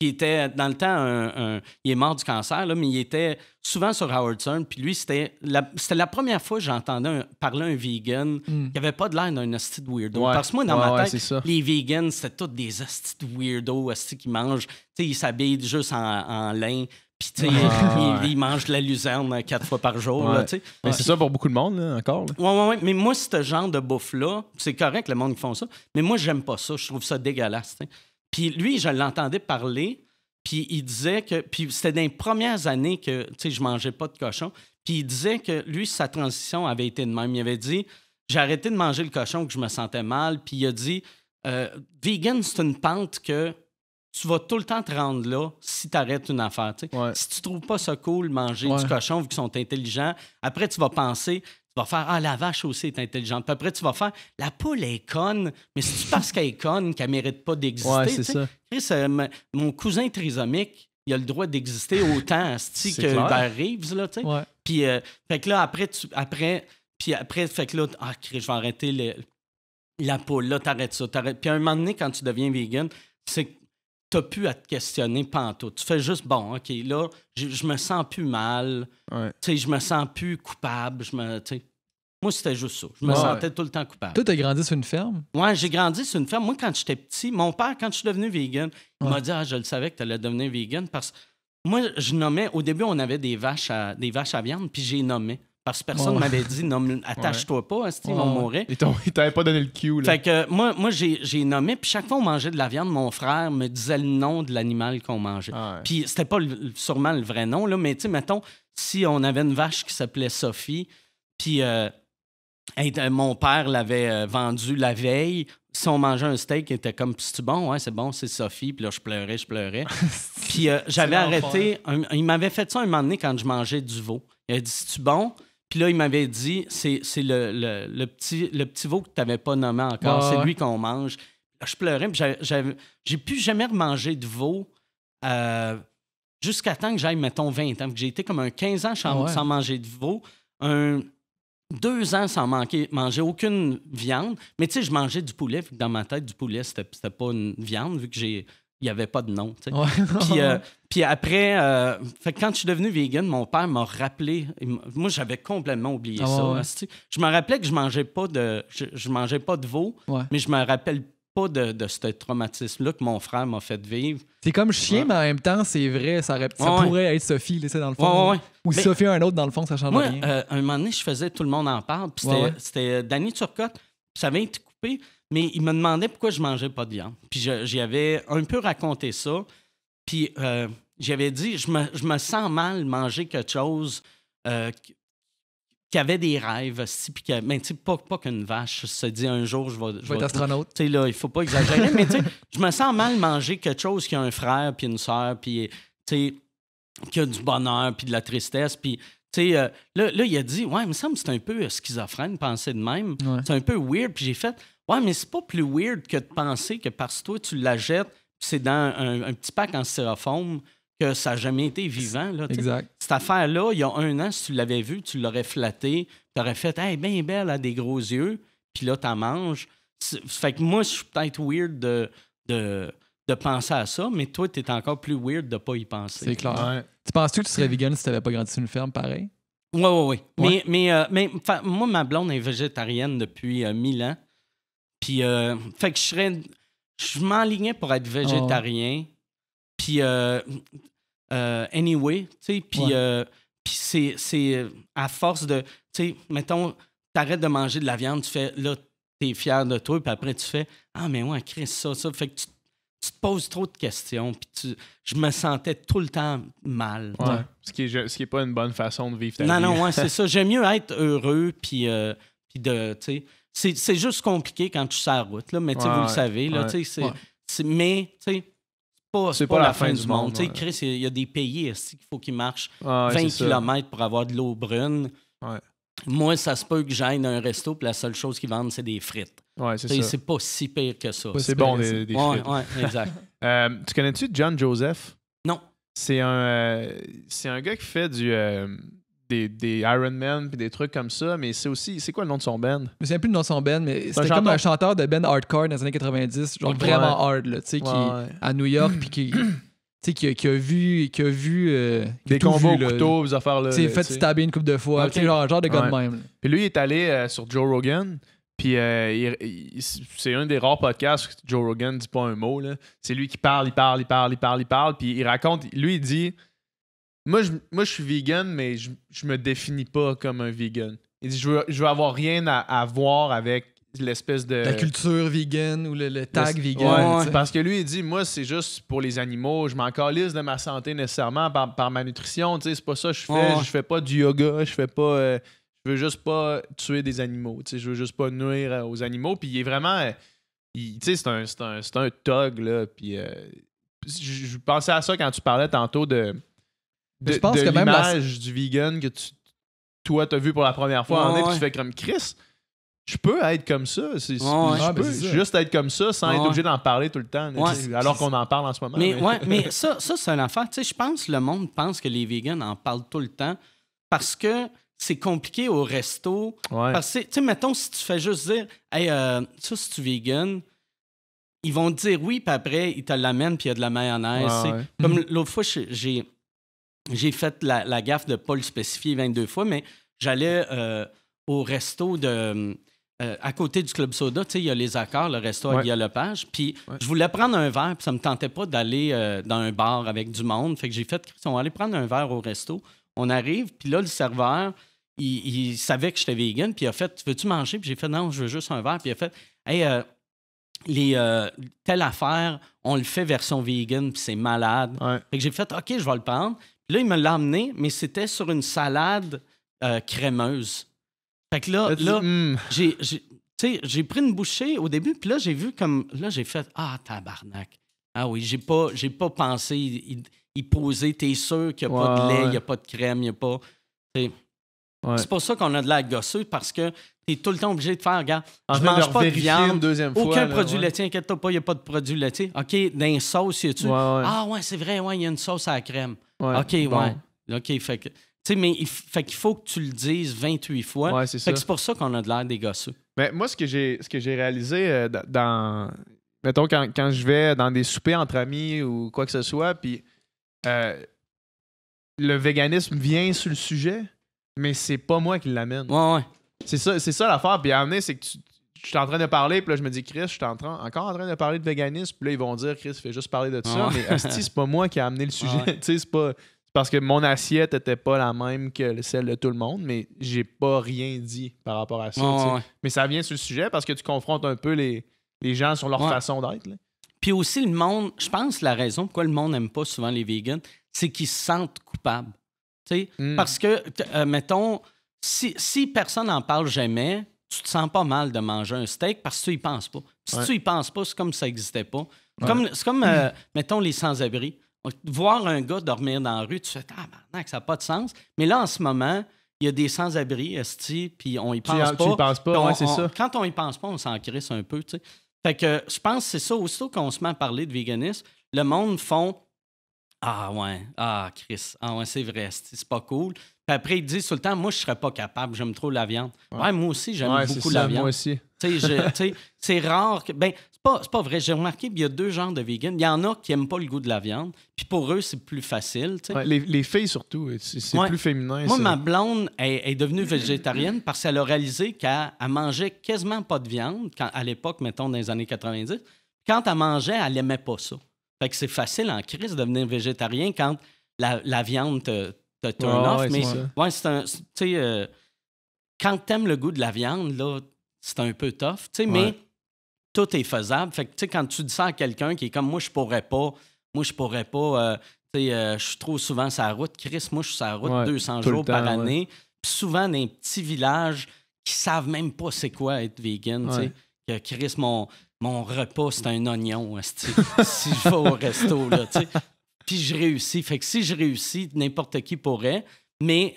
qui était dans le temps, un, il est mort du cancer, là, mais il était souvent sur Howard Stern. Puis lui, c'était la, première fois que j'entendais parler un vegan Il hmm. qui avait pas de l'air d'un astide weirdo. Parce que moi, dans ma tête, les vegans, c'était tous des astides weirdos, weirdo, qui mangent. ils s'habillent juste en, en lin. Puis, tu sais, ah, il, mange de la luzerne euh, quatre fois par jour. c'est ça pour beaucoup de monde, encore. Oui, oui, oui. Mais moi, ce genre de bouffe-là, c'est correct, le monde qui font ça. Mais moi, j'aime pas ça. Je trouve ça dégueulasse. Puis lui, je l'entendais parler. Puis il disait que. Puis c'était dans les premières années que, tu sais, je mangeais pas de cochon. Puis il disait que lui, sa transition avait été de même. Il avait dit J'ai arrêté de manger le cochon, que je me sentais mal. Puis il a dit euh, Vegan, c'est une pente que tu vas tout le temps te rendre là si tu arrêtes une affaire. Si tu trouves pas ça cool, manger du cochon vu qu'ils sont intelligents, après tu vas penser, tu vas faire Ah, la vache aussi est intelligente. Puis après, tu vas faire La poule est conne, mais cest parce qu'elle est conne qu'elle mérite pas d'exister? c'est ça. Chris, euh, mon cousin trisomique, il a le droit d'exister autant que Hubert Reeves, là, tu sais. Puis, euh, fait que là, après, tu, après, puis après, fait que là, ah, Chris, je vais arrêter la poule, là, t'arrêtes ça. Puis à un moment donné, quand tu deviens vegan, c'est t'as plus à te questionner pantoute. Tu fais juste, bon, OK, là, je me sens plus mal. je me sens plus coupable. Je me, moi, c'était juste ça. Je me sentais tout le temps coupable. Toi, t'as grandi sur une ferme? Oui, j'ai grandi sur une ferme. Moi, quand j'étais petit, mon père, quand je suis devenu vegan, il m'a dit, ah, je le savais que tu allais devenir vegan parce que moi, je nommais, au début, on avait des vaches à, des vaches à viande, puis j'ai nommé. Parce que personne ne m'avait dit, attache-toi pas, hein, ils vont mourir. Ils t'avaient pas donné le cue. Là. Fait que moi, moi j'ai nommé, puis chaque fois on mangeait de la viande, mon frère me disait le nom de l'animal qu'on mangeait. Ah puis c'était pas sûrement le vrai nom, là, mais tu sais, mettons, si on avait une vache qui s'appelait Sophie, puis euh, euh, mon père l'avait euh, vendue la veille, si on mangeait un steak, il était comme c'est bon, ouais, c'est bon, c'est Sophie. Puis là, je pleurais, je pleurais. puis j'avais arrêté. il m'avait fait ça un moment donné quand je mangeais du veau. Il a dit c'est bon. Puis là, il m'avait dit, c'est le, petit, le petit veau que tu n'avais pas nommé encore, c'est lui qu'on mange. je pleurais, puis j'ai plus jamais remangé de veau euh, jusqu'à temps que j'aille, mettons, 20 ans. J'ai été comme un 15 ans ah sans, manger de veau, un deux ans sans manger aucune viande. Mais tu sais, je mangeais du poulet, dans ma tête, du poulet, c'était pas une viande, vu que j'ai il n'y avait pas de nom. Euh, puis, après, euh, fait, quand je suis devenu vegan, mon père m'a rappelé. Moi, j'avais complètement oublié ah, ça. Je me rappelais que je mangeais pas de, je, mangeais pas de veau, mais je me rappelle pas de, de ce traumatisme-là que mon frère m'a fait vivre. C'est comme chien, mais en même temps, c'est vrai, ça, ça pourrait être Sophie, laissée dans le fond. Ou Sophie, un autre, dans le fond, ça change rien. Euh, un moment donné, je faisais Tout le monde en parle, c'était Danny Turcotte, ça avait été coupé mais il me demandait pourquoi je mangeais pas de viande. Puis j'y avais un peu raconté ça. Puis euh, j'avais dit, je me, sens mal manger quelque chose euh, qui avait des rêves. aussi, puis que, ben, pas, pas qu'une vache se dit un jour, je vais, je, être astronaute. Tu sais, là, il faut pas exagérer, mais je me sens mal manger quelque chose qui a un frère, puis une sœur, puis qui a du bonheur, puis de la tristesse, puis... Euh, là, là, il a dit, ouais, il me semble que c'est un peu schizophrène, penser de même. C'est un peu weird. Puis j'ai fait, Ouais, mais c'est pas plus weird que de penser que parce que toi, tu la jettes, c'est dans un, petit pack en styrofoam que ça n'a jamais été vivant. Là, exact. Cette affaire-là, il y a un an, si tu l'avais vue, tu l'aurais flattée, tu aurais fait Hey, ben belle, elle a des gros yeux, puis là, t'en manges. Fait que moi, je suis peut-être weird de, penser à ça, mais toi, tu t'es encore plus weird de ne pas y penser. C'est clair. Tu penses-tu que tu serais vegan si t'avais pas grandi sur une ferme pareil? Oui, oui, oui. Ouais. Mais, mais, euh, moi, ma blonde est végétarienne depuis 1000 euh, ans. Puis, euh, fait que je serais. Je m'enlignais pour être ah végétarien. Puis, euh, euh, anyway, tu sais, puis, c'est à force de. Tu sais, mettons, t'arrêtes de manger de la viande, tu fais là, t'es fier de toi, puis après, tu fais Ah, mais ouais, Chris, ça, ça. Fait que tu, te poses trop de questions, puis tu, je me sentais tout le temps mal. Ce qui n'est pas une bonne façon de vivre ta vie. Non, non, ouais, c'est ça. J'aime mieux être heureux, puis, puis de. Tu sais, c'est juste compliqué quand tu sers route, là, mais tu vous le savez. Là, mais c'est pas, la, fin, du monde. Chris, il y a des pays ici qu'il faut qu'ils marchent 20 km pour avoir de l'eau brune. Moi, ça se peut que j'aille dans un resto puis la seule chose qu'ils vendent, c'est des frites. c'est pas si pire que ça. C'est bon, des, frites. Euh, tu connais-tu John Joseph? Non. C'est un, euh, c'est un gars qui fait du, euh, des, des Iron Man puis des trucs comme ça, mais c'est aussi. C'est quoi le nom de son band me souviens plus le nom de son band, mais c'était comme un chanteur de band hardcore dans les années 90, genre vraiment hard, là, tu sais, qui à New York puis qui. tu a, qui a, vu qui a vu euh, des combos au couteau affaires là fait stabber une coupe de fois genre, genre de gars de même puis lui il est allé euh, sur Joe Rogan puis euh, c'est un des rares podcasts où Joe Rogan dit pas un mot là c'est lui qui parle il parle il parle il parle il parle puis il raconte lui il dit moi, je, suis vegan, mais je, je me définis pas comme un vegan. Il dit, je veux, je veux avoir rien à, voir avec l'espèce de... La culture vegan ou le, tag vegan. parce que lui, il dit, moi, c'est juste pour les animaux. Je m'en calisse de ma santé nécessairement par, par ma nutrition. C'est pas ça que je fais. Je fais pas du yoga. Je fais pas... Euh, je veux juste pas tuer des animaux. Je veux juste pas nuire euh, aux animaux. Puis il est vraiment... Euh, sais, c'est un, un, thug, là. Puis je pensais à ça quand tu parlais tantôt de je pense que même l'image du vegan que tu, toi t'as vu pour la première fois en est tu fais comme Chris. Je peux être comme ça. je ah, ben, peux juste être comme ça sans être obligé d'en parler tout le temps. alors qu'on en parle en ce moment. Mais, mais... mais ça, c'est un affaire. je pense que le monde pense que les vegans en parlent tout le temps parce que c'est compliqué au resto. Parce que, tu mettons, si tu fais juste dire, hey, tu euh, ça, si tu vegan, ils vont te dire oui, puis après, ils te l'amènent, puis il y a de la mayonnaise. Comme mhm. l'autre fois, j'ai j'ai fait la, gaffe de ne pas le spécifier 22 fois, mais j'allais euh, au resto de. Euh, à côté du Club Soda, Tu sais, il y a les accords, le resto à Guillaume Lepage. Puis je voulais prendre un verre, puis ça ne me tentait pas d'aller euh, dans un bar avec du monde. Fait que j'ai fait, on va aller prendre un verre au resto. On arrive, puis là, le serveur, il, savait que j'étais vegan, puis il a fait, veux-tu manger? Puis j'ai fait, non, je veux juste un verre. Puis il a fait, hey, les, telle affaire, on le fait version vegan, puis c'est malade. Fait que j'ai fait, OK, je vais le prendre. Là, il me l'a amené, mais c'était sur une salade euh, crémeuse. Fait que là, là hmm. j'ai, j'ai pris une bouchée au début, puis là, j'ai vu comme. Là, j'ai fait Ah, tabarnak. Ah oui, j'ai pas, pas pensé y, posait, poser. T'es sûr qu'il n'y a pas de lait, il y n'y a pas de crème, il n'y a pas. C'est pour ça qu'on a de la gosseuse, parce que t'es tout le temps obligé de faire, regarde, je mange pas de viande, deuxième fois, aucun produit laitier, inquiète-toi pas, il n'y a pas de produit laitier. OK, dans sauce sauces, y a-tu? Ah ouais, c'est vrai, ouais, il y a une sauce à la crème. OK, ouais. OK, fait que. Tu sais, mais il, qu'il faut que tu le dises 28 fois. Ouais, c'est c'est pour ça qu'on a de l'air dégosseux. Mais ben, moi, ce que j'ai, réalisé euh, dans. Mettons, quand, je vais dans des soupers entre amis ou quoi que ce soit, puis euh, le véganisme vient sur le sujet, mais c'est pas moi qui l'amène. Ouais, ouais. C'est ça, c'est ça l'affaire. Puis à amener, c'est que tu, je suis en train de parler, puis là, je me dis, Chris, je suis encore en train de parler de véganisme, puis là, ils vont dire, Chris, fais juste parler de ça, mais Asti, c'est pas moi qui ai amené le sujet. sais, c'est pas. Parce que mon assiette était pas la même que celle de tout le monde, mais j'ai pas rien dit par rapport à ça. Mais ça vient sur le sujet parce que tu confrontes un peu les, les gens sur leur façon d'être. Puis aussi, le monde, je pense la raison pourquoi le monde n'aime pas souvent les vegans, c'est qu'ils se sentent coupables. Hmm. Parce que, euh, mettons, si personne n'en parle jamais, tu te sens pas mal de manger un steak parce que tu y penses pas. Si tu y penses pas, c'est comme ça n'existait pas. Comme, c'est comme, euh, mm. mettons, les sans-abri. Voir un gars dormir dans la rue, tu fais Ah, ben que ça n'a pas de sens. Mais là, en ce moment, il y a des sans-abri, esti, puis on y pense pas. Tu penses pas, ça. Quand on y pense pas, on s'en crisse un peu, tu sais. Fait que je pense que c'est ça, Quand qu'on se met à parler de véganisme, le monde font Ah ouais, ah Chris, ah ouais, c'est vrai, c'est pas cool. Puis après, ils disent tout le temps, moi, je serais pas capable, j'aime trop la viande. Ouais, moi aussi, j'aime beaucoup la viande. aussi. c'est rare que. Ben, c'est pas, vrai. J'ai remarqué qu'il y a deux genres de vegans. Il y en a qui aiment pas le goût de la viande. Puis pour eux, c'est plus facile. les, les, filles, surtout, c'est plus féminin. Moi, ma blonde est, est devenue végétarienne parce qu'elle a réalisé qu'elle mangeait quasiment pas de viande à l'époque, mettons, dans les années 90. Quand elle mangeait, elle n'aimait pas ça. Fait que c'est facile en crise de devenir végétarien quand la, la viande te, c'est mais un. Tu sais, euh, quand t'aimes le goût de la viande, là, c'est un peu tough, mais tout est faisable. Fait que, tu quand tu dis ça à quelqu'un qui est comme moi, je pourrais pas, moi, je pourrais pas, euh, euh, je suis trop souvent sur la route. Chris, moi, je suis sur la route 200 jours par année. souvent, dans les petits villages qui savent même pas c'est quoi être vegan, Chris, mon mon repas, c'est un oignon. si je vais au resto, là, puis je réussis. Fait que si je réussis, n'importe qui pourrait. Mais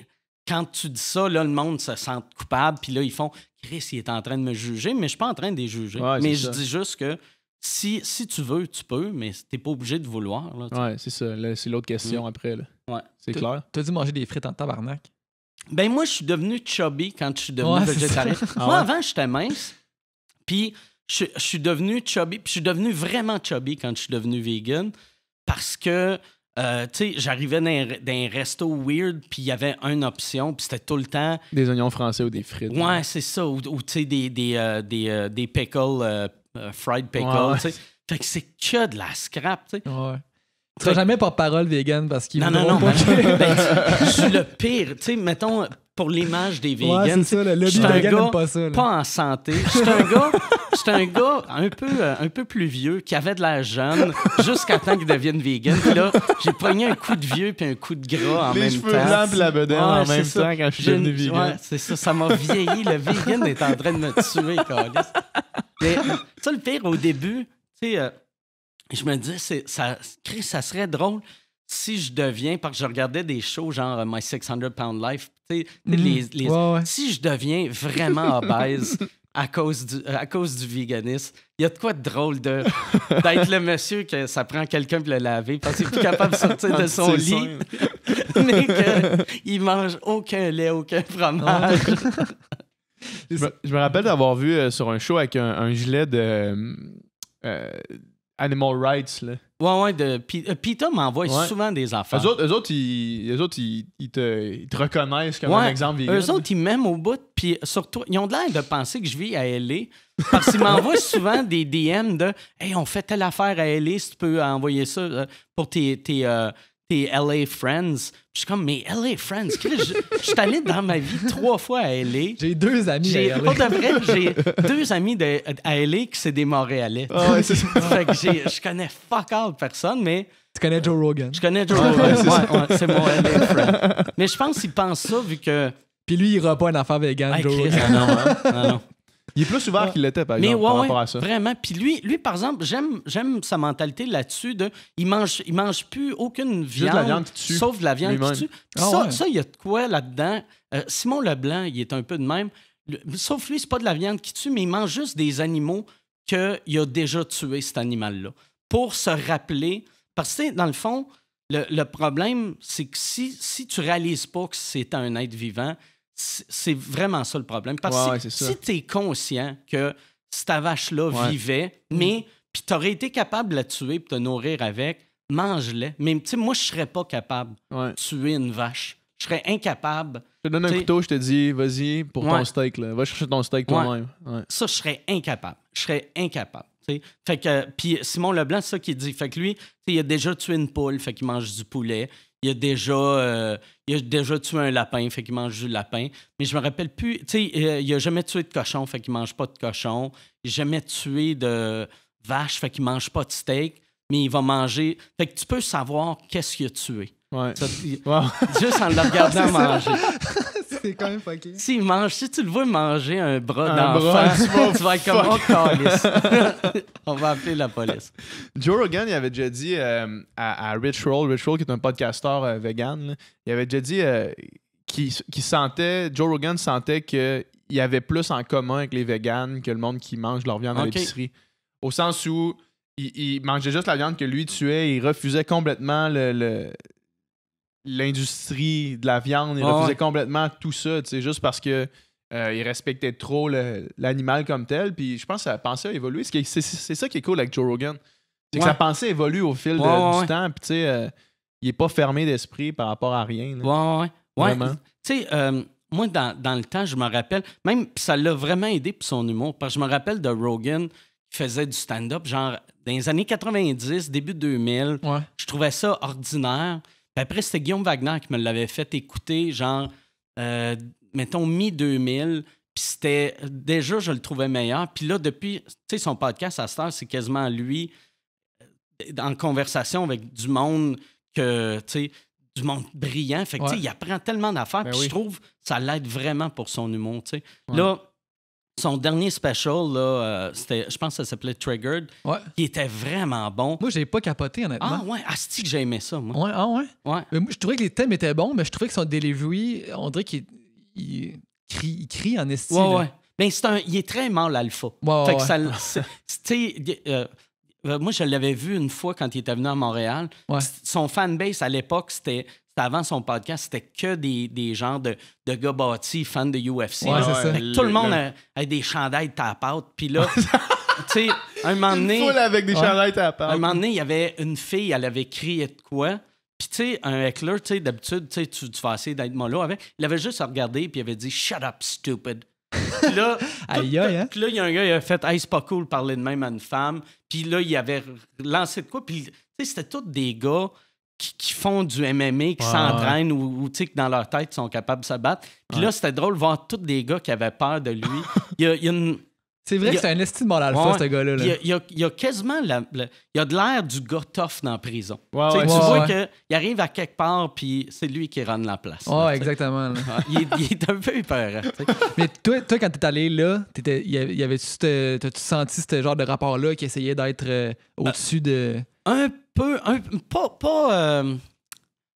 quand tu dis ça, là, le monde se sent coupable, puis là, ils font Chris, il est en train de me juger, mais je suis pas en train de les juger. mais je dis juste que si, si tu veux, tu peux, mais t'es pas obligé de vouloir. Oui, c'est ça. c'est l'autre question mm. après. Ouais. C'est clair. as dit manger des frites en tabarnak? Ben, moi, je suis devenu chubby quand je suis devenu végétarien. Ah moi, avant, j'étais mince. Puis, je suis devenu chubby. Puis, je suis devenu vraiment chubby quand je suis devenu vegan parce que euh, tu sais, j'arrivais dans, un resto weird, puis il y avait une option, puis c'était tout le temps. Des oignons français ou des frites. Ouais, c'est ça. Ou, tu sais, des, des, euh, des, euh, des, pickles, fried pickles. Ouais, Fait que c'est que de la scrap, tu sais. Ouais. Tu seras jamais porte-parole vegan parce qu'il Non, non, non. Pas ben, je suis le pire. Tu sais, mettons, pour l'image des vegans. je suis ça, le pas ça. Pas en santé. Je suis un gars J'étais un gars un peu, euh, un peu plus vieux qui avait de la jeune jusqu'à temps qu'il devienne vegan. là, j'ai pogné un coup de vieux puis un coup de gras en Les même cheveux temps. Blancs, la bedaine en même temps quand je suis devenu vegan. c'est ça. Ça m'a vieilli. Le vegan est en train de me tuer, Carlis. Mais ça, le pire, au début, tu sais, euh, je me disais, ça, Chris, ça serait drôle si je deviens, parce que je regardais des shows genre euh, My 600 Pound Life, tu sais mm-hmm. les, si je deviens vraiment obèse, à cause du, à cause du véganisme. Il y a de quoi de drôle de, d'être le monsieur que ça prend quelqu'un pour le laver parce qu'il est plus capable de sortir de son lit, mais qu'il mange aucun lait, aucun fromage. Ah. je, me, rappelle d'avoir vu euh, sur un show avec un, gilet de euh, euh, Animal Rights. Là. Ouais, ouais. De, P- euh, m'envoie souvent des affaires. Eux autres, eux autres, ils, eux autres, ils, te, reconnaissent comme un exemple vegan. Eux autres, ils m'aiment au bout. Puis surtout, ils ont de l'air de penser que je vis à LA. Parce qu'ils m'envoient souvent des DM de Hey, on fait telle affaire à LA, si tu peux envoyer ça euh, pour tes, tes, euh, tes LA Friends. Je suis comme, mais LA Friends, je, suis allé dans ma vie trois fois à LA. J'ai deux amis à LA. Pour de vrai, j'ai deux amis de, à LA qui c'est des Montréalais. Ah c'est ça. je connais fuck all personne, mais. Tu connais Joe Rogan. Je connais Joe ah Rogan. Ouais, c'est mon LA Friend. Mais je pense qu'il pense ça vu que. Puis lui, il n'aura pas une affaire vegan, Joe Rogan. Ah non, hein. non. Il est plus ouvert qu'il l'était, par exemple, par rapport à ça. Vraiment. Puis lui, lui par exemple, j'aime, j'aime sa mentalité là-dessus de il mange, il mange plus aucune viande, de viande sauf de la viande qui tue. Ah ça, il y a de quoi là-dedans. Euh, Simon Leblanc, il est un peu de même. sauf lui, c'est pas de la viande qui tue, mais il mange juste des animaux qu'il a déjà tués, cet animal-là. Pour se rappeler. Parce que, dans le fond, le, le problème, c'est que si, si tu réalises pas que c'est un être vivant, c'est vraiment ça le problème. Parce que si tu es conscient que ta vache-là vivait, mm. mais puis aurais été capable de la tuer pour te nourrir avec, mange la Mais moi, je serais pas capable de tuer une vache. Je serais incapable. Je te donne un couteau, je te dis, vas-y pour ton steak, là. va chercher ton steak toi-même. Ça, je serais incapable. Je serais incapable. Fait que, puis Simon Leblanc, c'est ça qu'il dit. Fait que lui, il a déjà tué une poule, fait qu'il mange du poulet il a déjà, euh, a déjà tué un lapin, fait qu'il mange du lapin. Mais je me rappelle plus, tu sais, euh, il a jamais tué de cochon, fait qu'il mange pas de cochon. Il n'a jamais tué de vache, fait qu'il mange pas de steak, mais il va manger. Fait que tu peux savoir qu'est-ce qu'il a tué. Ouais. Juste en le regardant manger. c'est quand même fucké. mange, si tu le vois manger un bras d'enfant, tu vas être comme on oh, On va appeler la police. Joe Rogan, il avait déjà dit euh, à, Rich Roll, Rich Roll qui est un podcasteur euh, vegan, il avait déjà dit euh, qu'il sentait, Joe Rogan sentait qu'il y avait plus en commun avec les vegans que le monde qui mange leur viande à l'épicerie. Au sens où il, mangeait juste la viande que lui tuait, il refusait complètement le l'industrie de la viande, il refusait complètement tout ça, tu juste parce que euh, il respectait trop l'animal comme tel. Puis je pense que sa pensée a évolué. C'est ça qui est cool avec Joe Rogan. C'est que sa pensée évolue au fil du temps. Puis tu sais, euh, il n'est pas fermé d'esprit par rapport à rien. Ouais, ouais, Tu sais, euh, moi, dans, le temps, je me rappelle, même ça l'a vraiment aidé pour son humour. Parce je me rappelle de Rogan qui faisait du stand-up, genre dans les années 90, début 2000. Je trouvais ça ordinaire. Puis après, c'était Guillaume Wagner qui me l'avait fait écouter, genre, euh, mettons, mi-2000. Puis c'était déjà, je le trouvais meilleur. Puis là, depuis, tu sais, son podcast à cette c'est quasiment lui euh, en conversation avec du monde que, tu sais, du monde brillant. Fait que, tu sais, il apprend tellement d'affaires. Ben puis je trouve ça l'aide vraiment pour son humour, tu sais. Là, son dernier special, euh, c'était, je pense que ça s'appelait Triggered, il qui était vraiment bon. Moi, j'ai pas capoté, honnêtement. Ah ouais, asti que j'aimais ça, moi. ah ouais? je trouvais que les thèmes étaient bons, mais je trouvais que son delivery, on dirait qu'il crie, en estime. Ouais, ben, il est très mal l'alpha Ouais, fait moi, je l'avais vu une fois quand il était venu à Montréal. Son fanbase à l'époque, c'était avant son podcast, c'était que des, des genres de, de gars bâtis, fans de UFC. tout le monde avait des chandails tapote. Puis là, tu sais, un moment donné. avec des chandails Un moment donné, il y avait une fille, elle avait crié de quoi. Puis, tu sais, un heckler, tu sais, d'habitude, tu, tu vas essayer d'être mollo avec. Il avait juste regardé, puis il avait dit Shut up, stupid. puis là, hein? il y a un gars, il a fait Hey, c'est pas cool parler de même à une femme. Puis là, il avait lancé de quoi. Puis, tu sais, c'était tous des gars qui, font du MMA, qui s'entraînent ou, qui, dans leur tête sont capables de se battre. Puis là, c'était drôle de voir tous des gars qui avaient peur de lui. C'est vrai que c'est un estime moral alpha, ce gars-là. Il, y a quasiment. il y a de l'air du gars tough dans la prison. tu vois qu'il arrive à quelque part, puis c'est lui qui rend la place. Ah exactement. il, est un peu hyper. Mais toi, toi quand t'es allé là, t'étais, t'as-tu senti ce genre de rapport-là qui essayait d'être euh, ben, au-dessus de un peu, un, pas, pas euh,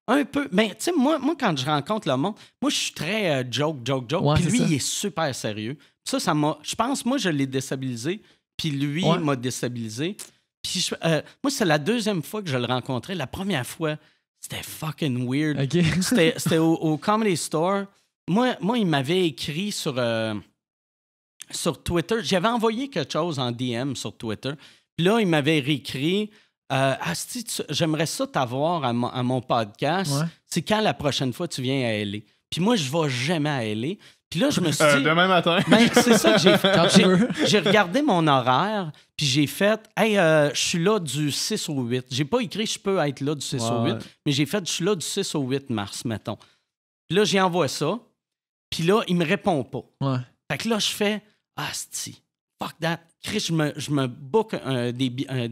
un peu, mais tu sais, moi, moi, quand je rencontre le monde, moi, je suis très euh, joke, joke, joke. puis lui, il est super sérieux. Ça, ça m'a, je pense, moi, je l'ai déstabilisé. Puis lui, il m'a déstabilisé. Puis euh, moi, c'est la deuxième fois que je le rencontrais. La première fois, c'était fucking weird. c'était au, Comedy Store. Moi, moi il m'avait écrit sur, sur Twitter. J'avais envoyé quelque chose en DM sur Twitter. Puis là, il m'avait réécrit euh, j'aimerais ça t'avoir à, mon podcast. C'est quand la prochaine fois tu viens à LA. Puis moi, je ne vais jamais à LA. Puis là, je me suis euh, dit. demain matin. Ben, c'est ça que j'ai fait. J'ai regardé mon horaire, puis j'ai fait. Hey, euh, je suis là du 6 au 8. J'ai pas écrit je peux être là du 6 au 8, mais j'ai fait je suis là du 6 au 8 mars, mettons. Puis là, j'y envoie ça. Puis là, il me répond pas. Ouais. Fait que là, je fais. Ah, fuck that. Chris, je me, je me book des,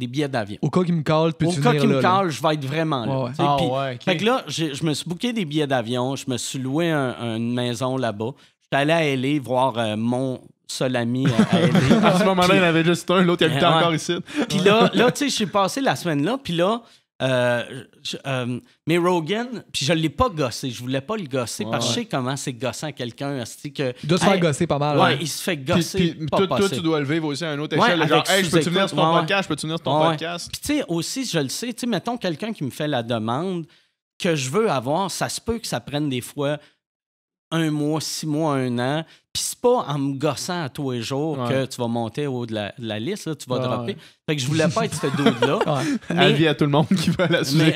billets d'avion. Au cas qu'il me call, tu Au cas qu'il me call, je vais être vraiment là. Ah, ouais, Fait que là, je me suis booké des billets d'avion, je me suis loué une maison là-bas. J'étais allé à L.A. voir euh, mon seul ami euh, à, L.A. à ce moment-là, il y en avait juste un, l'autre, il habitait encore ici. Puis là, là tu sais, je suis passé la semaine là, puis là, euh, euh, mais Rogan, puis je ne l'ai pas gossé. Je voulais pas le gosser parce que je sais comment c'est gossant quelqu'un. Que, il doit se faire gosser pas mal. Ouais, hein. il se fait gosser. Puis, puis, pas toi, toi, tu dois le vivre aussi à un autre échelle. genre, hey, je peux-tu venir sur ton podcast? Je peux-tu venir sur ton podcast? Puis, tu sais, aussi, je le sais, tu sais, mettons quelqu'un qui me fait la demande que je veux avoir, ça se peut que ça prenne des fois un mois, six mois, un an. Puis c'est pas en me gossant à tous les jours que tu vas monter au haut de la, liste, tu vas dropper. Fait que je voulais pas être ce dude-là. Avis à tout le monde qui va la mais...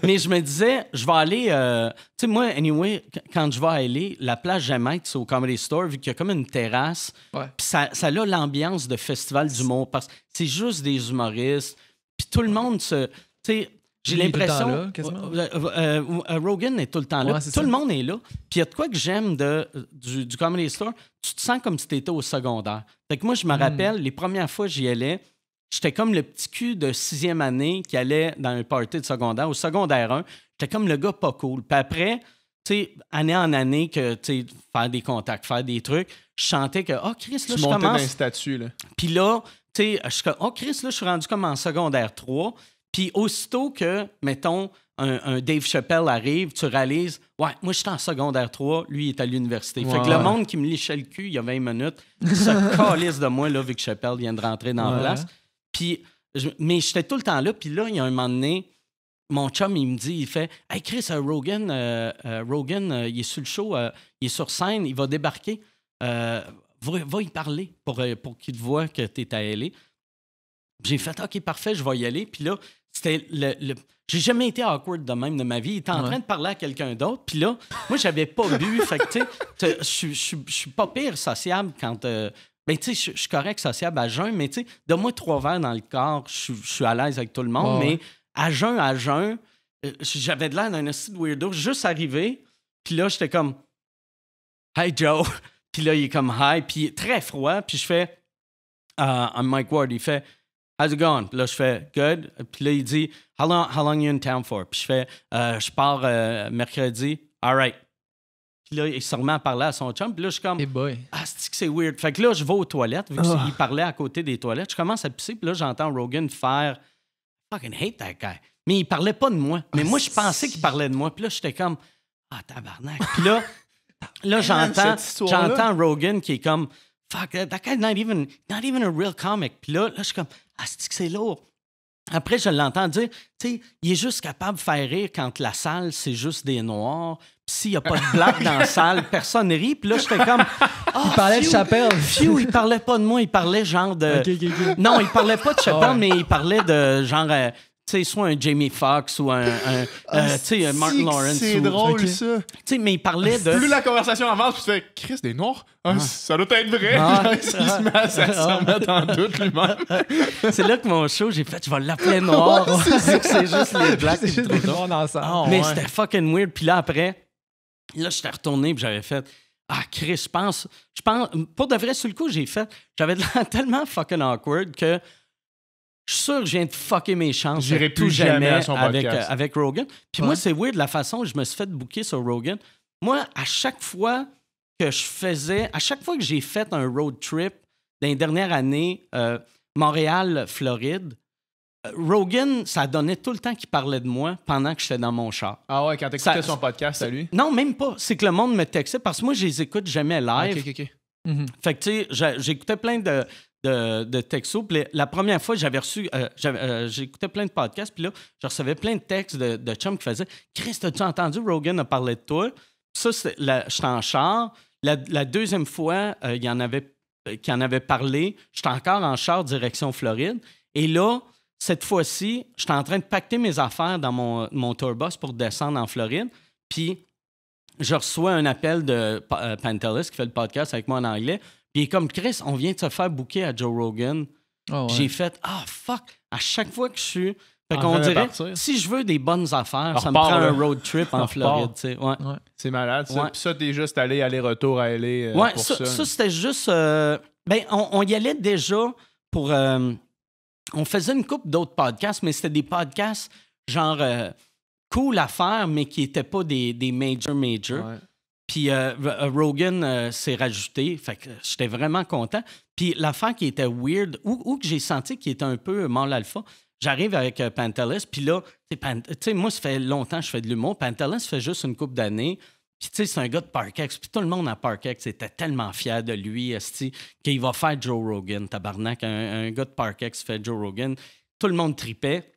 mais je me disais, je vais aller. Euh, tu sais, moi, anyway, quand je vais aller, la place j'aime être au Comedy Store, vu qu'il y a comme une terrasse. Puis ça, a l'ambiance de festival du monde parce que c'est juste des humoristes. Puis tout le monde se. Tu j'ai l'impression. que euh, euh, Rogan est tout le temps là. tout le monde est là. Puis il y a de quoi que j'aime du, du Comedy Store. Tu te sens comme si tu étais au secondaire. Fait que moi, je me hmm. rappelle, les premières fois j'y allais, j'étais comme le petit cul de sixième année qui allait dans un party de secondaire. Au secondaire 1, j'étais comme le gars pas cool. Puis après, tu sais année en année, que sais, faire des contacts, faire des trucs, je chantais que, oh Chris, là, tu je commence. Statut, là. Puis là, tu sais, je oh Chris, là, je suis rendu comme en secondaire 3. Puis aussitôt que, mettons, un, Dave Chappelle arrive, tu réalises, ouais, moi, je suis en secondaire 3, lui, il est à l'université. Fait que le monde qui me lichait le cul il y a 20 minutes se calisse de moi, là, vu que Chappelle vient de rentrer dans la place. Puis, mais j'étais tout le temps là, puis là, il y a un moment donné, mon chum, il me dit, il fait Hey Chris, euh, Rogan, euh, euh, Rogan il est sur le show, il est sur scène, il va débarquer. Va, y parler pour, qu'il te voit que tu es à J'ai fait OK, parfait, je vais y aller. Puis là, c'était le. J'ai jamais été awkward de même de ma vie. Il était en train de parler à quelqu'un d'autre. Puis là, moi, j'avais pas bu. fait que, tu sais, je suis pas pire sociable quand. Euh, ben, tu sais, je suis correct sociable à jeun, mais tu sais, donne-moi trois verres dans le corps, je suis à l'aise avec tout le monde. mais à jeun, à jeun, euh, j'avais de l'air d'un de weirdo juste arrivé. Puis là, j'étais comme Hey Joe. Puis là, il est comme Hi. Puis très froid. Puis je fais euh, I'm Mike Ward. Il fait How's it going? Puis là, je fais Good. Puis là, il dit How long, how long you in town for? Puis je fais euh, Je pars euh, mercredi. All right. Puis là, il se remet à parler à son chum. Puis là, je suis comme hey boy. Ah, c'est que c'est weird. Fait que là, je vais aux toilettes, vu qu'il ah. parlait à côté des toilettes. Je commence à pisser. Puis là, j'entends Rogan faire Fucking hate that guy. Mais il parlait pas de moi. Mais ah, moi, je pensais qu'il parlait de moi. Puis là, j'étais comme Ah, tabarnak. Puis là, là j'entends, j'entends Rogan qui est comme Fuck, that guy's not even, not even a real comic. Puis là, là, je suis comme ah, c'est lourd. Après, je l'entends dire, tu sais, il est juste capable de faire rire quand la salle, c'est juste des noirs. Puis s'il n'y a pas de blague dans la salle, personne rit. Puis là, j'étais comme. Ah, il parlait de chapelle. Phew, il parlait pas de moi, il parlait genre de. Non, il parlait pas de chapelle, mais il parlait de genre. Euh, sais, soit un Jamie Foxx ou un, un euh, ah, Martin Lawrence. C'est drôle, ça. mais il parlait de... Plus la conversation avance, puis tu fais « Chris, des Noirs? Hein, ah. Ça doit être vrai! Ah. il se met à s'en mettre en doute lui-même. c'est là que mon show, j'ai fait « Tu vas l'appeler Noir! c'est juste les Blacks qui les Noirs ensemble. mais c'était fucking weird. Puis là, après, là, j'étais retourné, puis j'avais fait... Ah, Chris, je pense, je pense. Pour de vrai, sur le coup, j'ai fait. J'avais de l'air tellement fucking awkward que je suis sûr que je viens de fucker mes chances. J'irai plus jamais, à avec, euh, avec Rogan. Puis moi, c'est de la façon dont je me suis fait booker sur Rogan. Moi, à chaque fois que je faisais, à chaque fois que j'ai fait un road trip dans les dernières années, euh, Montréal-Floride, euh, Rogan, ça donnait tout le temps qu'il parlait de moi pendant que j'étais dans mon char. Ah ouais, quand t'écoutais son podcast à lui? Non, même pas. C'est que le monde me textait parce que moi, je les écoute jamais live. OK, OK, OK. Mhm. Fait que, tu sais, j'écoutais plein de de, de la première fois, j'avais reçu, euh, euh, j'écoutais plein de podcasts, puis là, je recevais plein de textes de, de qui faisaient Chris, as-tu entendu Rogan a parlé de toi? Puis ça, suis en char. La, deuxième fois, euh, il y en avait qui en avait parlé, j'étais encore en char direction Floride. Et là, cette fois-ci, j'étais en train de pacter mes affaires dans mon, mon tourbus pour descendre en Floride. Puis je reçois un appel de Pantelis qui fait le podcast avec moi en anglais. Puis comme Chris, on vient de se faire bouquer à Joe Rogan. Ah J'ai fait Ah fuck! À chaque fois que je suis. Fait qu'on dirait, si je veux des bonnes affaires, ça me prend un road trip en Floride. Ouais. C'est malade. Ça. Puis ça, t'es juste allé aller-retour à aller. Euh, ça, c'était juste. Euh, ben, on, y allait déjà pour. Euh, on faisait une coupe d'autres podcasts, mais c'était des podcasts genre cool à faire, mais qui n'étaient pas des, des major, major. Puis euh, euh, Rogan euh, s'est rajouté. Fait que j'étais vraiment content. Puis l'affaire qui était weird, ou, que j'ai senti qui était un peu mal alpha, j'arrive avec euh, Pantelis. Puis là, tu sais, moi, ça fait longtemps que je fais de l'humour. Pantelis fait juste une coupe d'années. Puis, tu sais, c'est un gars de Parkex. Puis, tout le monde à Parkex était tellement fier de lui, qu'il va faire Joe Rogan, tabarnak. Un, gars de Parkex fait Joe Rogan. Tout le monde tripait.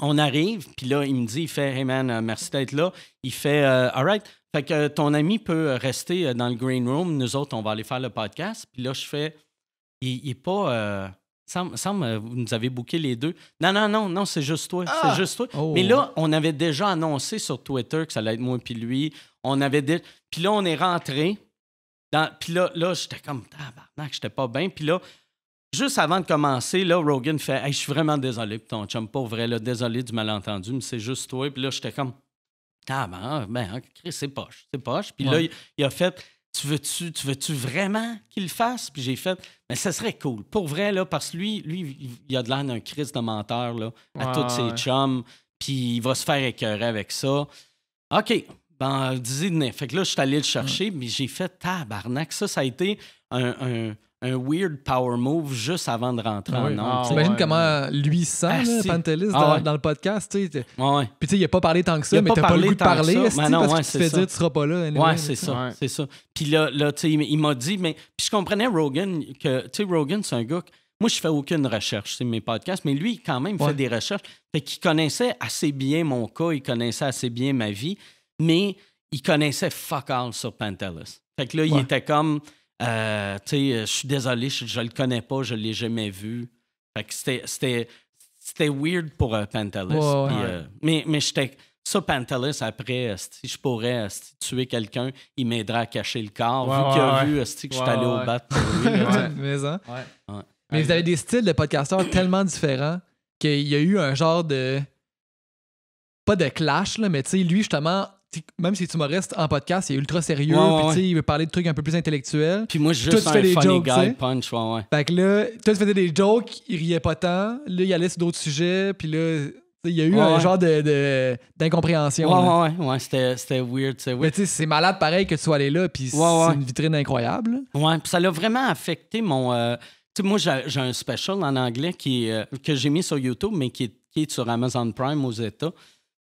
On arrive, puis là, il me dit, il fait « Hey, man, merci d'être là. » Il fait All right, fait que euh, ton ami peut euh, rester euh, dans le green room. Nous autres, on va aller faire le podcast. Puis là, je fais. Il n'est pas. Sam, vous nous avez booké les deux. Non, non, non, non, c'est juste toi. C'est ah! juste toi. Oh! Mais là, on avait déjà annoncé sur Twitter que ça allait être moi puis lui. On avait dit... Puis là, on est rentré. Dans... Puis là, là j'étais comme, tabarnak, j'étais pas bien. Puis là, juste avant de commencer, là, Rogan fait, je suis vraiment désolé, puis ton chum, vrai, là, désolé du malentendu, mais c'est juste toi. Puis là, j'étais comme, ah ben, ben c'est poche, c'est poche. Puis là, il a fait Tu veux-tu tu veux -tu vraiment qu'il le fasse? Puis j'ai fait Mais ça serait cool. Pour vrai, là, parce que lui, lui il a de l'air d'un Christ de menteur là, à toutes tous ses chums, puis il va se faire écœurer avec ça. OK, ben, dis-y, fait que là, je suis allé le chercher, mm. mais j'ai fait tabarnak. Ça, ça a été un un weird power move juste avant de rentrer ah en onde. Ah T'imagines comment lui sent, ah, Pantelis, dans, le podcast. Puis tu il n'a pas parlé tant que ça, mais t'as pas le de parler que parce tu seras pas là. ouais, c'est ça, c'est ça. Puis là, là tu il m'a dit, mais puis je comprenais Rogan, que, tu Rogan, c'est un gars... Que... Moi, je fais aucune recherche, sur mes podcasts, mais lui, quand même, il fait des recherches. Fait qu'il connaissait assez bien mon cas, il connaissait assez bien ma vie, mais il connaissait fuck all sur Pantelis. Fait que là, il était comme euh, euh, je suis désolé, je, ne le connais pas, je l'ai jamais vu. Fait que c'était weird pour euh, euh, mais mais j'étais. Ça, Pantelis, après, si je pourrais tuer quelqu'un, il m'aiderait à cacher le corps, vu qu'il a vu que je suis allé au bat. mais, vous avez des styles de podcasteurs tellement différents qu'il y a eu un genre de. Pas de clash, mais lui, justement, même si tu me restes en podcast, il est ultra sérieux, puis il veut parler de trucs un peu plus intellectuels. Puis moi, je juste un fais des funny guy punch, ouais, Fait que là, toi, tu faisais des jokes, il riait pas tant, là, il allait sur d'autres sujets, puis là, il y a eu un genre de, d'incompréhension. Ouais, ouais, ouais, C'était, c'était weird, weird. Mais tu sais, c'est malade pareil que tu sois allé là, puis c'est une vitrine incroyable. Ouais, puis ça l'a vraiment affecté mon. Euh, tu moi, j'ai, un special en anglais qui, euh, que j'ai mis sur YouTube, mais qui, qui est sur Amazon Prime aux États.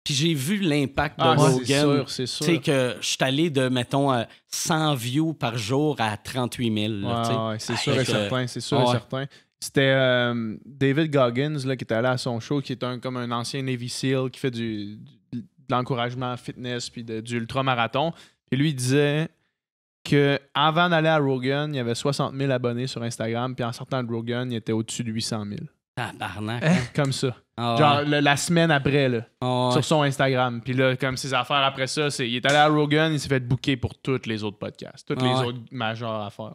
Puis j'ai vu l'impact de Rogan. Ah, c'est sûr, c'est sûr. Tu sais que je suis allé de, mettons, 100 views par jour à 38 000. Ah, c'est sûr, et certain, c'est sûr et certain. C'était euh, David Goggins là, qui était allé à son show, qui est un, comme un ancien Navy SEAL qui fait du, de l'encouragement fitness puis du ultra-marathon. Puis lui, il disait qu'avant d'aller à Rogan, il y avait 60 000 abonnés sur Instagram, puis en sortant de Rogan, il était au-dessus de 800 000. Hein? Hein? Comme ça. Ah Genre la semaine après, là, ah sur son Instagram. Puis là, comme ses affaires après ça, c'est, il est allé à Rogan, il s'est fait booker pour tous les autres podcasts, toutes les ah autres majeures affaires.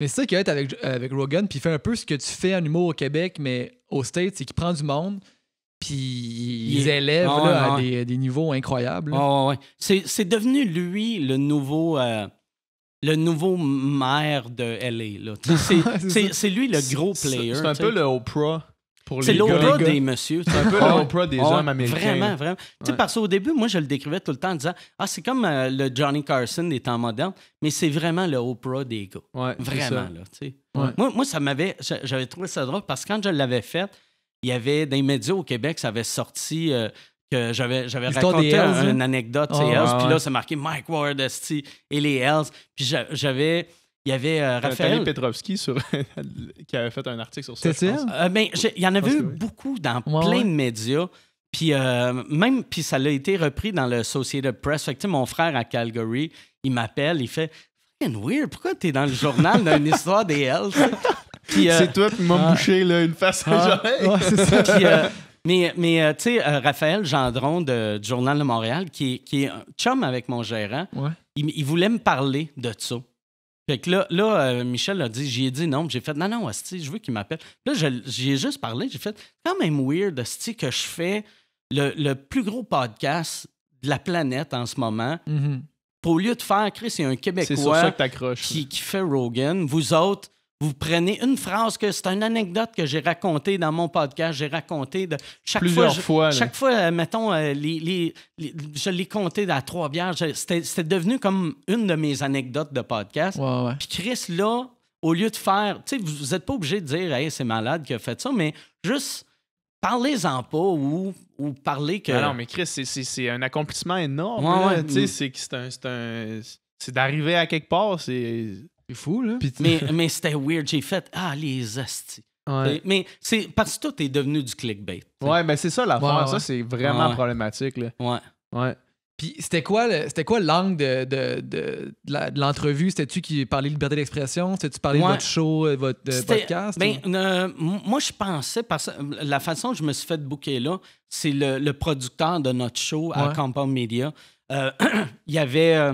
Mais c'est ça qui va être avec, Rogan, puis il fait un peu ce que tu fais en humour au Québec, mais au States, c'est qu'il prend du monde, puis il... ils élèvent à des, niveaux incroyables. C'est, devenu, lui, le nouveau. Euh, le nouveau maire de LA. C'est lui le gros player. C'est un peu le ah Oprah. C'est l'Oprah des messieurs. C'est un peu l'Oprah des hommes américains. Vraiment, vraiment. Tu sais, parce qu'au début, moi, je le décrivais tout le temps en disant Ah, c'est comme euh, le Johnny Carson des temps modernes, mais c'est vraiment le Oprah des gars. vraiment, là. Tu sais. Moi, moi, ça m'avait. J'avais trouvé ça drôle parce que quand je l'avais fait, il y avait des médias au Québec, ça avait sorti. Euh, que j'avais, j'avais raconté hein? une anecdote, ah, Puis là, c'est marqué Mike Ward, Esti et les Hells. Puis j'avais. Il y avait euh, Raphaël Petrovski sur... qui avait fait un article sur ça. C'est euh, ben, il y en avait eu beaucoup dans plein de médias. Puis euh, même, puis ça a été repris dans le Associated Press. Fait que, mon frère à Calgary, il m'appelle, il fait Fucking weird, pourquoi t'es dans le journal d'une histoire des Hells? Euh, c'est toi, puis m'a ah. bouché une face à jamais. Ah. c'est ça. Mais, euh, tu sais, euh, Raphaël Gendron de, du Journal de Montréal, qui, est un chum avec mon gérant, il, voulait me parler de ça. Fait que là, là euh, Michel a dit, j'y ai dit non, j'ai fait non, non, hostie, je veux qu'il m'appelle. Là, j'y ai juste parlé, j'ai fait quand même weird, hostie, que je fais le, plus gros podcast de la planète en ce moment. pour mm-hmm. Au lieu de faire, Chris, c'est un Québécois qui, qui fait Rogan. Vous autres, vous prenez une phrase que c'est une anecdote que j'ai racontée dans mon podcast, j'ai raconté de chaque fois, chaque fois, euh, mettons, euh, je l'ai compté à trois bières. C'était devenu comme une de mes anecdotes de podcast. Puis Chris, là, au lieu de faire, tu sais, vous n'êtes pas obligé de dire, hey, c'est malade qui a fait ça, mais juste parlez-en pas ou, ou parlez que. Ah non, mais Chris, c'est un accomplissement énorme. c'est d'arriver à quelque part, c'est c'est fou, là. mais, c'était weird. J'ai fait Ah, les astis. Mais c'est parce que tout est devenu du clickbait. Ouais, mais c'est ça l'affaire. Ça, c'est vraiment problématique. Là. Ouais. Ouais. Puis c'était quoi, c'était quoi l'angle de, de, de, de l'entrevue? C'était-tu qui parlait de liberté d'expression? C'était-tu parlais de votre show, euh, de votre podcast? Ben, euh, moi, je pensais, parce que euh, la façon dont je me suis fait booker là, c'est le, producteur de notre show à Compound Media. il y avait.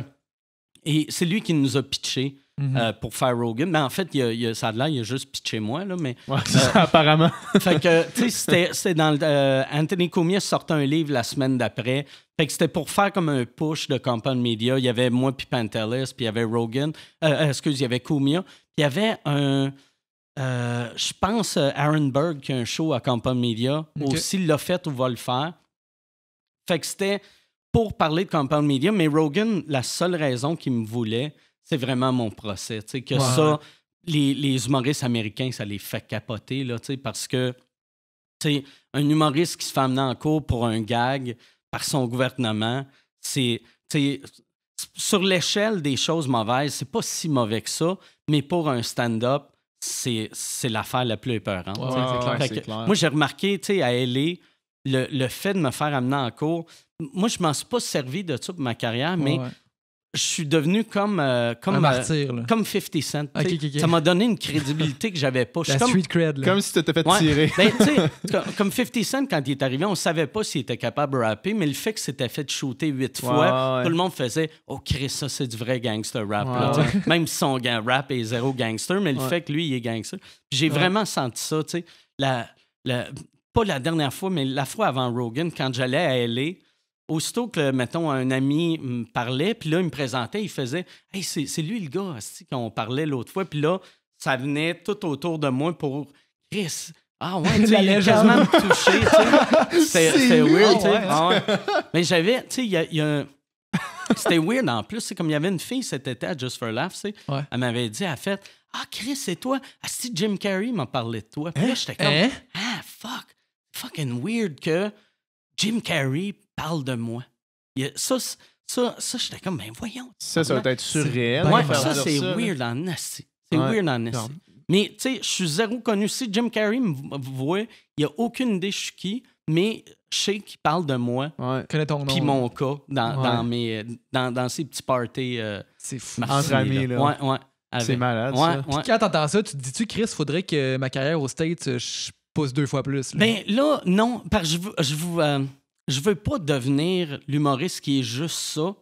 et c'est lui qui nous a pitché. Mhm. Euh, pour faire Rogan. Mais ben, en fait, il, ça a l'air, il a juste pitché moi, là, mais... Euh, apparemment. fait que, tu sais, c'était dans... Le, euh, Anthony Comia sortait un livre la semaine d'après. Fait que c'était pour faire comme un push de Compound Media. Il y avait moi puis Pantelis, puis il y avait Rogan. excuse, il y avait Comia. il y avait un... je pense Aaron Berg, qui a un show à Compound Media, aussi l'a fait ou va le faire. Fait que c'était pour parler de Compound Media, mais Rogan, la seule raison qu'il me voulait, c'est vraiment mon procès. que ça, les, humoristes américains, ça les fait capoter, là, parce que un humoriste qui se fait amener en cours pour un gag par son gouvernement, c'est. Sur l'échelle des choses mauvaises, c'est pas si mauvais que ça, mais pour un stand-up, c'est l'affaire la plus épeurante. moi, j'ai remarqué, tu à LA, le, fait de me faire amener en cours, moi, je m'en suis pas servi de ça pour ma carrière, mais je suis devenu comme euh, comme 50 euh, Cent. Ça m'a donné une crédibilité que j'avais pas. Je La comme, street comme si tu t'étais fait tirer. Ben, comme, 50 Cent, quand il est arrivé, on savait pas s'il était capable de rapper, mais le fait que c'était fait shooter huit fois, tout le monde faisait « Oh, Chris, ça, c'est du vrai gangster rap. Même si son rap est zéro gangster, mais le fait que lui, il est gangster. J'ai vraiment senti ça, pas la dernière fois, mais la fois avant Rogan, quand j'allais à L.A., aussitôt que, mettons, un ami me parlait, puis là, il me présentait, il faisait Hey, c'est lui le gars qu'on parlait l'autre fois. Puis là, ça venait tout autour de moi pour Chris. Ah ouais, tu allais quasiment me toucher. tu sais. weird, tu sais. Ah Mais j'avais, tu sais, il y a, un... C'était weird en plus. C'est comme il y avait une fille cet été à Just for Laugh, tu sais. Elle m'avait dit, elle fait Ah, Chris, c'est toi. Ah, Jim Carrey m'a parlé de toi. Puis là, hein? j'étais comme hein? Ah, fuck. Fucking weird que Jim Carrey parle de moi. ça, ça, ça j'étais comme, ben voyons. Ça, ça doit être surréel. Ouais, ça, c'est weird en nasty. C'est weird en Mais, tu sais, je suis zéro connu. Si Jim Carrey me voit, il a aucune idée je suis qui, mais je sais qu'il parle de moi. Connais ton nom. Puis mon cas dans, dans, mes, dans, dans, ces petits parties. Euh, c'est fou. Entre amis, là. C'est malade. ça. Puis quand t'entends ça, tu te dis-tu, Chris, faudrait que ma carrière au States, euh, je pousse deux fois plus. Ben là, non, parce que je, je vous je veux pas devenir l'humoriste qui est juste ça.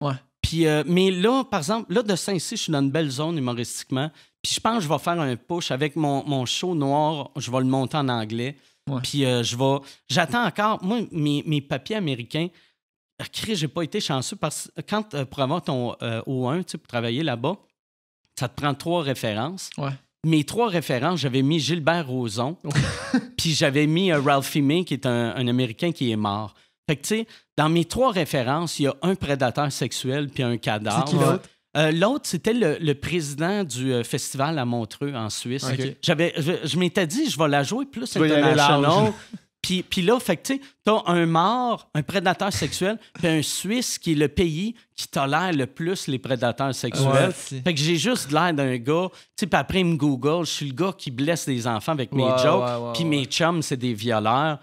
Ouais. Puis, euh, mais là, par exemple, là, de Saint-Cy, je suis dans une belle zone humoristiquement. Puis je pense que je vais faire un push avec mon, mon show noir. Je vais le monter en anglais. Puis euh, je vais. J'attends encore. Moi, mes, papiers américains, euh, j'ai pas été chanceux parce que quand tu pour avoir ton O1 pour travailler là-bas, ça te prend trois références. Ouais mes trois références, j'avais mis Gilbert Rozon, puis j'avais mis euh, Ralph May, qui est un, Américain qui est mort. Fait que, tu sais, dans mes trois références, il y a un prédateur sexuel puis un cadavre. Euh, l'autre, c'était le, président du euh, festival à Montreux, en Suisse. J'avais, je, m'étais dit, je vais la jouer plus international. Pis là, fait que tu as un mort, un prédateur sexuel, puis un Suisse qui est le pays qui tolère le plus les prédateurs sexuels. fait que j'ai juste l'air d'un gars. Tu après, il me google, je suis le gars qui blesse des enfants avec mes jokes, pis puis mes chums, c'est des violeurs.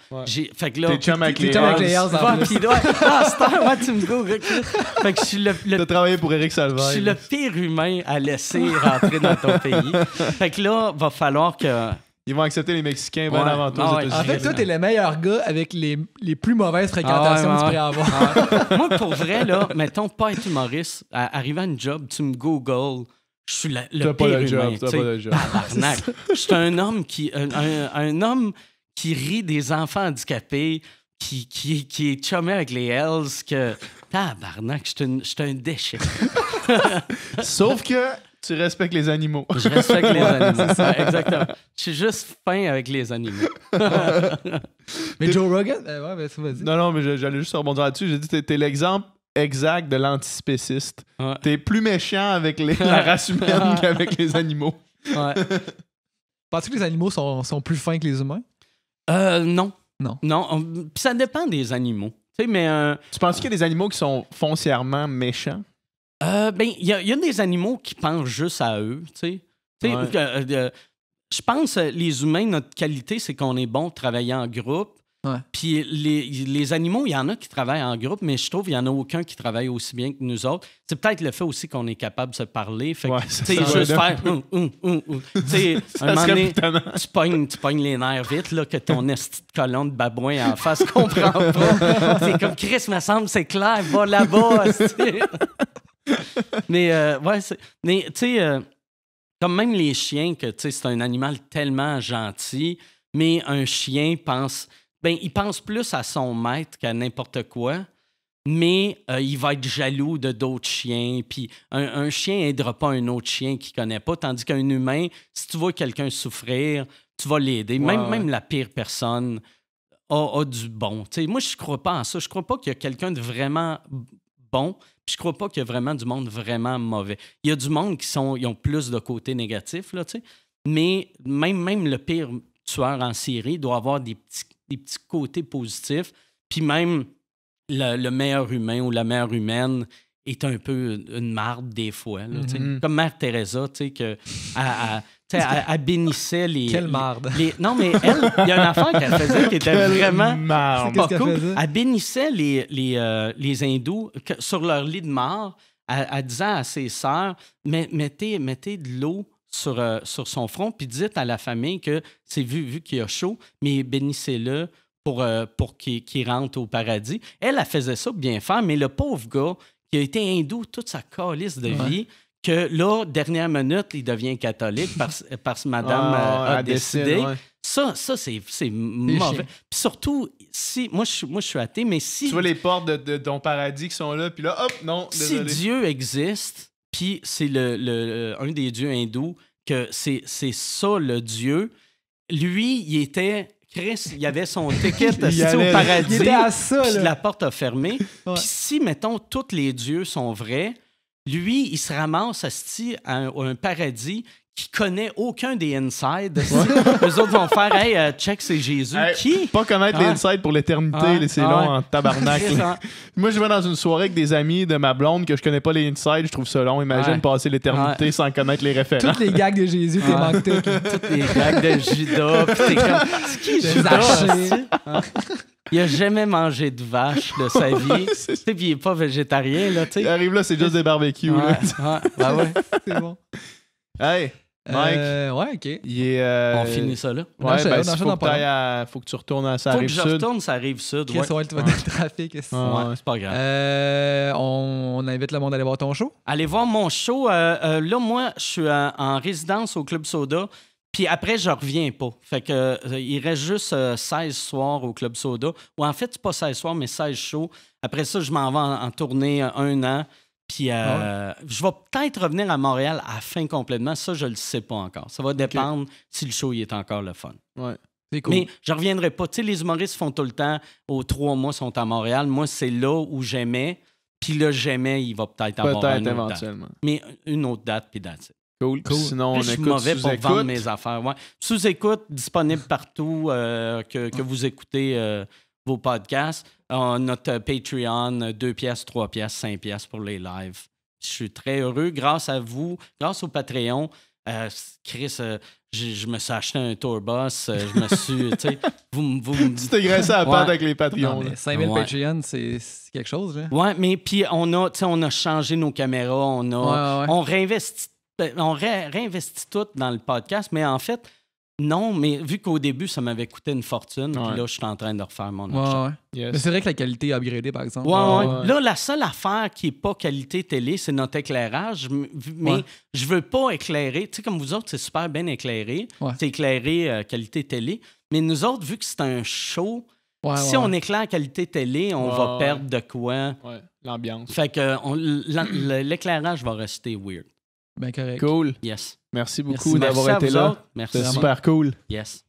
fait que là. T'es chum avec les Hells. Puis ah, tu me googles. Fait que je suis le. t'as travaillé pour Eric Salvaire. Je suis le pire humain à laisser rentrer dans ton pays. Fait que là, va falloir que ils vont accepter les Mexicains bien avant toi. Ah en fait, toi, t'es le meilleur gars avec les, les plus mauvaises fréquentations ah du que tu avoir. Moi, pour vrai, là, mettons, pas être humoriste, à, arriver à une job, tu me Google, je suis le pire pas le job, T'as pas le job. Je suis un homme qui, un, homme qui rit des enfants handicapés, qui, qui, qui est chumé avec les Hells, que tabarnak, je suis un déchet. Sauf que tu respectes les animaux. Je respecte les animaux. ça, exactement. Je suis juste fin avec les animaux. mais Joe Rogan, euh, ouais, ben, vas dire. Non, non, mais j'allais juste rebondir là-dessus. J'ai dit, t'es es, l'exemple exact de l'antispéciste. T'es plus méchant avec les, la race humaine qu'avec les animaux. Ouais. Penses-tu que les animaux sont, sont, plus fins que les humains? Euh, non. Non. Non. ça dépend des animaux. mais. Euh, tu penses qu'il y a des animaux qui sont foncièrement méchants? Euh, ben, il y, a, des animaux qui pensent juste à eux, tu euh, euh, je pense que les humains, notre qualité, c'est qu'on est bon de travailler en groupe. Puis les, animaux, il y en a qui travaillent en groupe, mais je trouve qu'il n'y en a aucun qui travaille aussi bien que nous autres. C'est peut-être le fait aussi qu'on est capable de se parler. Fait que, juste faire. tu, pognes, les nerfs vite, là, que ton esti de colon de babouin en face comprend pas. c'est comme Chris, me semble, c'est clair, va là-bas. Euh, mais tu sais, euh, comme même les chiens, que tu c'est un animal tellement gentil, mais un chien pense, ben, il pense plus à son maître qu'à n'importe quoi. Mais euh, il va être jaloux de d'autres chiens. Puis un, chien n'aidera pas un autre chien qu'il ne connaît pas. Tandis qu'un humain, si tu vois quelqu'un souffrir, tu vas l'aider. Même, la pire personne a, du bon. sais moi, je ne crois pas en ça. Je ne crois pas qu'il y a quelqu'un de vraiment bon je je crois pas qu'il y a vraiment du monde vraiment mauvais. Il y a du monde qui sont, ils ont plus de côtés négatifs, là, tu Mais même, même le pire tueur en série doit avoir des petits, des petits côtés positifs. Puis même le, meilleur humain ou la meilleure humaine est un peu une marde des fois. Mm-hmm. Comme Mère Teresa, tu sais, que elle, bénissait les. Quelle marde! non, mais elle, il y a une affaire qu'elle faisait qui était Quelle vraiment marde. pas cool. Faisait? Elle bénissait les, les, euh, les hindous sur leur lit de mort, en disant à ses sœurs mettez, mettez de l'eau sur, euh, sur son front, puis dites à la famille que c'est vu, vu qu'il a chaud, mais bénissez-le pour, euh, pour qu'il rentre au paradis. Elle, elle faisait ça bien faire, mais le pauvre gars qui a été hindou toute sa calice de vie, que là, dernière minute, il devient catholique parce, que madame ah, euh, a, décidé. Ça, c'est, mauvais. surtout, si, moi, je, moi, je suis athée, mais si. Tu vois les portes de, de ton paradis qui sont là, puis là, hop, non. Désolé. Si Dieu existe, puis c'est le, un des dieux hindous, que c'est, c'est ça le Dieu, lui, il était Chris, il avait son ticket au paradis. Il était à ça, la porte a fermé. Puis si, mettons, tous les dieux sont vrais, lui, il se ramasse à un, paradis qui connaît aucun des insides. Ouais. Eux autres vont faire Hey, euh, check, c'est Jésus. qui Pas connaître les insides pour l'éternité, c'est long en tabarnak. Moi, je vais dans une soirée avec des amis de ma blonde que je connais pas les insides, je trouve ça long. Imagine passer l'éternité sans connaître les références. Toutes les gags de Jésus, t'es manqué. Toutes les gags de Judas, pis t'es C'est qui Judas il a jamais mangé de vache de sa vie. tu il est pas végétarien, là, Il arrive là, c'est juste des barbecues, là. ouais. Ben c'est bon. Hey, Mike. Euh, ouais, OK. Il euh, On finit ça, là. Ouais, ben, faut, que tu retournes à sa faut sud. Faut que je retourne sa rive sud, Qu'est-ce que tu vas dans le trafic. c'est pas grave. Euh, on... on, invite le monde à aller voir ton show? Allez voir mon show. là, moi, je suis en résidence au Club Soda. Puis après, je reviens pas. Fait que euh, il reste juste 16 euh, soirs au Club Soda. Ou en fait, pas 16 soirs, mais 16 shows. Après ça, je m'en vais en, tournée euh, un an. Puis ah je vais peut-être revenir à Montréal à fin complètement. Ça, je le sais pas encore. Ça va dépendre si le show est encore le fun. Ouais. Mais je ne reviendrai pas. les humoristes font tout le temps, aux trois mois, sont à Montréal. Moi, c'est là où j'aimais. Puis là, j'aimais, il va peut-être peut avoir éventuellement. Mais une autre date, puis date. Cool. cool. Sinon, on je suis mauvais pour vendre mes affaires. Ouais. Sous-écoute, disponible partout euh, que, que, vous écoutez euh, vos podcasts. Euh, notre Patreon, 2 pièces, 3 pièces, 5 pièces pour les lives. Je suis très heureux. Grâce à vous, grâce au Patreon, Chris, je, me suis acheté un tour je me suis. vous, tu t'es graissé à la avec les Patreons. 5000 ouais. Patreons, c'est quelque chose. Oui, mais puis on a, on a changé nos caméras. On, a, on réinvestit ben, on réinvestit tout dans le podcast, mais en fait, non, mais vu qu'au début, ça m'avait coûté une fortune, là, je suis en train de refaire mon C'est vrai que la qualité est upgradée, par exemple. Là, la seule affaire qui n'est pas qualité télé, c'est notre éclairage. Mais je veux pas éclairer. Tu sais, comme vous autres, c'est super bien éclairé. C'est éclairé euh, qualité télé. Mais nous autres, vu que c'est un show, si on éclaire qualité télé, on va perdre de quoi. L'ambiance. Fait que l'éclairage va rester weird. Ben correct. Cool. Yes. Merci beaucoup d'avoir été là. Merci. C'est super cool. Yes.